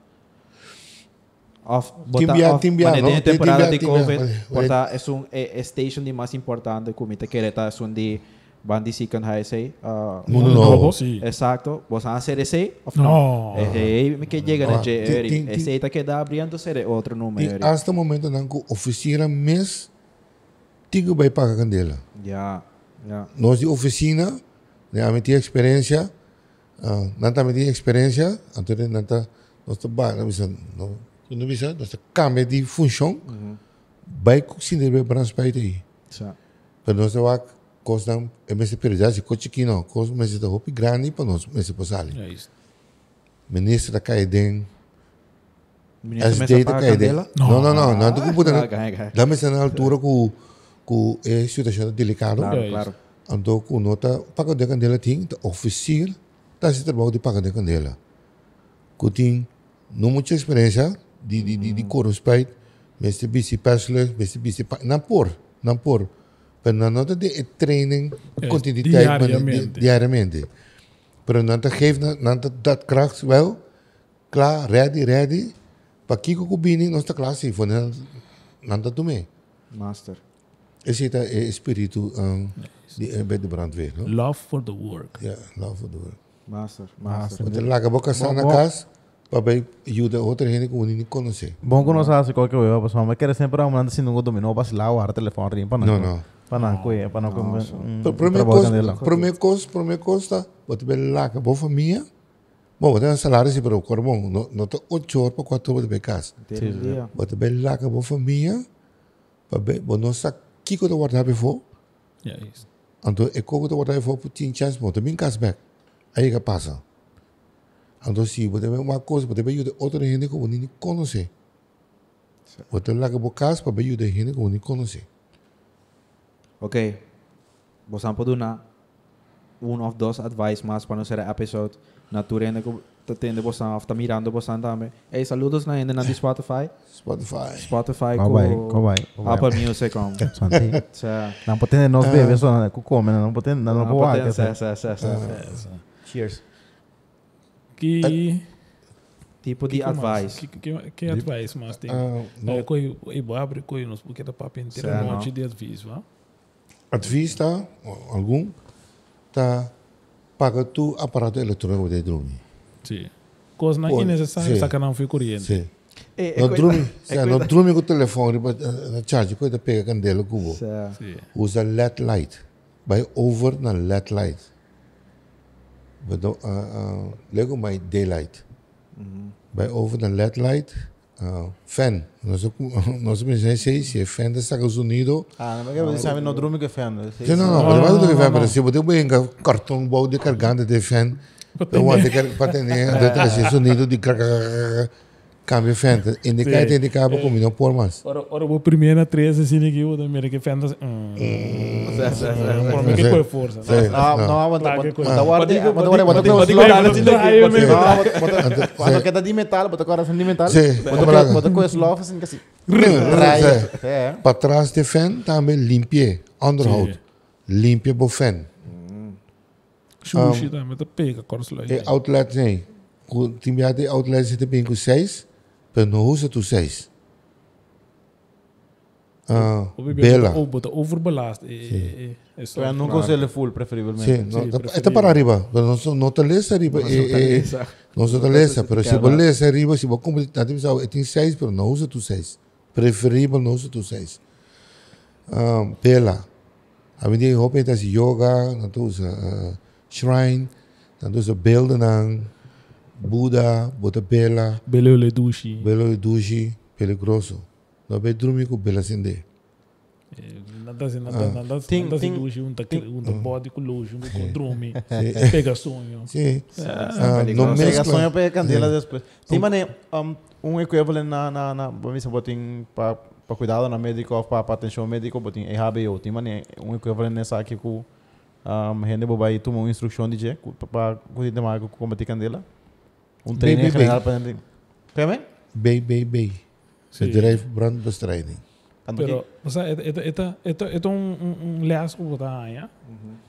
Of, botar, Timbia, of, Timbia, bueno, ¿no? temporada timbia, de COVID, timbia, porta, es un eh, eh, station de más importante como te quereta, es un de Bandy Sican HSA. Uh, ah, Mundo Novo. novo. Sí. Exacto. ¿Vos van a hacer ese? No. no. Eh, eh, que llega ah, a Ese eh, eh, está que está abriendo ser outro número. Y Até o momento, la oficina mes, tico vai pagar candela. já. ya. Nós de oficina, a tinha experiência, uh, ah, não também tinha experiência, então não está, nós estamos, não Und du bist ja, dass der kam mit die Funktion, mhm. bei Kuxin, der Brands bei dir. Ja. Para nós o acho que não é mais prioridade de coach aqui não, coisa mais da roupa grande para nós, mas se passar ali. É isso. Ministro da Caedem. Ministro da Caedem. Não, não, não, não, não Dá mais na altura com com é situação delicado. Claro, claro. Então com nota paga de candela o oficial, tá se trabalho de paga de candela. Que tem não muita experiência, di di di, di mm-hmm. Korus Pait, Mitsubishi Passless, bici Pait, Nampor, Nampor. Pernanota de training, continuïteit, diariamente. Pernanota geeft nanta, dat kracht wel, klaar, ready, ready. kiko Kubini, nossa classe, foi nanta me? Master. Is ta een spiritu um, die, eh, bij de brandweer? No? Love for the work. Ja, yeah, love for the work. Master, master. de laga boca sana kas. papel ayuda a otra gente que uno ni conoce. Vos conoces a cualquier huevo, pues mamá quiere siempre mandar si nunca dominó, para si la agarra teléfono arriba, para Não, não. Para não não para não mm, Primeira coisa, para não primeira coisa, vou te ver lá com a boa família. Bom, vou ter um salário se para o corpo, não, não estou oito horas para quatro horas de casa. Vou te ver lá que a boa família, para ver, vou não saber o que eu estou guardando para É isso. Então, eu estou guardando para o 10 chances, bom, também casback. Aí que passa. Entonces, si você tem una cosa, você tem ayuda a otra gente que usted ni conoce. Usted la que buscas para ayudar a gente que você ni conoce. Ok. Vos han podido una, un of dos advice más para nuestro episodio. Naturalmente que te tende vos han, está mirando vos han también. Hey, saludos na gente na Spotify. Spotify. Spotify. Spotify com Apple Music com. Não pode ter nós bebês, não pode ter, não pode ter. Cheers que é tipo de que advice. Que, que, que advice, mas tem. não ah, no, coi, eu abro coi nos porque da tá papo inteiro é um monte de advice, vá. Advice tá algum tá paga tu aparato eletrônico de drone. Sim. Coisa não é necessária, saca não fica corrente. Sim. É, no drume, no drume com o telefone, eh, na charge, coisa pega candela cubo. É. Usa LED light. Vai over na LED light but uh, uh, Lego by daylight. Mm-hmm. By over the LED light, uh, fan. Nós nós presidente é isso, é fan dos Estados Unidos. Ah, mas eu disse, não dorme que é fan. Né? Não, não, não, mas eu vou para cima, eu um cartão bom de cargando de fan. Eu para ter que para ter Estados Unidos de cargar cambio frente indicate indicaba eh, como no por más ahora ahora vos primera tres así ni que uno mira que frente mm. eh, por mí que fue fuerza no no aguanta aguanta guarda aguanta guarda aguanta cuando queda de metal bota coração eh. de metal bota bota com slow assim que assim para trás de frente também limpie underhold limpie bofen mm. Sushi também, tá pega, corso lá. É outlet, né? Tem outlet, você tem bem com seis penhoze Ah, bela. O bota o verbo é E, e, so, eu não conselho full preferiblemente Sim, não, sí, até para arriba, não não te lesa arriba. Não eh, eh, se te lesa, pero se você lesa arriba, se você completar, tem seis, pero não usa tu seis. Preferível não usa tu seis. Um, ah, bela. A mim tem roupa yoga, não usa uh, shrine, não usa building Buda, Botapela. Belo Ledushi. Belo Ledushi, Peligroso, Grosso. No bedroom com Bela Sende. É, nada, nandas assim, nada, ah. nandas assim, assim, Ledushi, um tak um tak nada, ku Ledushi, um nada, drume. É pega sonho. Sim. É, ah, no pega sonho pega candela depois. Tem mané um equivalente na na na, vamos botar para para cuidado na médico, para atenção médico, botin é HBO. Tem mané um equivalente nessa aqui com um, nada, bobai tu nada, instrução de nada, para cuidar nada, com combater candela. Ondernemer bij, bem, helpen. En die... Bem, bem, bem. bij. Ze sí. brandbestrijding. Pero, o sea, esta, esta, esta, esta es un, un, un que botada allá.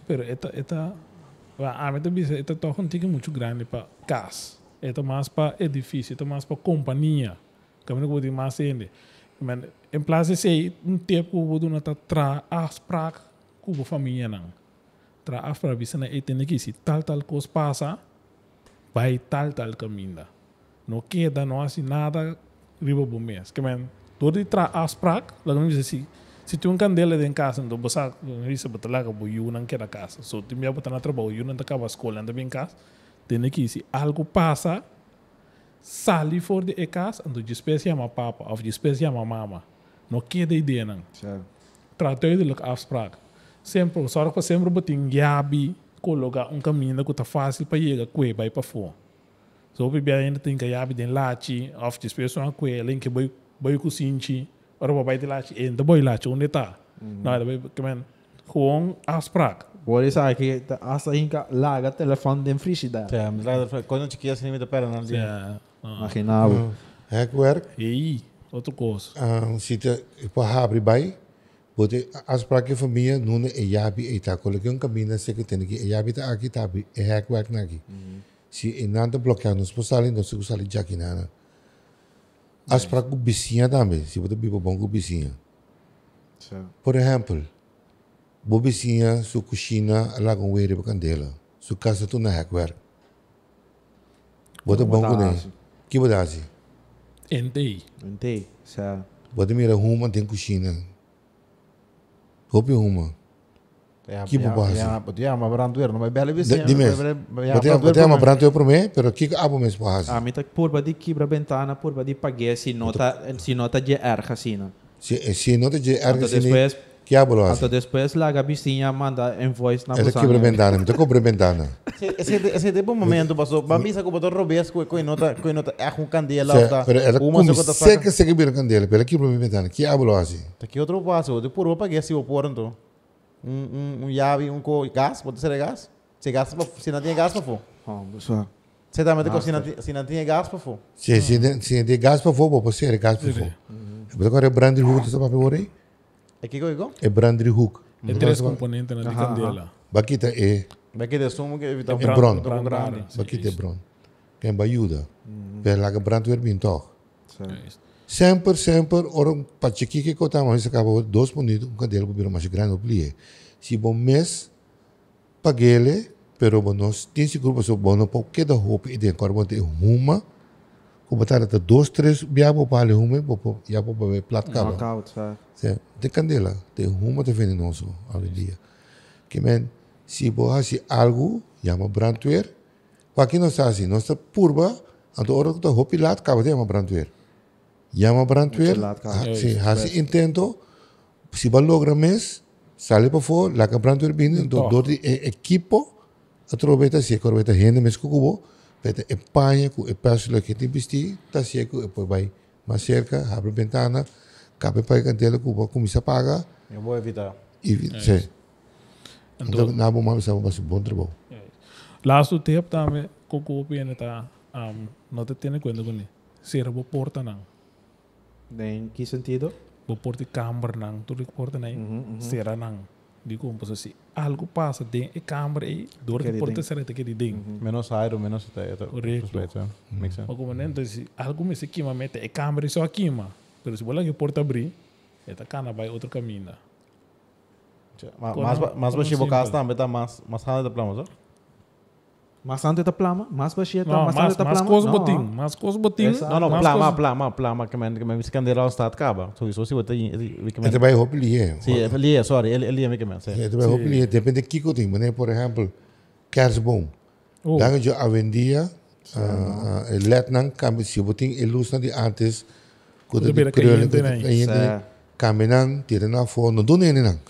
Pero esta, esta, a mí también, esta toca un ticket mucho grande para casa. Esta más para edifício, esta mais para companhia. Que eu não vou dizer Mas, em um tempo que eu vou dar uma tra, as pra, com a família não. Tra, as pra, bisa na, e tem se tal, tal coisa passa vai tal, tal caminho. Não queda, não assim nada, riba bom mês. Que men, todo de trás, as prac, lá não disse assim, se tu um candela de em casa, então você risa botar lá que boiu não queda casa. Só tu me ia botar na trabalho, eu não acaba a escola, anda bem em casa. Tem que se algo passa, sali for de casa, então despecia a papa, ou despecia a mama. Não queda ideia não. Tratei de look as Sempre, só que sempre botem yabi, colocar um caminho que está fácil para chegar que vai para fora. So o bebê ainda tem que ir bem lá, of this person que ele que vai vai cozinhar, ora vai de lá, ainda vai lá, onde está? Mhm. Não, ele vai como é? com asprak. Por isso aqui essa inca larga o telefone dentro frigideira. É, mas lá quando te quer assim me dá pera não dia. Imaginava. É que era. E outra coisa. Ah, um sítio para abrir bem. Bote asprake famia nune e yabi e ta colegion camina se que tem que e yabi ta aqui tabi e hack wack nagi. Se e nada bloquear nos posali não se usali jaki nana. Aspra com vizinha também, se bote bibo bom com vizinha. Por exemplo, bo vizinha su cozinha lá com were para candela, su casa tu na hack wack. Bote bom com né. bote assim? Entei. Entei. Sa. Bote mira huma tem cozinha hobi uma. Kipo bahasa. Ya, ma brandu er, no bele bese. Di mes. Batia batia ma brandu er prome, pero ki apo mes bahasa. Ah, por badi ki ventana, por de pague si nota, si nota je erga Si nota de erga sina. Assim, Diabolo hace. Hasta después la Gabicinha manda en voice na tipo Esa ah, que ventana, me tocou abrir ventana. Esse esse tipo momento passou, mas misa como todo robes com com nota, não nota é com candela ou Pero ela como se que ah, se quebra candela, pero quebra ventana. Que diabolo hace? Tá que outro passo, de por opa que se o porto. Um um um llave, um co gás, pode ser gás? Se gás, se não tem gás, por favor. Ah, pessoal. Você também tem que se não tem gás, por favor. Se se não tem gás, por favor, pode ser gás, por favor. Eu vou agora o root, só para ver aí. É que je go? E brandri huk. E três componentes na Aha, candela. Bakita e. Bakita sumo que evita e bron. Bakita e bron. Quem ajuda? Per lá que verbin toch. Sempre, sempre, ora um mm. pachequi que cotamos, isso acaba dois bonitos, um cadelo para mais grande, oblié. Se bom mês, paguele, pero bom nós, tem esse grupo, sou bom, não pode queda roupa e tem corpo, tem uma, Обатарата до стрес бя попале хуме, попо, ја попаве платкава. Knockout, са. Се, те Te, те хума те вененоso al dia Que men, si vos si algo, llama brandweer. Aquí no está si, no está purba, anto ora kuta hopi lat kava te llama brandweer. Llama brandweer, ah, si hace intento, si va logra mes, sale por favor, la que brandweer viene, do, do, eh, equipo, a troveta si, corbeta gente, mes kukubo, Peta epanha ku epasula que tem pisti, tá seco, depois vai mais cerca, abre ventana, cabe para cantela ku ba começa paga. pagar. Eu vou evitar. Evita. É. Sim. Então, então na bom mas sabe mas bom trabalho. É. Last tempo tá me coco pena tá um não te tem quando com ser bo porta não. Em que sentido? Bo porta câmara não, tudo porta não. Será não. Digo um pouco assim algo passa dentro da câmara e dor que porta será que ele dentro. Menos aero, menos teto. Correto. Make sense. Como nem então algo me se queima mete a câmara só queima. Pero se bola que porta abrir, esta cana vai outro caminho. Mas mas você boca está, mas tá mais mais há de plano, só? Mas aan dit ah, ah, te plama, mas wat je mas aan dit te plama. Mas koos botting, mas koos botting. No, no, plama, plama, plama, ke men, ke men, miskan dira on staat kaba. So, so, si wat die, wie ke men. Het bij hoop lie, hè. Si, lie, sorry, el, el, wie ke men. Het bij hoop lie, depend de kiko ting. Meneer, por ejemplo, kers boom. Dan je avendia, el let nang, kam, si botting, el lus na die antes, kuda die kreole, kuda die kreole, kam nang, tira na fo, no do nene nang.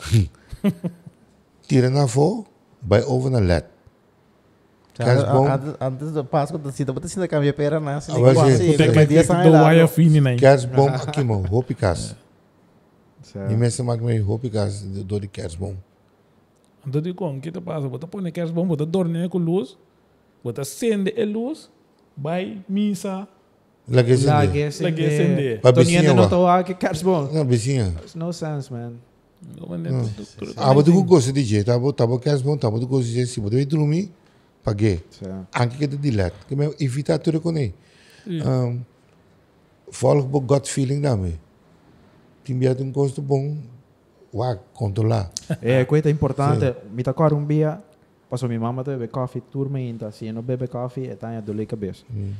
Tira na fo, by over na let. Mm. Antes do Páscoa, da Páscoa, da kami pera na. Dia sangat daw. Waya fini na. Cats bomb aqui, mano. Vou picar. E mesmo mais me vou picar do de cats bomb. Ando de como? Que te passa? Você põe cats bomb, bota dorne né, com luz. Bota acende a luz. Vai missa. Lagi sende. Lagi sende. Lagi sende. Tonia não toa que cats bomb. Não, vizinha. No sense, man. Aba tu gosto de jeito, tá tá tá aba que cats bomb, tava tu gosto de jeito, se botou e dormir paguei. certo. anche che ti diletto, che mi evita tutto con lei. Um, volg bo gut feeling dami. Ti tem un costo buon, va controllare. E eh, importante, Me mi um dia, passou minha mia a beber coffee, turma se non beber coffee, e dor de cabeça. Mm.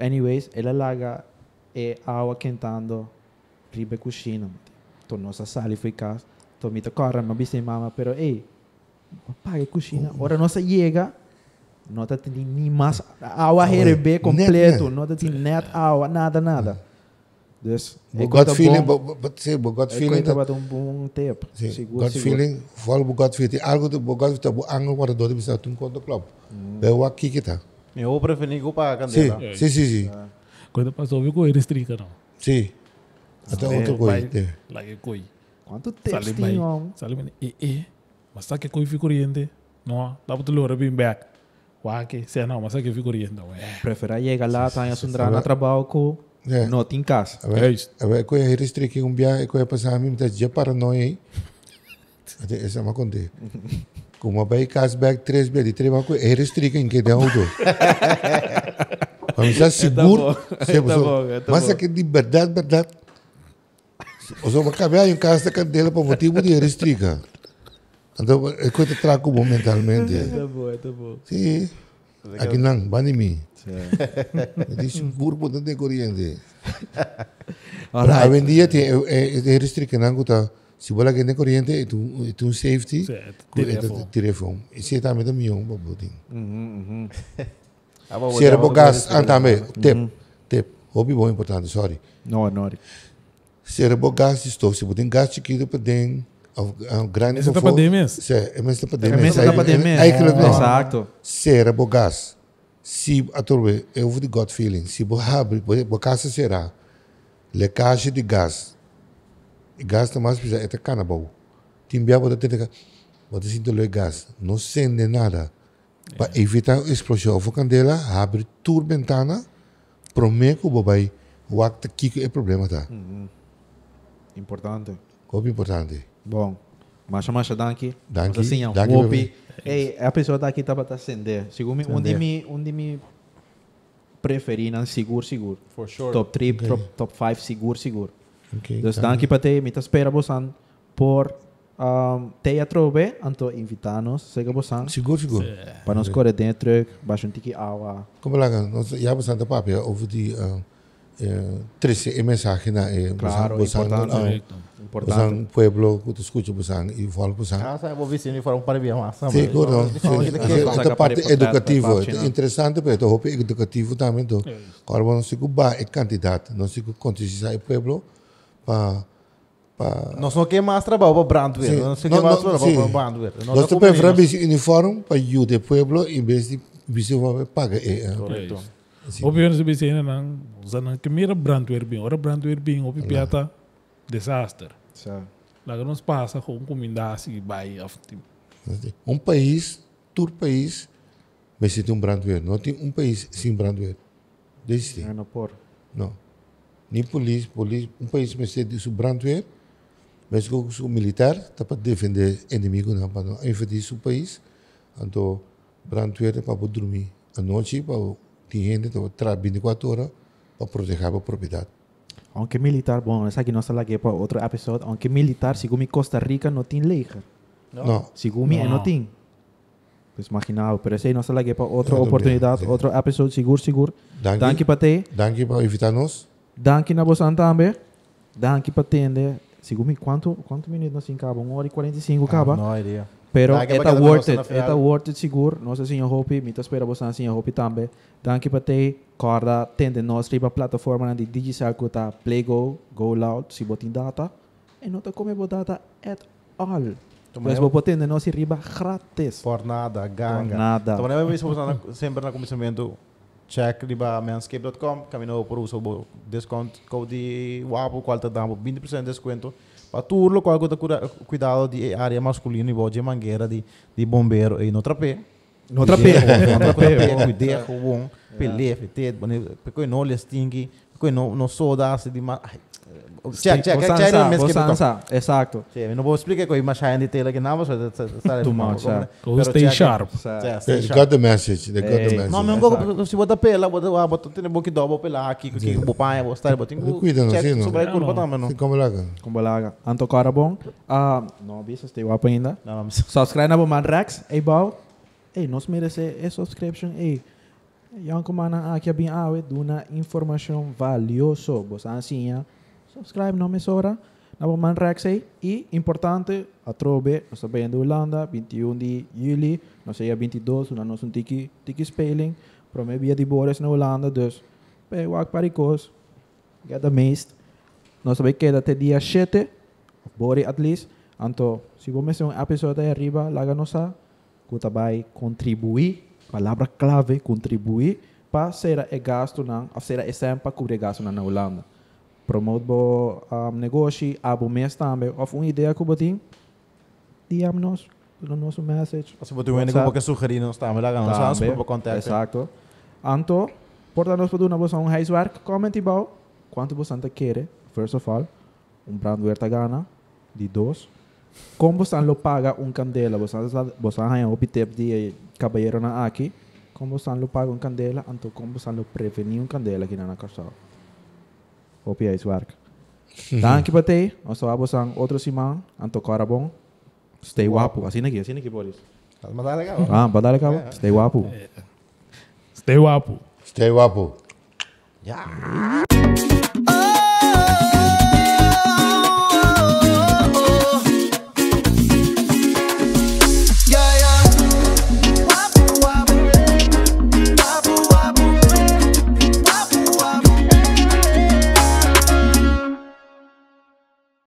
Anyways, ela larga e água quentando, ribe cucina, tu nossa sabe foi casa, tu me tocca, ma bisogna mamma, pero ei, paga cucina, mm. ora Agora nossa llega, não te tá tem nem mais água rebe completo, não te tá tem net água, nada, nada. Yes. Got tá feeling, but see, got feeling. você bat bom tempo. Got feeling, vol got feeling. Algo tu got feeling tabu anglo para dodi bisa quanto contra club. Beu hum. é aqui kita. Eu preferi que é para candela. Sim, sim, sim. Ah. Quando passou viu que ele estrica não. Sim. Até outro coi. É. Lá coi. Quanto tempo tem, homem? Salimene, e e. Mas tá que coi ficou oriente. Não, dá para tu levar bem back qualquer, sei não, mas é que figurinha então. É. Prefere chegar lá, tá em assundrana, Agora- trabalho com É. não tem casa. É ver, isso. a ver, que é restrique um dia, que é passar a mim, tá já paranoia, hein? Até Essa é uma conta. Como vai casback três de três vezes, é restrique em que deu outro. Vamos estar seguro. mas é que de verdade, verdade. Os homens cabem em casa da candela por motivo de restrica. Então, a coisa terá como mentalmente. Está bom, está bom. Sim. Tá Aqui não, banimi. Diz burbo não tem corriente. Para hoje em dia, é, é restrito não é? que tá, se bola que tem corriente, é, é um safety, é telefone. Isso é também da minha, um babotinho. Se era por gás, ah, também, tep, uhum. tep. Hobby bom importante, sorry. Não, não. Se era por gás, estou, se botem gás chiquito para dentro, ah, grandes Essa está é pandemia. Sí, esta é é pandemia. Esta está pandemia. Aí que não. Exato. Será bogás. Se a turma, eu vou de God feeling, se abre, bocassa será lecagem de gás. E gás está mais pesado, é canabal. Timbia pode ter gás. Mas sinto o gás, não sente nada. Para evitar a explosão, vou candela, abre tudo ventana, promete que o bobai, o acto aqui que é problema tá. Uhum. Importante. Como importante. Bom, mas mas danke. Danke. Assim, é, danke Wopi. Ei, a pessoa está aqui tá para tá acender. Segundo um de me, um de me preferi não né? seguro seguro. For sure. Top 3, okay. top, top 5 seguro seguro. Okay, então danke para te, me tá espera bosan por um, te atrove, anto invitanos, sega bosan. Seguro seguro. Para nos correr dentro, baixo um tiki água. Como é lá, nós já bosan da papel, houve de eh, três eh, mensagens na eh, claro, importante, importante. Busan pueblo que tu escucho Busan y falo Busan. Ah, sabe, vos vecino fueron para o más. Sí, claro. Esta parte educativa, interessante, porque eu hope educativo também do. Agora não se cuba é candidato, não se condicionar o pueblo para para Nós não quer mais trabalho para Brandweer, não se quer mais trabalho para Brandweer. Nós uniforme para o de pueblo em vez de pagar Correto. Assim. Obvio na sebisa ini nang sana kemira brandware bing, ora brandware bing, opi piata disaster. Laga nos passa com comendasi e vai of Um país, tur país, mas se tem um brandware, não tem um país sem brandware. Desiste. Não, por. Não. Nem polícia, polícia, um país mas se tem brandware, mas com o militar, tá para defender inimigo, não, para não invadir o país, então brandware é para dormir à noite, para tiene traz 24 horas para proteger la propiedad. Aunque militar, bueno, esa que no se la que para otro episodio, aunque militar, según mi Costa Rica no tiene ley. No. sigui Según mi, no, no tiene. Pues imaginado, pero esa no se la que para otra no, oportunidad, bien, otro episodio, seguro, seguro. Danke, Danke para ti. Danke para invitarnos. Danke na vos também. Danke para atender. Según mi, ¿cuánto, cuánto minutos nos acaba? Una hora y 45 acaba. Ah, no idea. Pero eta worth it, eta worth it sigur. No sa sinyo hopi, mita spera bo sa sinyo hopi tambe. Danki pa te corda tende nos riba plataforma na di digisal ko ta Playgo, Go Loud, si botin data. E no ta come bo data at all. Mas vou potendo não riba grátis. Por nada, ganga. Por nada. Então, eu vou na, sempre no começamento, check riba manscape.com, caminhou por uso do desconto code WAPO, qual te damos 20% de desconto. Pa Turlo, qual cuidado di área masculina igual de mangueira di, de bombeiro e no trapé. No trapé. No trapé. Oh. Cuidado, eh. bom, pelé, fetê, porque não lhes tingue, porque não soda, se de... check, check, check, China vos Hansa, exacto. Sí, no puedo explicar que más China de tela que nada, mas sabe. Too much. Go eh. stay sharp. Eh, they got the message, they got the eh, message. Não, me eu se bota pela, bota a bota tem boca dobro pela aqui, que o pai vou estar botando. Cuida não, sim, não. Sobre a curva também, não. Como laga. Como laga. Anto cara Ah, não avisa, stay up ainda. Subscribe na Boman Rex, ei bal. Ei, nós merece a subscription, ei. Yang kumana aqui ah, bem awe ah, duna informação valioso, bosansinha subscribe, no me sobra. Nabo man rexei. E, eh? importante, atrobe, nós está de Holanda, 21 de julho, não sei 22, una nos um tiki, tiki spelling. Prome via de bores na Holanda, dus pegwak paricos, gada meest. Nós sabemos que até dia 7, Boris, at least. Então, se você mexer um episódio aí arriba, laga nos a, que vai contribuir, palavra clave, contribuir, para ser gasto, não, a ser exemplo para cobrir gasto na Holanda promovo um, negócio, abro mês também. Of uma ideia que eu tenho, diamos-nos no nosso message. Se você tem alguma que sugerir, nós estamos lá, nós vamos para contato. Exato. Então, porta-nos para uma pessoa, um housework, comente bom, quanto você quer, first of all, um brand huerta gana, de dois. Como você lo paga um candela, você ganha o pitep de caballero na aqui, como você lo paga um candela, Anto como você lo prevenir um candela aqui na casa kopiai suarga. Hmm. aqui para batei, nós vamos usar outro simang, anto karabong, stay guapo, assim aqui, assim aqui, Boris. Mas tá legal. Ah, mas legal. Stay guapo. Stay wapu. Stay wapu. Yeah.